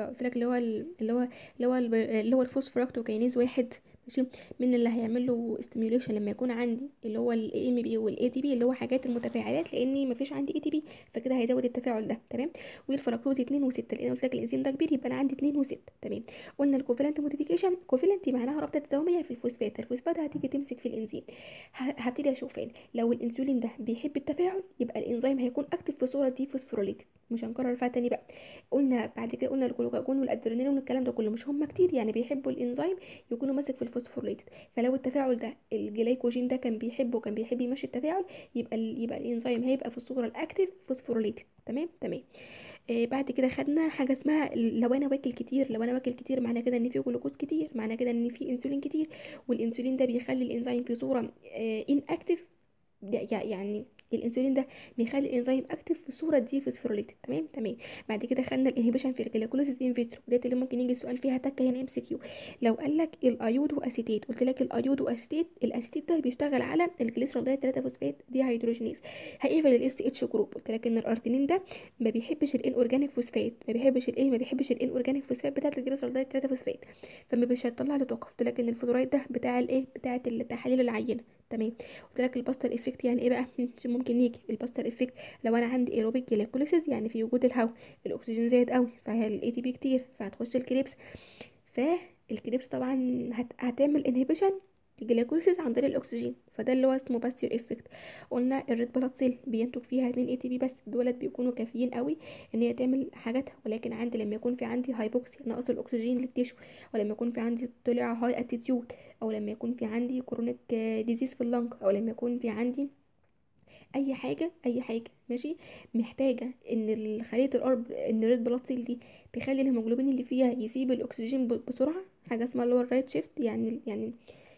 قلت لك اللي هو اللي هو اللي هو اللي هو الفوسفراكتو واحد ماشي من اللي هيعمل له استيميوليشن لما يكون عندي اللي هو الاي ام بي والاي تي بي اللي هو حاجات المتفاعلات لان مفيش عندي اي تي بي فكده هيزود التفاعل ده تمام والفراكتوز 2 و6 لان قلت لك الانزيم ده كبير يبقى انا عندي 2 و6 تمام قلنا الكوفالنت موديفيكيشن كوفيلنت معناها رابطه تزاوميه في الفوسفات الفوسفات هتيجي تمسك في الانزيم هبتدي اشوف يعني لو الانسولين ده بيحب التفاعل يبقى الانزيم هيكون اكتف في صوره دي فوسفوريليتد مش هنكرر فيها تاني بقى قلنا بعد كده قلنا الجلوكاجون والادرينالين والكلام ده كله مش هم كتير يعني بيحبوا الانزيم يكونوا ماسك في فوسفوريليتد فلو التفاعل ده الجليكوجين ده كان بيحبه كان بيحب يمشي التفاعل يبقى ال يبقى الانزيم هيبقى في الصوره الاكتيف فوسفوريليتد تمام تمام آه بعد كده خدنا حاجه اسمها لو انا باكل كتير لو انا باكل كتير معنى كده ان في جلوكوز كتير معنى كده ان في انسولين كتير والانسولين ده بيخلي الانزيم في صوره ان آه يعني الانسولين ده بيخلي الانزيم اكتف في صوره دي فوسفوريليتد تمام تمام بعد كده خدنا الانهيبيشن في الجلوكوز ان فيترو ديت اللي ممكن يجي السؤال فيها تكه هنا ام سي كيو لو قال لك الايود واسيتات قلت لك الايود واسيتات الاسيتيت ده بيشتغل على الجليسرول ده 3 فوسفات دي هيدروجينيز هيقفل الاس اتش جروب قلت لك ان الارتينين ده ما بيحبش الان اورجانيك فوسفات ما بيحبش الايه ما بيحبش الان اورجانيك فوسفات بتاعه الجليسرول ده 3 فوسفات فما بيش هتطلع له طاقه قلت لك ان الفلورايد ده بتاع الايه بتاعه التحاليل العينه تمام قلت لك الباستر افكت يعني ايه بقى ممكن يجي الباستر افكت لو انا عندي ايروبيك جلايكوليسيس يعني في وجود الهواء الاكسجين زايد قوي فالاي تي بي كتير فهتخش الكريبس فالكريبس طبعا هت... هتعمل انهبيشن الجلايكوليسيس عن طريق الاكسجين فده اللي هو اسمه باستير افكت قلنا الريد بلاد سيل بينتج فيها اتنين اي تي بي بس دولت بيكونوا كافيين قوي ان هي تعمل حاجاتها ولكن عندي لما يكون في عندي هايبوكسيا نقص الاكسجين للتيشو ولما يكون في عندي طلع هاي اتيتيود او لما يكون في عندي كرونيك ديزيز في اللنج او لما يكون في عندي آه، اي حاجه اي حاجه ماشي محتاجه ان خليه الارض ان الريد بلاد سيل دي تخلي الهيموجلوبين اللي فيها يسيب الاكسجين بسرعه حاجه اسمها اللي هو الرايت شيفت يعني يعني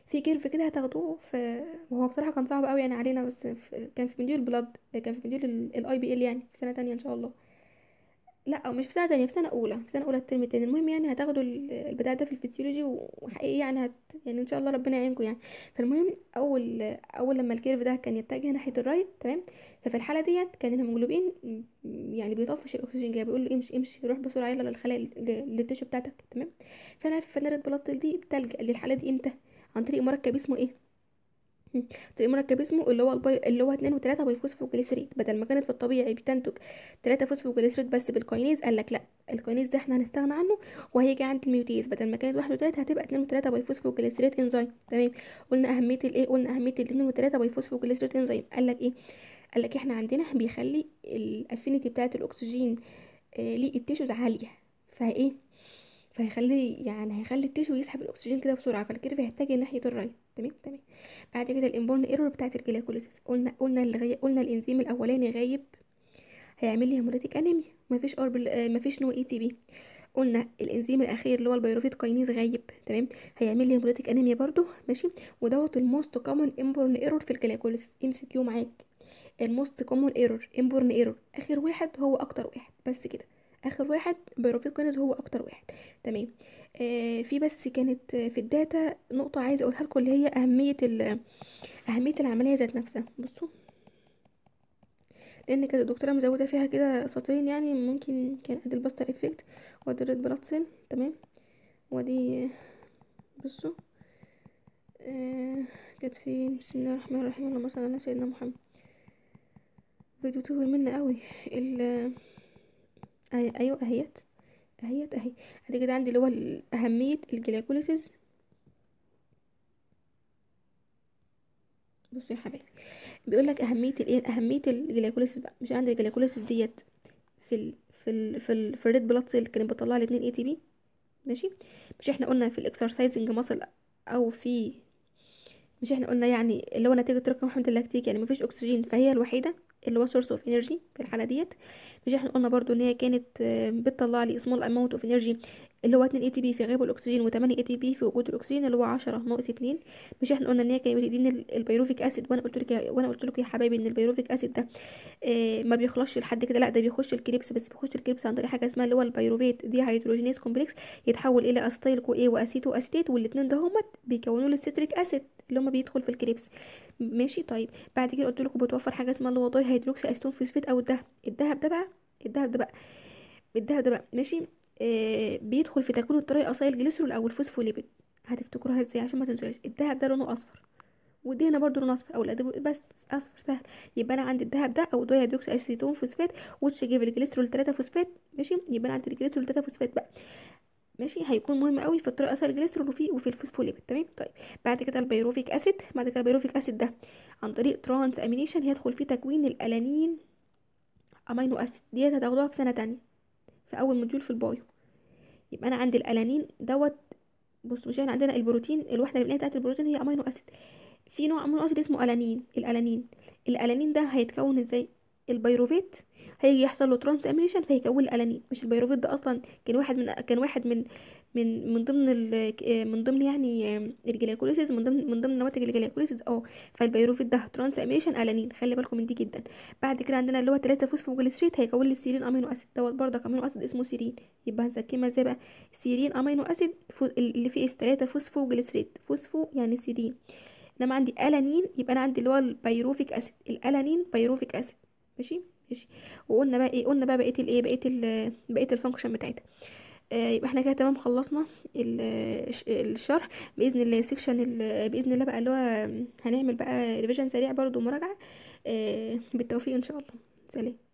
في كيرف كده هتاخدوه في وهو بصراحه كان صعب قوي يعني علينا بس في كان في مديول البلاد كان في مديول الاي بي ال يعني في سنه تانية ان شاء الله لا او مش في سنه تانية في سنه اولى في سنه اولى الترم التاني المهم يعني هتاخدوا البتاع ده في الفسيولوجي وحقيقي يعني هت يعني ان شاء الله ربنا يعينكم يعني فالمهم اول اول لما الكيرف ده كان يتجه ناحيه الرايت تمام ففي الحاله ديت كان الهيموجلوبين يعني بيطفش الاكسجين جاي بيقول له امشي امشي روح بسرعه يلا للخلايا للتشو بتاعتك تمام فانا في فنرد بلاط دي بتلجا للحاله دي امتى عن طريق مركب اسمه ايه تلاقي مركب اسمه اللي هو البي... اللي هو 2 و3 بايفوسفوجليسيريد بدل ما كانت في الطبيعي بتنتج 3 فوسفوجليسيريد بس بالكاينيز قال لك لا الكاينيز ده احنا هنستغنى عنه وهيجي عند الميوتيز بدل ما كانت 1 و3 هتبقى 2 و3 بايفوسفوجليسيريد انزيم تمام قلنا اهميه الايه قلنا اهميه ال 2 و3 بايفوسفوجليسيريد انزيم قال لك ايه قال لك احنا عندنا بيخلي الافينيتي بتاعه الاكسجين آه للتيشوز عاليه فايه فهيخلي يعني هيخلي التشو يسحب الاكسجين كده بسرعه فالكيرف هيتجه ناحيه الرايت تمام تمام بعد كده الانبورن ايرور بتاعه الجلايكوليسيس قلنا قلنا الغي... قلنا الانزيم الاولاني غايب هيعمل لي هيموريتيك انيميا مفيش أوربل... مفيش نو اي تي بي قلنا الانزيم الاخير اللي هو البيروفيت كاينيز غايب تمام هيعمل لي هيموريتيك انيميا برضو ماشي ودوت الموست كومن امبورن ايرور في الجلايكوليسيس ام سي كيو معاك الموست كومن ايرور امبورن ايرور اخر واحد هو اكتر واحد بس كده اخر واحد برافيل كوينز هو اكتر واحد تمام آه في بس كانت في الداتا نقطه عايزه اقولها لكم اللي هي اهميه اهميه العمليه ذات نفسها بصوا لان كانت الدكتوره مزوده فيها كده سطرين يعني ممكن كان ادي الباستر افكت وادي الريد بلاد سيل تمام ودي بصوا كانت آه، فين بسم الله الرحمن الرحيم اللهم صل على سيدنا محمد فيديو طويل منا قوي ال ايوه اهيت اهيت اهي ادي كده عندي اللي هو اهميه الجلايكوليسيس بصوا يا حبايبي بيقول لك اهميه الايه اهميه الجلايكوليسيس بقى مش عندي الجلايكوليسيس ديت في ال في ال في, ال في الريد بلاد سيل كانت بتطلع لي 2 اي تي بي ماشي مش احنا قلنا في الاكسرسايزنج ماسل او في مش احنا قلنا يعني اللي هو نتيجه ترك محمد اللاكتيك يعني مفيش اكسجين فهي الوحيده اللي هو سورس اوف انرجي في الحاله ديت مش احنا قلنا برضو ان هي كانت آه، بتطلع لي سمول اماونت اوف انرجي اللي هو 2 اي تي بي في غياب الاكسجين و8 اي تي بي في وجود الاكسجين اللي هو 10 ناقص 2 مش احنا قلنا ان هي كانت بتدينا البيروفيك اسيد وانا قلت لك وانا قلت لكم يا حبايبي ان البيروفيك اسيد ده آه، ما بيخلصش لحد كده لا ده بيخش الكريبس بس بيخش الكريبس عن طريق حاجه اسمها اللي هو البيروفيت دي هيدروجينيز كومبلكس يتحول الى استايل كو اي واسيتو اسيتيت والاثنين ده هما بيكونوا الستريك اسيد اللي هما بيدخل في الكريبس ماشي طيب بعد كده قلت لكم بتوفر حاجه اسمها اللي هو داي هيدروكسي استون فوسفيت او الدهب الدهب ده بقى الدهب ده بقى الدهب ده بقى ماشي آه، بيدخل في تكوين الطريق اصيل الجليسرول او الفوسفوليبيد هتفتكروها ازاي عشان ما تنسوهاش الذهب ده لونه اصفر هنا برضو لونه اصفر او الادب بس اصفر سهل يبقى انا عندي الذهب ده او دويا ديوكسي اسيتون فوسفات وتش جيف الجليسرول 3 فوسفات ماشي يبقى انا عندي الجليسرول 3 فوسفات بقى ماشي هيكون مهم قوي في الطريقه اصيل الجليسرول وفي وفي الفوسفوليبيد تمام طيب بعد كده البيروفيك اسيد بعد كده البيروفيك اسيد ده عن طريق ترانس امينيشن هيدخل في تكوين الالانين امينو اسيد ديت هتاخدوها في سنه تانية في اول موديول في البايو يبقى انا عندي الالانين دوت بص مش احنا عندنا البروتين الوحده اللي بتاعت البروتين هي امينو اسيد في نوع امينو اسيد اسمه الانين الالانين الالانين ده هيتكون ازاي البيروفيت هيجي يحصل له ترانس اميليشن فيكون الالانين مش البيروفيت ده اصلا كان واحد من كان واحد من من يعني من ضمن من ضمن يعني الجلاكوليسيز من ضمن من ضمن نواتج الجلاكوليسيز اه فالبيروفيت ده ترانس اميشن الانين خلي بالكم من دي جدا بعد كده عندنا اللي هو 3 فوسفوجليسريت هيكون لي السيرين امينو اسيد دوت برضك امينو اسيد اسمه سيرين يبقى هنسكمها ازاي بقى سيرين امينو اسيد اللي فيه 3 فوسفوجليسريت فوسفو يعني سيرين انما عندي الانين يبقى انا عندي اللي هو البيروفيك اسيد الالانين بيروفيك اسيد ماشي ماشي وقلنا بقى ايه قلنا بقى بقيه الايه بقيه بقيه الفانكشن بتاعتها آه، يبقى احنا كده تمام خلصنا الشرح باذن الله سيكشن باذن الله بقى اللي هو هنعمل بقى ريفيجن سريع برضو مراجعه آه، بالتوفيق ان شاء الله سلام